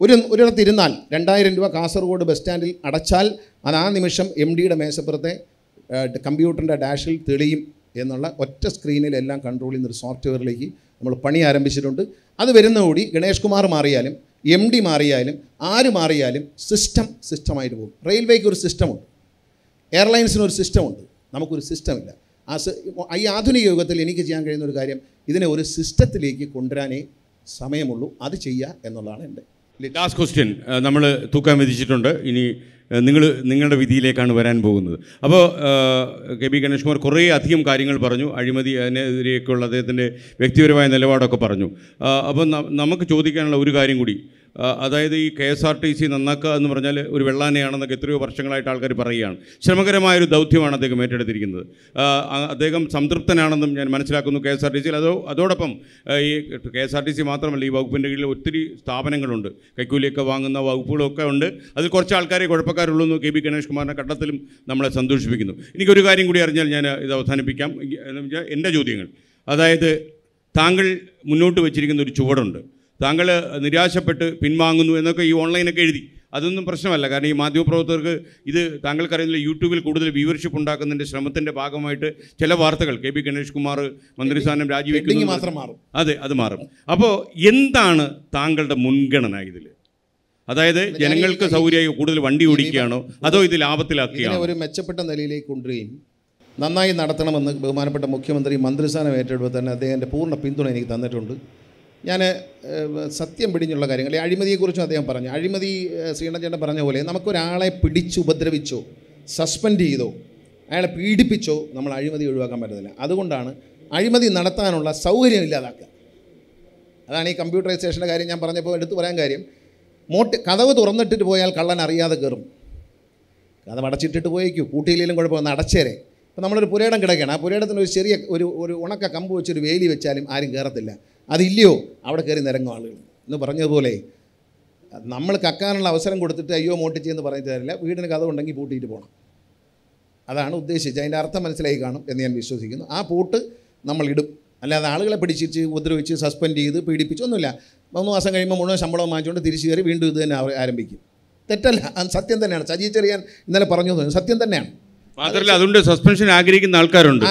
B: ഒരു ഒരിടത്തിരുന്നാൽ രണ്ടായിരം രൂപ കാസർഗോഡ് ബസ് സ്റ്റാൻഡിൽ അടച്ചാൽ അത് ആ നിമിഷം എം ഡിയുടെ മേശപ്പുറത്തെ കമ്പ്യൂട്ടറിൻ്റെ ഡാഷിൽ തെളിയും എന്നുള്ള ഒറ്റ സ്ക്രീനിലെല്ലാം കൺട്രോൾ ഒരു സോഫ്റ്റ്വെയറിലേക്ക് നമ്മൾ പണി ആരംഭിച്ചിട്ടുണ്ട് അത് വരുന്ന കൂടി ഗണേഷ് കുമാർ മാറിയാലും എം ഡി മാറിയാലും ആര് മാറിയാലും സിസ്റ്റം സിസ്റ്റമായിട്ട് പോകും റെയിൽവേക്ക് ഒരു സിസ്റ്റമുണ്ട് എയർലൈൻസിന് ഒരു സിസ്റ്റമുണ്ട് നമുക്കൊരു സിസ്റ്റമില്ല ആ ഈ ആധുനിക യുഗത്തിൽ എനിക്ക് ചെയ്യാൻ കഴിയുന്ന ഒരു കാര്യം ഇതിനെ ഒരു സിസ്റ്റത്തിലേക്ക് കൊണ്ടുവരാനേ സമയമുള്ളൂ അത് ചെയ്യുക എന്നുള്ളതാണ് എൻ്റെ
A: ലാസ്റ്റ് ക്വസ്റ്റ്യൻ നമ്മൾ തൂക്കാൻ വിധിച്ചിട്ടുണ്ട് ഇനി നിങ്ങൾ നിങ്ങളുടെ വിധിയിലേക്കാണ് വരാൻ പോകുന്നത് അപ്പോൾ കെ ബി ഗണേഷ് കുമാർ കുറേ അധികം കാര്യങ്ങൾ പറഞ്ഞു അഴിമതി അതിനെതിരെയൊക്കെയുള്ള അദ്ദേഹത്തിൻ്റെ വ്യക്തിപരമായ നിലപാടൊക്കെ പറഞ്ഞു അപ്പോൾ നമുക്ക് ചോദിക്കാനുള്ള ഒരു കാര്യം കൂടി അതായത് ഈ K S R T C നന്നാക്കുക എന്ന് പറഞ്ഞാൽ ഒരു വെള്ളാനയാണെന്നൊക്കെ എത്രയോ വർഷങ്ങളായിട്ട് ആൾക്കാർ പറയുകയാണ് ശ്രമകരമായൊരു ദൗത്യമാണ് അദ്ദേഹം ഏറ്റെടുത്തിരിക്കുന്നത് അദ്ദേഹം സംതൃപ്തനാണെന്നും ഞാൻ മനസ്സിലാക്കുന്നു കെ എസ് ആർ ടി സിയിൽ അതോ അതോടൊപ്പം ഈ K S R T C മാത്രമല്ല ഈ വകുപ്പിൻ്റെ കീഴിൽ ഒത്തിരി സ്ഥാപനങ്ങളുണ്ട് കൈക്കൂലിയൊക്കെ വാങ്ങുന്ന വകുപ്പുകളൊക്കെ ഉണ്ട് അതിൽ കുറച്ച് ആൾക്കാരെ കുഴപ്പം ചെറുപ്പക്കാരുള്ളൂ എന്ന് കെ ബി ഗണേഷ് കുമാറിനെ കണ്ടത്തിലും നമ്മളെ സന്തോഷിപ്പിക്കുന്നു എനിക്കൊരു കാര്യം കൂടി അറിഞ്ഞാൽ ഞാൻ ഇത് അവസാനിപ്പിക്കാം എൻ്റെ ചോദ്യങ്ങൾ അതായത് താങ്കൾ മുന്നോട്ട് വെച്ചിരിക്കുന്ന ഒരു ചുവടുണ്ട് താങ്കൾ നിരാശപ്പെട്ട് പിൻവാങ്ങുന്നു എന്നൊക്കെ ഈ ഓൺലൈനൊക്കെ എഴുതി അതൊന്നും പ്രശ്നമല്ല കാരണം ഈ മാധ്യമപ്രവർത്തകർക്ക് ഇത് താങ്കൾക്കറിയുന്നില്ല യൂട്യൂബിൽ കൂടുതൽ വ്യൂവർഷിപ്പ് ഉണ്ടാക്കുന്നതിൻ്റെ ശ്രമത്തിൻ്റെ ഭാഗമായിട്ട് ചില വാർത്തകൾ കെ പി ഗണേഷ് കുമാർ മന്ത്രിസ്ഥാനം രാജിവെക്കുന്നു മാത്രം മാറും അതെ അത് മാറും അപ്പോൾ എന്താണ് താങ്കളുടെ മുൻഗണന ഇതിൽ അതായത് ജനങ്ങൾക്ക് സൗകര്യമായി കൂടുതൽ വണ്ടി ഓടിക്കുകയാണോ അതോ ഇത് ലാഭത്തിലാക്കുകയാണ്
B: ഒരു മെച്ചപ്പെട്ട നിലയിലേക്ക് കൊണ്ടുവരികയും നന്നായി നടത്തണമെന്ന് ബഹുമാനപ്പെട്ട മുഖ്യമന്ത്രി മന്ത്രിസ്ഥാനം ഏറ്റെടുപ്പോൾ തന്നെ അദ്ദേഹത്തിൻ്റെ പൂർണ്ണ പിന്തുണ എനിക്ക് തന്നിട്ടുണ്ട് ഞാൻ സത്യം പിടിഞ്ഞുള്ള കാര്യങ്ങൾ അഴിമതിയെക്കുറിച്ചും അദ്ദേഹം പറഞ്ഞു അഴിമതി ശ്രീണചേട്ടൻ പറഞ്ഞ പോലെ നമുക്കൊരാളെ ഉപദ്രവിച്ചോ സസ്പെൻഡ് ചെയ്തോ അയാളെ പീഡിപ്പിച്ചോ നമ്മൾ അഴിമതി ഒഴിവാക്കാൻ പറ്റത്തില്ല അതുകൊണ്ടാണ് അഴിമതി നടത്താനുള്ള സൗകര്യം ഇല്ലാതാക്കുക അതാണ് ഈ കമ്പ്യൂട്ടറൈസേഷൻ്റെ കാര്യം ഞാൻ പറഞ്ഞപ്പോൾ എടുത്തു പറയാൻ കാര്യം മോട്ട് കഥവ് തുറന്നിട്ടിട്ട് പോയാൽ കള്ളൻ അറിയാതെ കയറും കഥ അടച്ചിട്ടിട്ട് പോയേക്കും കൂട്ടിയില്ലെങ്കിലും കുഴപ്പമൊന്നും അടച്ചേരെ ഇപ്പം നമ്മളൊരു പുരയിടം കിടക്കണം ആ പുരയിടത്തിന് ഒരു ചെറിയ ഒരു ഒരു ഉണക്ക കമ്പ് വെച്ചൊരു വേലി വെച്ചാലും ആരും കയറത്തില്ല അതില്ലയോ അവിടെ കയറി നിരങ്ങും ആളുകൾ എന്ന് പറഞ്ഞതുപോലെ നമ്മൾ കക്കാനുള്ള അവസരം കൊടുത്തിട്ട് അയ്യോ മോട്ടിച്ച് എന്ന് പറഞ്ഞു തരില്ല വീടിന് കഥ ഉണ്ടെങ്കിൽ പൂട്ടിയിട്ട് പോകണം അതാണ് ഉദ്ദേശിച്ചത് അതിൻ്റെ അർത്ഥം മനസ്സിലായി കാണും എന്ന് ഞാൻ വിശ്വസിക്കുന്നു ആ പൂട്ട് നമ്മളിടും അല്ലാതെ ആളുകളെ പിടിച്ചിട്ട് ഉപദ്രവിച്ച് സസ്പെൻഡ് ചെയ്ത് പീഡിപ്പിച്ചൊന്നുമില്ല മൂന്ന് മാസം കഴിയുമ്പോൾ മുഴുവൻ ശമ്പളം വാങ്ങിച്ചുകൊണ്ട് തിരിച്ചു കയറി വീണ്ടും ഇത് തന്നെ ആരംഭിക്കും തെറ്റല്ല അത് സത്യം തന്നെയാണ് സജി ചെറിയാൻ ഇന്നലെ പറഞ്ഞു സത്യം തന്നെയാണ്
A: മാത്രമല്ല അതുകൊണ്ട് സസ്പെൻഷൻ ആഗ്രഹിക്കുന്ന ആൾക്കാരുണ്ട്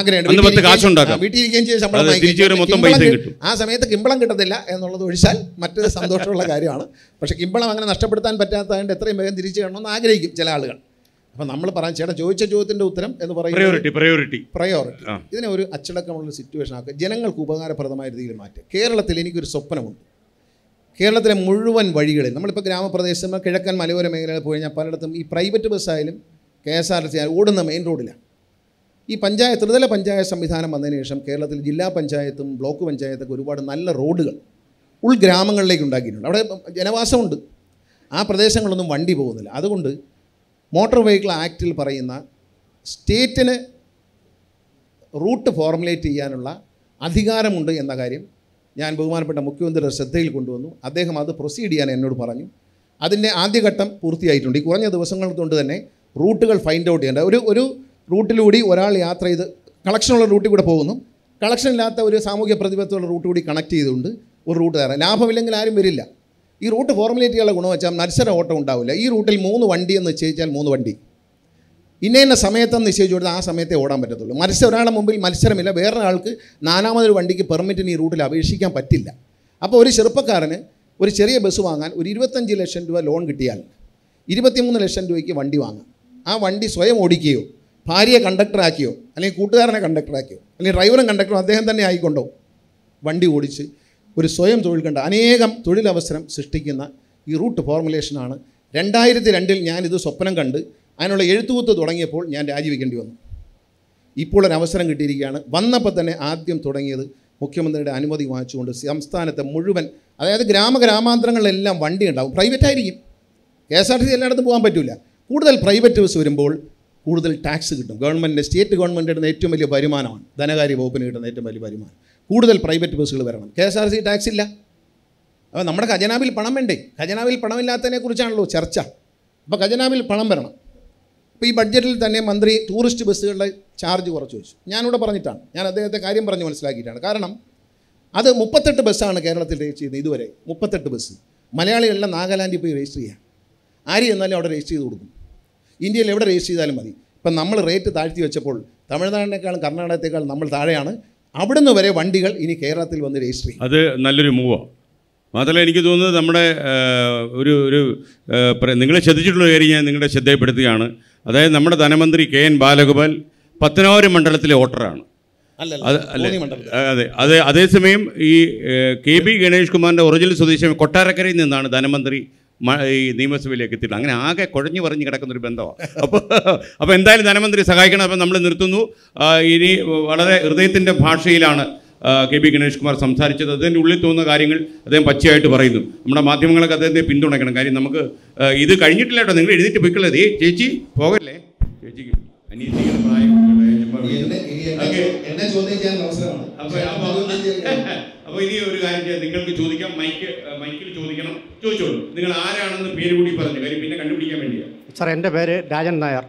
A: വീട്ടിലിരിക്കുകയും ചെയ്ത് ശമ്പളം കിട്ടും ആ സമയത്ത്
B: കിമ്പളം കിട്ടത്തില്ല എന്നുള്ളത് ഒഴിച്ചാൽ മറ്റൊരു സന്തോഷമുള്ള കാര്യമാണ് പക്ഷേ കിമ്പളം അങ്ങനെ നഷ്ടപ്പെടുത്താൻ പറ്റാത്തതുകൊണ്ട് എത്രയും വേഗം തിരിച്ചു കാണണമെന്ന് ആഗ്രഹിക്കും ചില ആളുകൾ അപ്പം നമ്മൾ പറയാൻ ചേട്ടൻ ചോദിച്ച ചോദ്യത്തിൻ്റെ ഉത്തരം എന്ന് പറയുന്നത് പ്രയോറിറ്റി
A: പ്രയോറിറ്റി പ്രയോറിറ്റി
B: ഇതിനെ ഒരു അച്ചടക്കമുള്ള സിറ്റുവേഷൻ ആക്കുക ജനങ്ങൾക്ക് ഉപകാരപ്രദമായ രീതിയിൽ മാറ്റുക കേരളത്തിൽ എനിക്കൊരു സ്വപ്നമുണ്ട് കേരളത്തിലെ മുഴുവൻ വഴികളിൽ നമ്മളിപ്പോൾ ഗ്രാമപ്രദേശം കിഴക്കൻ മലയോര മേഖലകളിൽ പോയി കഴിഞ്ഞാൽ പലയിടത്തും ഈ പ്രൈവറ്റ് ബസ്സായാലും K S R T C ഓടുന്ന മെയിൻ റോഡിലാണ് ഈ പഞ്ചായത്ത് ത്രിതല പഞ്ചായത്ത് സംവിധാനം വന്നതിന് ശേഷം കേരളത്തിൽ ജില്ലാ പഞ്ചായത്തും ബ്ലോക്ക് പഞ്ചായത്തൊക്കെ ഒരുപാട് നല്ല റോഡുകൾ ഉൾഗ്രാമങ്ങളിലേക്ക് ഉണ്ടാക്കിയിട്ടുണ്ട് അവിടെ ജനവാസമുണ്ട് ആ പ്രദേശങ്ങളൊന്നും വണ്ടി പോകുന്നില്ല അതുകൊണ്ട് മോട്ടോർ വെഹിക്കിൾ ആക്റ്റിൽ പറയുന്ന സ്റ്റേറ്റിന് റൂട്ട് ഫോർമുലേറ്റ് ചെയ്യാനുള്ള അധികാരമുണ്ട് എന്ന കാര്യം ഞാൻ ബഹുമാനപ്പെട്ട മുഖ്യമന്ത്രിയുടെ ശ്രദ്ധയിൽ കൊണ്ടുവന്നു അദ്ദേഹം അത് പ്രൊസീഡ് ചെയ്യാൻ എന്നോട് പറഞ്ഞു അതിൻ്റെ ആദ്യഘട്ടം പൂർത്തിയായിട്ടുണ്ട് ഈ കുറഞ്ഞ ദിവസങ്ങൾ കൊണ്ട് തന്നെ റൂട്ടുകൾ ഫൈൻഡ് ഔട്ട് ചെയ്യേണ്ട ഒരു ഒരു റൂട്ടിലൂടി ഒരാൾ യാത്ര ചെയ്ത് കളക്ഷനുള്ള റൂട്ടിൽ കൂടെ പോകുന്നു കളക്ഷൻ ഇല്ലാത്ത ഒരു സാമൂഹ്യ പ്രതിബദ്ധതയുള്ള റൂട്ട് കൂടി കണക്ട് ചെയ്തുകൊണ്ട് ഒരു റൂട്ട് തരാം ലാഭമില്ലെങ്കിൽ ആരും വരില്ല ഈ റൂട്ട് ഫോർമുലേറ്റ് ചെയ്യാനുള്ള ഗുണം വെച്ചാൽ മത്സര ഓട്ടം ഉണ്ടാവില്ല ഈ റൂട്ടിൽ മൂന്ന് വണ്ടി എന്ന് നിശ്ചയിച്ചാൽ മൂന്ന് വണ്ടി ഇന്ന ഇന്ന സമയത്തെന്ന് നിശ്ചയിച്ചു കൊടുത്താൽ ആ സമയത്തെ ഓടാൻ പറ്റത്തുള്ളൂ മത്സരം ഒരാളുടെ മുമ്പിൽ മത്സരമില്ല വേറൊരാൾക്ക് നാലാമതൊരു വണ്ടിക്ക് പെർമിറ്റിന് ഈ റൂട്ടിൽ അപേക്ഷിക്കാൻ പറ്റില്ല അപ്പോൾ ഒരു ചെറുപ്പക്കാരന് ഒരു ചെറിയ ബസ് വാങ്ങാൻ ഒരു ഇരുപത്തഞ്ച് ലക്ഷം രൂപ ലോൺ കിട്ടിയാൽ ഇരുപത്തിമൂന്ന് ലക്ഷം രൂപയ്ക്ക് വണ്ടി വാങ്ങാം ആ വണ്ടി സ്വയം ഓടിക്കുകയോ ഭാര്യയെ കണ്ടക്ടറാക്കിയോ അല്ലെങ്കിൽ കൂട്ടുകാരനെ കണ്ടക്ടറാക്കിയോ അല്ലെങ്കിൽ ഡ്രൈവറും കണ്ടക്ടറും അദ്ദേഹം തന്നെ ആയിക്കൊണ്ടോ വണ്ടി ഓടിച്ച് ഒരു സ്വയം തൊഴിൽ കണ്ട അനേകം തൊഴിലവസരം സൃഷ്ടിക്കുന്ന ഈ റൂട്ട് ഫോർമുലേഷനാണ് രണ്ടായിരത്തി രണ്ടിൽ ഞാനിത് സ്വപ്നം കണ്ട് അതിനുള്ള എഴുത്തുകുത്ത് തുടങ്ങിയപ്പോൾ ഞാൻ രാജിവെക്കേണ്ടി വന്നു ഇപ്പോൾ ഒരു അവസരം കിട്ടിയിരിക്കുകയാണ് വന്നപ്പോൾ തന്നെ ആദ്യം തുടങ്ങിയത് മുഖ്യമന്ത്രിയുടെ അനുമതി വാങ്ങിച്ചുകൊണ്ട് സംസ്ഥാനത്തെ മുഴുവൻ അതായത് ഗ്രാമ ഗ്രാമാന്തരങ്ങളിലെല്ലാം വണ്ടി ഉണ്ടാവും പ്രൈവറ്റ് ആയിരിക്കും K S R T C എല്ലായിടത്തും പോകാൻ പറ്റില്ല കൂടുതൽ പ്രൈവറ്റ് ബസ് വരുമ്പോൾ കൂടുതൽ ടാക്സ് കിട്ടും ഗവൺമെൻറ്റിൻ്റെ സ്റ്റേറ്റ് ഗവൺമെൻറ് ഇടുന്ന ഏറ്റവും വലിയ വരുമാനമാണ് ധനകാര്യ വകുപ്പിന് കിട്ടുന്ന ഏറ്റവും വലിയ വരുമാനം കൂടുതൽ പ്രൈവറ്റ് ബസ്സുകൾ വരണം K S R C tax ഇല്ല അപ്പോൾ നമ്മുടെ ഖജനാവിൽ പണം വേണ്ടേ ഖജനാവിൽ പണമില്ലാത്തതിനെക്കുറിച്ചാണല്ലോ ചർച്ച അപ്പോൾ ഖജനാവിൽ പണം വരണം ഇപ്പോൾ ഈ ബഡ്ജറ്റിൽ തന്നെ മന്ത്രി ടൂറിസ്റ്റ് ബസ്സുകളുടെ ചാർജ് കുറച്ച് വെച്ചു ഞാനിവിടെ പറഞ്ഞിട്ടാണ് ഞാൻ അദ്ദേഹത്തെ കാര്യം പറഞ്ഞ് മനസ്സിലാക്കിയിട്ടാണ് കാരണം അത് മുപ്പത്തെട്ട് ബസ്സാണ് കേരളത്തിൽ രജിസ്റ്റർ ചെയ്യുന്നത് ഇതുവരെ മുപ്പത്തെട്ട് ബസ് മലയാളികളിലെ നാഗാലാൻഡിൽ പോയി രജിസ്റ്റർ ചെയ്യാം ആര് എന്നാലും അവിടെ രജിസ്റ്റർ ചെയ്ത് കൊടുക്കും ഇന്ത്യയിൽ എവിടെ രജിസ്റ്റർ ചെയ്താലും മതി ഇപ്പം നമ്മൾ റേറ്റ് താഴ്ത്തി വെച്ചപ്പോൾ തമിഴ്നാടിനേക്കാളും കർണാടകത്തേക്കാളും നമ്മൾ താഴെയാണ് അവിടുന്ന് വരെ വണ്ടികൾ ഇനി കേരളത്തിൽ വന്ന് രജിസ്റ്റർ
A: ചെയ്യും അത് നല്ലൊരു മൂവാണ് മാത്രമല്ല എനിക്ക് തോന്നുന്നത് നമ്മുടെ ഒരു ഒരു നിങ്ങളെ ശ്രദ്ധിച്ചിട്ടുള്ള കാര്യം ഞാൻ നിങ്ങളുടെ ശ്രദ്ധയപ്പെടുത്തുകയാണ് അതായത് നമ്മുടെ ധനമന്ത്രി കെ എൻ ബാലഗോപാൽ പത്തനാപുരം മണ്ഡലത്തിലെ വോട്ടറാണ് അത് അതെ അതെ അതേസമയം ഈ കെ പി ഗണേഷ് കുമാറിൻ്റെ ഒറിജിനൽ സ്വദേശം കൊട്ടാരക്കരയിൽ നിന്നാണ് ധനമന്ത്രി ഈ നിയമസഭയിലേക്ക് എത്തിയിട്ട് അങ്ങനെ ആകെ കുഴഞ്ഞു പറഞ്ഞ് കിടക്കുന്നൊരു ബന്ധമാണ് അപ്പോൾ അപ്പോൾ എന്തായാലും ധനമന്ത്രി സഹായിക്കണം അപ്പം നമ്മൾ നിർത്തുന്നു ഇനി വളരെ ഹൃദയത്തിൻ്റെ ഭാഷയിലാണ് കെ പി ഗണേഷ് കുമാർ സംസാരിച്ചത് അദ്ദേഹത്തിൻ്റെ ഉള്ളിൽ തോന്നുന്ന കാര്യങ്ങൾ അദ്ദേഹം പച്ചയായിട്ട് പറയുന്നു നമ്മുടെ മാധ്യമങ്ങളൊക്കെ അദ്ദേഹത്തെ പിന്തുണയ്ക്കണം കാര്യം നമുക്ക് ഇത് കഴിഞ്ഞിട്ടില്ല കേട്ടോ നിങ്ങൾ എഴുതിയിട്ട് പോയിക്കളേ ഏ ചേച്ചി പോകല്ലേ
B: ചേച്ചിക്ക് അപ്പൊ അപ്പോൾ ഇനി ഒരു കാര്യം ചെയ്യാം നിങ്ങൾക്ക് ചോദിക്കാം മൈക്ക് മൈക്കിൽ ചോദിക്കണം
A: ചോദിച്ചോളൂ നിങ്ങൾ ആരാണെന്ന് പേര് കൂടി പറഞ്ഞു കാര്യം പിന്നെ കണ്ടുപിടിക്കാൻ വേണ്ടിയാണ് സാർ എൻ്റെ പേര് രാജൻ നായർ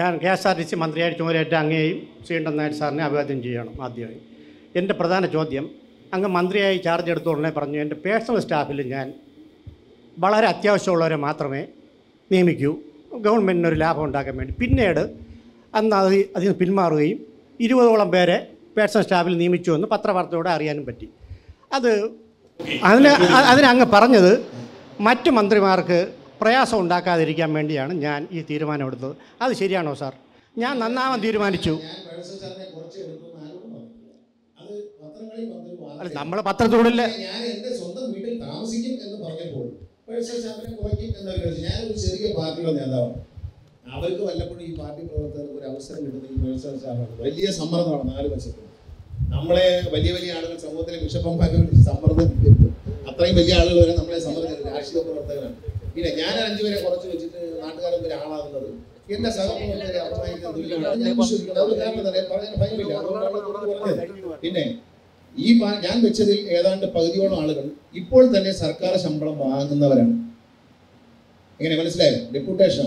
A: ഞാൻ K S R T C മന്ത്രിയായിട്ട് ചുമതലയേറ്റ അങ്ങേയും ശ്രീകണ്ഠൻ നായർ സാറിനെ അഭിവാദ്യം ചെയ്യണം ആദ്യമായി എൻ്റെ പ്രധാന ചോദ്യം അങ്ങ് മന്ത്രിയായി ചാർജ് എടുത്ത ഉടനെ പറഞ്ഞു എൻ്റെ പേഴ്സണൽ സ്റ്റാഫിൽ ഞാൻ വളരെ അത്യാവശ്യമുള്ളവരെ മാത്രമേ നിയമിക്കൂ ഗവൺമെൻറ്റിനൊരു ലാഭം ഉണ്ടാക്കാൻ വേണ്ടി പിന്നീട് അന്ന് അത് അതിൽ നിന്ന് പിന്മാറുകയും ഇരുപതോളം പേരെ പേഴ്സണൽ സ്റ്റാഫിൽ നിയമിച്ചു എന്ന് പത്രവാർത്തയോടെ അറിയാനും പറ്റി അത് അതിന് അതിനങ്ങ് പറഞ്ഞത് മറ്റ് മന്ത്രിമാർക്ക് പ്രയാസം ഉണ്ടാക്കാതിരിക്കാൻ വേണ്ടിയാണ് ഞാൻ ഈ തീരുമാനം എടുത്തത് അത് ശരിയാണോ സാർ ഞാൻ നന്നാവാൻ തീരുമാനിച്ചു
B: നമ്മളെ പത്രത്തിലൂടെ ഞാൻ എന്റെ സ്വന്തം വീട്ടിൽ താമസിക്കും എന്ന് പറഞ്ഞപ്പോൾ ഞാനൊരു ചെറിയ പാർട്ടിയുടെ നേതാവാണ് അവർക്ക് വല്ലപ്പോഴും ഈ പാർട്ടി പ്രവർത്തകർക്ക് ഒരു അവസരം കിട്ടുന്ന വലിയ സമ്മർദ്ദമാണ് നാല് വശത്തും നമ്മളെ വലിയ വലിയ ആളുകൾ സമൂഹത്തിലെ വിഷപ്പമ്പാക്കി സമ്മർദ്ദം കിട്ടും അത്രയും വലിയ ആളുകൾ വരെ നമ്മളെ സമ്മർദ്ദം രാഷ്ട്രീയ പ്രവർത്തകരാണ് പിന്നെ ഞാൻ അഞ്ചുപേരെ കുറച്ച് വെച്ചിട്ട് നാട്ടുകാരൻ ഒരാളാകുന്നത് എന്റെ സഹപ്രവർത്തകരെ പിന്നെ ഈ ഞാൻ വെച്ചതിൽ ഏതാണ്ട് പകുതിയോളം ആളുകൾ ഇപ്പോൾ തന്നെ സർക്കാർ ശമ്പളം വാങ്ങുന്നവരാണ് എങ്ങനെ മനസ്സിലായോ ഡെപ്യൂട്ടേഷൻ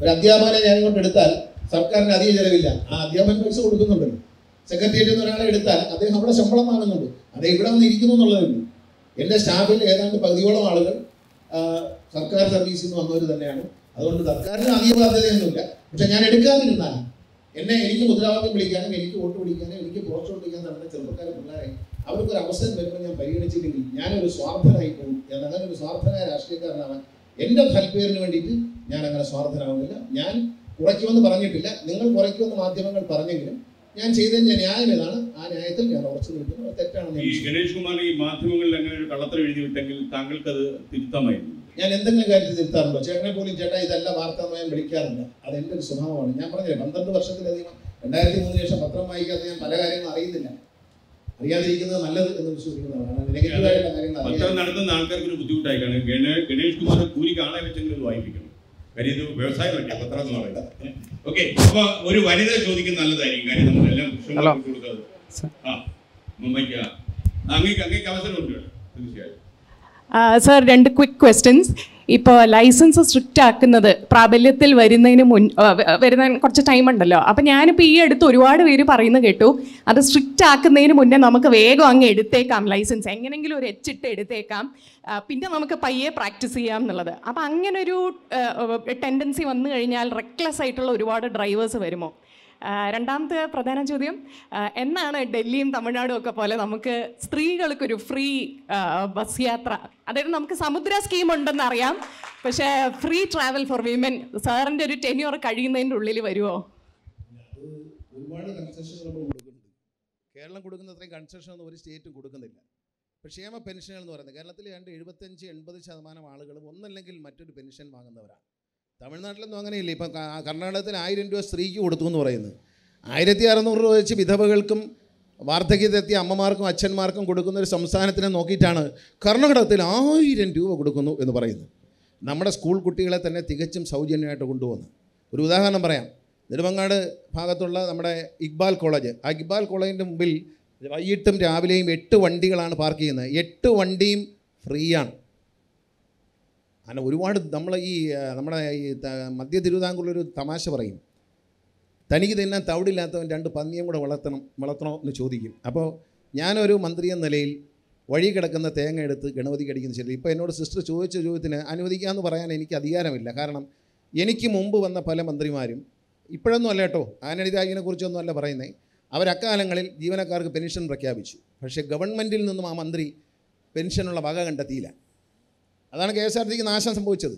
B: ഒരു അധ്യാപകനെ ഞാൻ കൊണ്ട് എടുത്താൽ സർക്കാരിന് അധികം ചെലവില്ല ആ അധ്യാപകൻ പൈസ കൊടുക്കുന്നുണ്ട് സെക്രട്ടേറിയറ്റിൽ നിന്ന് ഒരാളെ എടുത്താൽ അദ്ദേഹം അവിടെ ശമ്പളം വാങ്ങുന്നുണ്ട് അത് ഇവിടെ വന്ന് ഇരിക്കുന്നു എന്നുള്ളതുണ്ട് എൻ്റെ സ്റ്റാഫിൽ ഏതാണ്ട് പകുതിയോളം ആളുകൾ സർക്കാർ സർവീസിൽ നിന്ന് വന്നവർ തന്നെയാണ് അതുകൊണ്ട് സർക്കാരിന് അധിക ബാധ്യതയൊന്നുമില്ല പക്ഷെ ഞാൻ എടുക്കാതിരുന്നാൽ എന്നെ എനിക്ക് മുദ്രാവാക്യം വിളിക്കാനും എനിക്ക് വോട്ട് പിടിക്കാനും എനിക്ക് പോസ്റ്റർ ഒട്ടിക്കാൻ നടന്ന ചെറുപ്പക്കാർ പിള്ളേരെ അവർക്കൊരു അവസരം വരുമ്പോൾ ഞാൻ പരിഗണിച്ചില്ലെങ്കിൽ ഞാനൊരു സ്വാർത്ഥനായി പോകും അങ്ങനെ ഒരു സ്വാർത്ഥനായ രാഷ്ട്രീയക്കാരനാവാൻ എൻ്റെ താല്പര്യത്തിന് വേണ്ടിയിട്ട് ഞാൻ അങ്ങനെ സ്വാർത്ഥനാവുന്നില്ല ഞാൻ കുറയ്ക്കുമെന്ന് പറഞ്ഞിട്ടില്ല നിങ്ങൾ കുറയ്ക്കുമെന്ന് മാധ്യമങ്ങൾ പറഞ്ഞെങ്കിലും ഞാൻ ചെയ്തതിന്റെ ന്യായം ഏതാണ് ആ ന്യായത്തിൽ ഞാൻ ഉറച്ചു നിൽക്കുന്നത് തെറ്റാണെന്ന്
A: ഗണേഷ് കുമാർ ഈ മാധ്യമങ്ങളിൽ അങ്ങനെ ഒരു കള്ളത്തരം എഴുതി വിട്ടെങ്കിൽ അത് തിരുത്തമായിരുന്നു
B: ഞാൻ എന്തെങ്കിലും കാര്യത്തിൽ തിരുത്താറുണ്ടോ ചേട്ടനെ പോലും ചേട്ടാ ഇതല്ല വാർത്ത ഞാൻ വിളിക്കാറില്ല അത് എൻ്റെ ഒരു സ്വഭാവമാണ് ഞാൻ പറഞ്ഞില്ല പന്ത്രണ്ട് വർഷത്തിലധികം രണ്ടായിരത്തി മൂന്നിന് ശേഷം പത്രം വായിക്കാതെ ഞാൻ പല കാര്യങ്ങളും അറിയുന്നില്ല അറിയാതിരിക്കുന്നത് നല്ലത് എന്ന് വിശ്വസിക്കുന്നവരാണ് പത്രം
A: നടത്തുന്ന ആൾക്കാർക്ക് ഒരു ബുദ്ധിമുട്ടായി കാണും ഗണേഷ് കുമാർ കൂലിക്ക് ആളെ വെച്ചെങ്കിലും വായിപ്പിക്കണം കാര്യം ഇത് വ്യവസായമല്ലേ പത്രം എന്ന് പറയുന്നത് ഓക്കെ അപ്പൊ ഒരു വനിത ചോദിക്കുന്ന നല്ലതായിരിക്കും കാര്യം നമ്മളെല്ലാം കൊടുക്കുന്നത് ആ മുംബൈക്ക് അങ്ങേക്ക് അങ്ങേക്ക് അവസരം ഉണ്ട് തീർച്ചയായും
B: സർ രണ്ട് ക്വിക്ക് ക്വസ്റ്റ്യൻസ് ഇപ്പോൾ ലൈസൻസ് സ്ട്രിക്റ്റ് ആക്കുന്നത് പ്രാബല്യത്തിൽ വരുന്നതിന് മുൻ വരുന്നതിന് കുറച്ച് ടൈം ഉണ്ടല്ലോ അപ്പം ഞാനിപ്പോൾ ഈ അടുത്ത് ഒരുപാട് പേര് പറയുന്നത് കേട്ടു അത് സ്ട്രിക്റ്റ് ആക്കുന്നതിന് മുന്നേ നമുക്ക് വേഗം അങ്ങ് എടുത്തേക്കാം ലൈസൻസ് എങ്ങനെങ്കിലും ഒരു എച്ചിട്ട് എടുത്തേക്കാം പിന്നെ നമുക്ക് പയ്യെ പ്രാക്ടീസ് ചെയ്യാം എന്നുള്ളത് അപ്പം അങ്ങനൊരു ടെൻഡൻസി വന്നു കഴിഞ്ഞാൽ റെക്ലെസ് ആയിട്ടുള്ള ഒരുപാട് ഡ്രൈവേഴ്സ് വരുമോ രണ്ടാമത്തെ പ്രധാന ചോദ്യം എന്നാണ് ഡൽഹിയും തമിഴ്നാടും ഒക്കെ പോലെ നമുക്ക് സ്ത്രീകൾക്കൊരു ഫ്രീ ബസ് യാത്ര അതായത് നമുക്ക് സമുദ്ര സ്കീം ഉണ്ടെന്ന് അറിയാം പക്ഷേ ഫ്രീ ട്രാവൽ ഫോർ വിമൻ സാറിൻ്റെ ഒരു ടെന്യൂർ കഴിയുന്നതിൻ്റെ ഉള്ളിൽ വരുമോ ഒരുപാട് കേരളം കൊടുക്കുന്ന അത്രയും കൺസെഷൻ ഒന്നും ഒരു സ്റ്റേറ്റും കൊടുക്കുന്നില്ല ഇപ്പോൾ ക്ഷേമ പെൻഷനുകൾ എന്ന് പറയുന്നത് കേരളത്തിൽ രണ്ട് എഴുപത്തഞ്ച് എൺപത് ശതമാനം ആളുകളും ഒന്നല്ലെങ്കിൽ മറ്റൊരു പെൻഷൻ വാങ്ങുന്നവരാണ് തമിഴ്നാട്ടിലൊന്നും അങ്ങനെയില്ല ഇപ്പം കർണാടകത്തിൽ ആയിരം രൂപ സ്ത്രീക്ക് കൊടുത്തു എന്ന് പറയുന്നത് ആയിരത്തി അറുന്നൂറ് രൂപ വെച്ച് വിധവകൾക്കും വാർദ്ധക്യത്തെത്തിയ അമ്മമാർക്കും അച്ഛന്മാർക്കും കൊടുക്കുന്ന ഒരു സംസ്ഥാനത്തിനെ നോക്കിയിട്ടാണ് കർണാടകത്തിൽ ആയിരം രൂപ കൊടുക്കുന്നു എന്ന് പറയുന്നത് നമ്മുടെ സ്കൂൾ കുട്ടികളെ തന്നെ തികച്ചും സൗജന്യമായിട്ട് കൊണ്ടുപോകുന്നു ഒരു ഉദാഹരണം പറയാം നെടുമങ്ങാട് ഭാഗത്തുള്ള നമ്മുടെ ഇക്ബാൽ കോളേജ് ആ ഇക്ബാൽ കോളേജിൻ്റെ മുമ്പിൽ വൈകിട്ടും രാവിലെയും എട്ട് വണ്ടികളാണ് പാർക്ക് ചെയ്യുന്നത് എട്ട് വണ്ടിയും ഫ്രീയാണ് അങ്ങനെ ഒരുപാട് നമ്മൾ ഈ നമ്മുടെ ഈ മധ്യ തിരുവിതാംകൂറിലൊരു തമാശ പറയും തനിക്ക് തന്നെ തവിടില്ലാത്തവൻ രണ്ട് പന്നിയും കൂടെ വളർത്തണം വളർത്തണോ എന്ന് ചോദിക്കും അപ്പോൾ ഞാനൊരു മന്ത്രി എന്ന നിലയിൽ വഴി കിടക്കുന്ന തേങ്ങ എടുത്ത് ഗണപതി കടിക്കുന്ന ശരി ഇപ്പോൾ എന്നോട് സിസ്റ്റർ ചോദിച്ച ചോദ്യത്തിന് അനുവദിക്കാമെന്ന് പറയാൻ എനിക്ക് അധികാരമില്ല കാരണം എനിക്ക് മുമ്പ് വന്ന പല മന്ത്രിമാരും ഇപ്പോഴൊന്നും അല്ല കേട്ടോ ആനടി കുറിച്ചൊന്നും അല്ല പറയുന്നത് അവരക്കാലങ്ങളിൽ ജീവനക്കാർക്ക് പെൻഷൻ പ്രഖ്യാപിച്ചു പക്ഷേ ഗവൺമെൻറ്റിൽ നിന്നും ആ മന്ത്രി പെൻഷനുള്ള വക കണ്ടെത്തിയില്ല അതാണ് കെ എസ് ആർ ടിക്ക് നാശം സംഭവിച്ചത്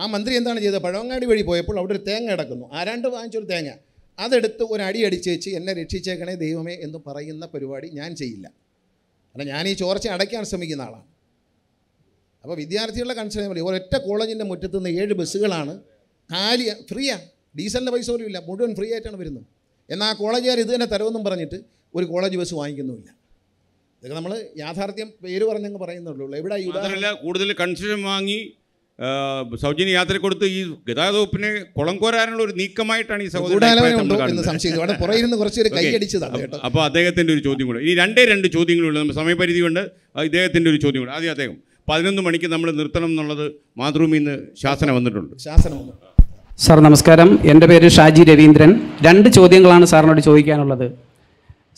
B: ആ മന്ത്രി എന്താണ് ചെയ്തത് പഴവങ്ങാടി വഴി പോയപ്പോൾ അവിടെ ഒരു തേങ്ങ കിടക്കുന്നു ആരാണ്ട് വാങ്ങിച്ചൊരു തേങ്ങ അതെടുത്ത് ഒരു അടി അടിച്ചേച്ച് എന്നെ രക്ഷിച്ചേക്കണേ ദൈവമേ എന്ന് പറയുന്ന പരിപാടി ഞാൻ ചെയ്യില്ല കാരണം ഞാൻ ഈ ചോർച്ച അടയ്ക്കാൻ ശ്രമിക്കുന്ന ആളാണ് അപ്പോൾ വിദ്യാർത്ഥികളുടെ കൺസേൺ പറയും ഒരൊറ്റ കോളേജിൻ്റെ മുറ്റത്ത് നിന്ന് ഏഴ് ബസ്സുകളാണ് കാലി ഫ്രീയാണ് ഡീസലിൻ്റെ പൈസ പോലും ഇല്ല മുഴുവൻ ഫ്രീ ആയിട്ടാണ് വരുന്നത് എന്നാൽ ആ കോളേജുകാർ ഇത് തന്നെ തരുമെന്നും പറഞ്ഞിട്ട് ഒരു കോളേജ് ബസ് വാങ്ങിക്കുന്നുമില്ല ഇതൊക്കെ നമ്മൾ യാഥാർത്ഥ്യം പേര് പറഞ്ഞങ്ങ് പറയുന്നുള്ളൂ
A: ഇവിടെ ഈ കൂടുതൽ കൺസെഷൻ വാങ്ങി സൗജന്യ യാത്ര കൊടുത്ത് ഈ ഗതാഗത വകുപ്പിനെ കുളം കോരാനുള്ള ഒരു നീക്കമായിട്ടാണ് ഈ സഹോദരൻ
B: അവിടെ കേട്ടോ
A: അപ്പോൾ അദ്ദേഹത്തിൻ്റെ ഒരു ചോദ്യം കൂടെ ഇനി രണ്ടേ രണ്ട് ചോദ്യങ്ങളുള്ളൂ നമ്മൾ സമയപരിധി കൊണ്ട് ഇദ്ദേഹത്തിൻ്റെ ഒരു ചോദ്യം കൂടെ ആദ്യം അദ്ദേഹം പതിനൊന്ന് മണിക്ക് നമ്മൾ നിർത്തണം എന്നുള്ളത് മാതൃഭൂമി ഇന്ന് ശാസനം വന്നിട്ടുണ്ട് ശാസനം സാർ നമസ്കാരം എൻ്റെ പേര് ഷാജി രവീന്ദ്രൻ രണ്ട് ചോദ്യങ്ങളാണ് സാറിനോട് ചോദിക്കാനുള്ളത്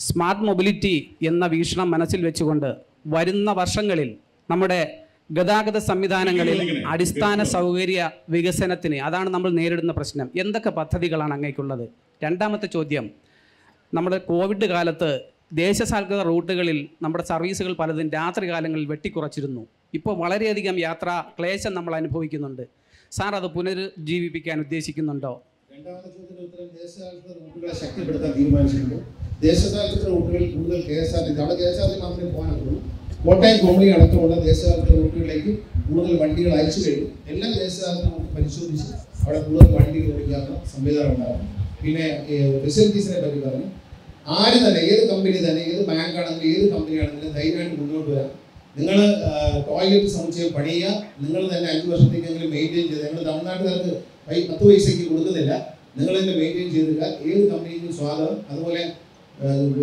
A: സ്മാർട്ട് മൊബിലിറ്റി എന്ന വീക്ഷണം മനസ്സിൽ വെച്ചുകൊണ്ട് വരുന്ന വർഷങ്ങളിൽ നമ്മുടെ ഗതാഗത സംവിധാനങ്ങളിൽ അടിസ്ഥാന സൗകര്യ വികസനത്തിന് അതാണ് നമ്മൾ നേരിടുന്ന പ്രശ്നം എന്തൊക്കെ പദ്ധതികളാണ് അങ്ങേക്കുള്ളത് രണ്ടാമത്തെ ചോദ്യം നമ്മുടെ കോവിഡ് കാലത്ത് ദേശസാൽകൃത റൂട്ടുകളിൽ നമ്മുടെ സർവീസുകൾ പലതും രാത്രി കാലങ്ങളിൽ വെട്ടിക്കുറച്ചിരുന്നു ഇപ്പോൾ വളരെയധികം യാത്രാ ക്ലേശം നമ്മൾ അനുഭവിക്കുന്നുണ്ട് സാർ അത് പുനരുജ്ജീവിപ്പിക്കാൻ ഉദ്ദേശിക്കുന്നുണ്ടോ
B: രണ്ടാമത്തെ ചോദ്യത്തിന് ഉത്തരം ദേശസാൽകൃത റൂട്ടുകളെ ശക്തിപ്പെടുത്താൻ തീരുമാനിച്ചിട്ടുണ്ട് ദേശസാൽകൃത റൂട്ടുകൾ കൂടുതൽ കെ എസ് ആർ ടി അവിടെ കെ എസ് ആർ ടി മാത്രമേ പോകാനുള്ളൂ കോട്ടയം കോമഡി അടക്കമുള്ള ദേശസാൽകൃത റൂട്ടുകളിലേക്ക് കൂടുതൽ വണ്ടികൾ അയച്ചു കഴിഞ്ഞു എല്ലാ ദേശസാൽകൃത റൂട്ട് പരിശോധിച്ച് അവിടെ കൂടുതൽ വണ്ടികൾ ഓടിക്കാവുന്ന സംവിധാനം ഉണ്ടാകും പിന്നെ ഫെസിലിറ്റീസിനെ പറ്റി പറഞ്ഞു ആര് തന്നെ ഏത് കമ്പനി തന്നെ ഏത് ബാങ്ക് ആണെങ്കിലും ഏത് കമ്പനി ആണെങ്കിലും ധൈര്യമായിട്ട് മുന്നോട്ട് വരാം നിങ്ങൾ ടോയ്ലറ്റ് സമുച്ചയം പണിയുക നിങ്ങൾ തന്നെ അഞ്ച് വർഷത്തേക്കെങ്കിലും മെയിൻറ്റെയിൻ ചെയ്ത് ഞങ്ങൾ തമിഴ്നാട്ടുകാർക്ക് കൈ പത്ത് പൈസയ്ക്ക് കൊടുക്കുന്നില്ല നിങ്ങൾ തന്നെ മെയിൻറ്റെയിൻ ചെയ്തില്ല ഏത് കമ്പനിയിലും സ്വാഗതം അതുപോലെ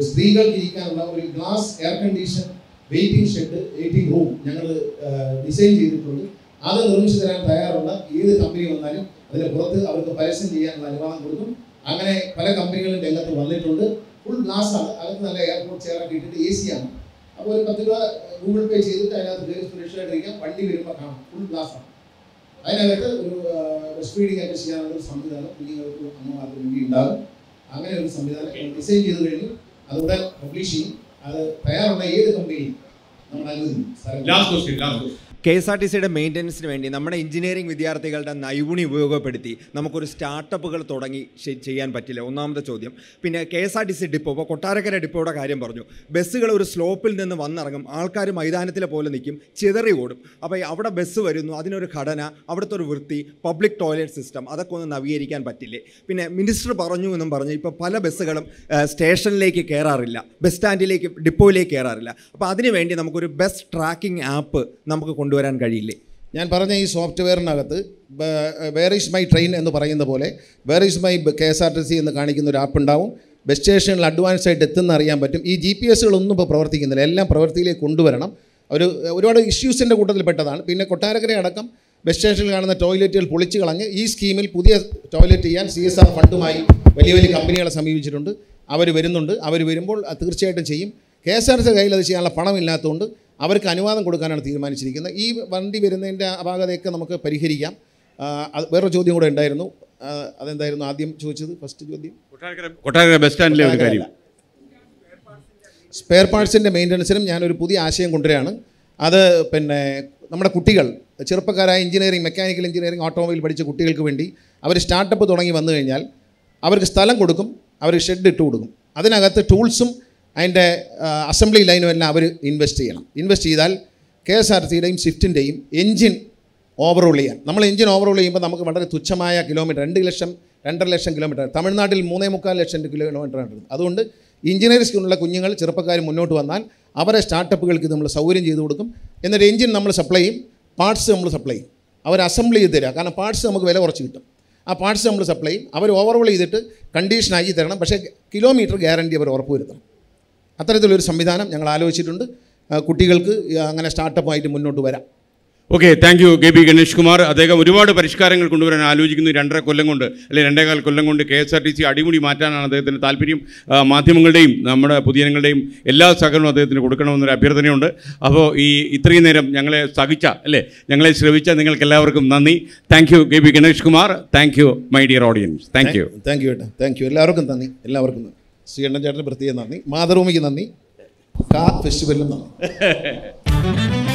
B: സ്ത്രീകൾക്ക് ഇരിക്കാനുള്ള ഒരു glass air condition waiting shed waiting room ഞങ്ങൾ ഡിസൈൻ ചെയ്തിട്ടുണ്ട് അത് നിർമ്മിച്ചു തരാൻ തയ്യാറുള്ള ഏത് കമ്പനി വന്നാലും അതിന് പുറത്ത് അവർക്ക് പരസ്യം ചെയ്യാനുള്ള അനുവാദം കൊടുക്കും അങ്ങനെ പല കമ്പനികളും രംഗത്ത് വന്നിട്ടുണ്ട് ഫുൾ ഗ്ലാസ് ആണ് അകത്ത് നല്ല എയർപോർട്ട് ചെയറൊക്കെ ഇട്ടിട്ട് എ സി ആണ് അപ്പോൾ ഒരു പത്ത് രൂപ ഗൂഗിൾ പേ ചെയ്തിട്ട് അതിനകത്ത് സുരക്ഷിതമായിട്ടിരിക്കാം വണ്ടി വരുമ്പോൾ കാണാം ഫുൾ ഗ്ലാസ് ആണ് അതിനകത്ത് ഒരു ബ്രസ്റ്റ് ഫീഡിംഗ് ആയിട്ട് ചെയ്യാനുള്ള ഒരു സംവിധാനം കുഞ്ഞുങ്ങൾക്ക് അമ്മമാർക്ക് വേണ്ടി ഉണ്ടാകും അങ്ങനെ ഒരു സംവിധാനം ഡിസൈൻ ചെയ്ത് കഴിഞ്ഞു അതുകൊണ്ട് പബ്ലിഷ് ചെയ്യും അത് തയ്യാറുള്ള ഏത് കമ്പനിയും നമ്മൾ അനുവദിക്കും last question last
A: K S R T സിയുടെ മെയിൻ്റനൻസിന് വേണ്ടി നമ്മുടെ എഞ്ചിനീയറിംഗ് വിദ്യാർത്ഥികളുടെ നൈപുണി
B: ഉപയോഗപ്പെടുത്തി നമുക്കൊരു സ്റ്റാർട്ടപ്പുകൾ തുടങ്ങി ചെയ്യാൻ പറ്റില്ല ഒന്നാമത്തെ ചോദ്യം പിന്നെ K S R T C depot ഇപ്പോൾ കൊട്ടാരക്കര ഡിപ്പോയുടെ കാര്യം പറഞ്ഞു ബസ്സുകൾ ഒരു സ്ലോപ്പിൽ നിന്ന് വന്നിറങ്ങും ആൾക്കാർ മൈതാനത്തിലെ പോലെ നിൽക്കും ചിതറി ഓടും അപ്പോൾ അവിടെ ബസ് വരുന്നു അതിനൊരു ഘടന അവിടുത്തെ ഒരു വൃത്തി പബ്ലിക് ടോയ്ലറ്റ് സിസ്റ്റം അതൊക്കെ ഒന്ന് നവീകരിക്കാൻ പറ്റില്ലേ പിന്നെ മിനിസ്റ്റർ പറഞ്ഞു എന്നും പറഞ്ഞു ഇപ്പോൾ പല ബസ്സുകളും സ്റ്റേഷനിലേക്ക് കയറാറില്ല ബസ് സ്റ്റാൻഡിലേക്ക് ഡിപ്പോയിലേക്ക് കയറാറില്ല അപ്പോൾ അതിനുവേണ്ടി നമുക്കൊരു ബസ് ട്രാക്കിംഗ് ആപ്പ് നമുക്ക് കൊണ്ട് കൊണ്ടുവരാൻ കഴിയില്ലേ ഞാൻ പറഞ്ഞ ഈ സോഫ്റ്റ്വെയറിനകത്ത് വേർ ഈസ് മൈ ട്രെയിൻ എന്ന് പറയുന്ന പോലെ where is my K S R T C എന്ന് കാണിക്കുന്ന ഒരു ആപ്പ് ഉണ്ടാവും ബസ് സ്റ്റേഷനിൽ അഡ്വാൻസ് ആയിട്ട് എത്തുന്ന അറിയാൻ പറ്റും ഈ ജി പി എസുകളൊന്നും ഇപ്പോൾ പ്രവർത്തിക്കുന്നില്ല എല്ലാം പ്രവൃത്തിയിലേക്ക് കൊണ്ടുവരണം ഒരു ഒരുപാട് ഇഷ്യൂസിൻ്റെ പെട്ടതാണ് പിന്നെ കൊട്ടാരക്കര അടക്കം ബസ് സ്റ്റേഷനിൽ കാണുന്ന ടോയ്ലറ്റുകൾ പൊളിച്ചു കളഞ്ഞ് ഈ സ്കീമിൽ പുതിയ ടോയ്ലറ്റ് ചെയ്യാൻ സി എസ് ആർ ഫണ്ടുമായി വലിയ വലിയ കമ്പനികളെ സമീപിച്ചിട്ടുണ്ട് അവർ വരുന്നുണ്ട് അവർ വരുമ്പോൾ തീർച്ചയായിട്ടും ചെയ്യും കെ എസ് ആർ സി കയ്യിൽ അത് ചെയ്യാനുള്ള പണമില്ലാത്തതുകൊണ്ട് അവർക്ക് അനുവാദം കൊടുക്കാനാണ് തീരുമാനിച്ചിരിക്കുന്നത് ഈ വണ്ടി വരുന്നതിൻ്റെ അപാകതയൊക്കെ നമുക്ക് പരിഹരിക്കാം അത് വേറൊരു ചോദ്യം കൂടെ ഉണ്ടായിരുന്നു അതെന്തായിരുന്നു ആദ്യം ചോദിച്ചത് ഫസ്റ്റ് ചോദ്യം
A: കൊട്ടാരക്കര ബസ് സ്റ്റാൻഡിലെ ഒരു കാര്യം
B: സ്പെയർ പാർട്സിൻ്റെ മെയിൻ്റനൻസിനും ഞാനൊരു പുതിയ ആശയം കൊണ്ടുവരികയാണ് അത് പിന്നെ നമ്മുടെ കുട്ടികൾ ചെറുപ്പക്കാരായ എഞ്ചിനീയറിംഗ് മെക്കാനിക്കൽ എഞ്ചിനീയറിംഗ് ഓട്ടോമൊബൈൽ പഠിച്ച കുട്ടികൾക്ക് വേണ്ടി അവർ സ്റ്റാർട്ടപ്പ് തുടങ്ങി വന്നു കഴിഞ്ഞാൽ അവർക്ക് സ്ഥലം കൊടുക്കും അവർ ഷെഡ് ഇട്ട് കൊടുക്കും അതിനകത്ത് ടൂൾസും അതിൻ്റെ അസംബ്ലി ലൈനും എല്ലാം അവർ ഇൻവെസ്റ്റ് ചെയ്യണം ഇൻവെസ്റ്റ് ചെയ്താൽ കെ എസ് ആർ സിയുടെയും സ്വിഫ്റ്റിൻ്റെയും എൻജിൻ ഓവറോൾ ചെയ്യാൻ നമ്മൾ എഞ്ചിൻ ഓവറോൾ ചെയ്യുമ്പോൾ നമുക്ക് വളരെ തുച്ഛമായ കിലോമീറ്റർ രണ്ട് ലക്ഷം രണ്ടര ലക്ഷം കിലോമീറ്റർ തമിഴ്നാട്ടിൽ മൂന്നേ മുക്കാൽ ലക്ഷം കിലോമീറ്ററാണ് അതുകൊണ്ട് എഞ്ചിനീയറിംഗ് സ്കൂളിലുള്ള കുഞ്ഞുങ്ങൾ ചെറുപ്പക്കാർ മുന്നോട്ട് വന്നാൽ അവരെ സ്റ്റാർട്ടപ്പുകൾക്ക് നമ്മൾ സൗകര്യം ചെയ്തു കൊടുക്കും എന്നിട്ട് എഞ്ചിൻ നമ്മൾ സപ്ലൈ ചെയ്യും പാർട്സ് നമ്മൾ സപ്ലൈ ചെയ്യും അവർ അസംബിൾ ചെയ്ത് തരിക കാരണം പാർട്സ് നമുക്ക് വില കുറച്ച് കിട്ടും ആ പാർട്സ് നമ്മൾ സപ്ലൈ ചെയ്യും അവർ ഓവറോൾ ചെയ്തിട്ട് കണ്ടീഷൻ ആക്കി തരണം പക്ഷേ കിലോമീറ്റർ ഗ്യാരണ്ടി അവർ ഉറപ്പ് വരുത്തണം അത്തരത്തിലൊരു സംവിധാനം ഞങ്ങൾ ആലോചിച്ചിട്ടുണ്ട് കുട്ടികൾക്ക് അങ്ങനെ സ്റ്റാർട്ടപ്പായിട്ട് മുന്നോട്ട് വരാം
A: okay thank you K P Ganesh Kumar അദ്ദേഹം ഒരുപാട് പരിഷ്കാരങ്ങൾ കൊണ്ടുവരാൻ ആലോചിക്കുന്നു രണ്ടര കൊല്ലം കൊണ്ട് അല്ലെങ്കിൽ രണ്ടേകാൽ കൊല്ലം കൊണ്ട് K S R T C അടിമുടി മാറ്റാനാണ് അദ്ദേഹത്തിന് താല്പര്യം മാധ്യമങ്ങളുടെയും നമ്മുടെ പൊതുജനങ്ങളുടെയും എല്ലാ സഹകരണവും അദ്ദേഹത്തിന് കൊടുക്കണമെന്നൊരു അഭ്യർത്ഥനയുണ്ട് അപ്പോൾ ഈ ഇത്രയും നേരം ഞങ്ങളെ സഹിച്ച അല്ലേ ഞങ്ങളെ ശ്രമിച്ച നിങ്ങൾക്ക് എല്ലാവർക്കും നന്ദി thank you K P Ganesh Kumar thank you my dear audience thank you
B: thank you ഏട്ടാ താങ്ക് യു എല്ലാവർക്കും നന്ദി എല്ലാവർക്കും നന്ദി ശ്രീ ചേട്ടന് പ്രത്യേകം നന്ദി മാതൃഭൂമിക്ക് നന്ദി കാ ഫെസ്റ്റിവലിനും
A: നന്ദി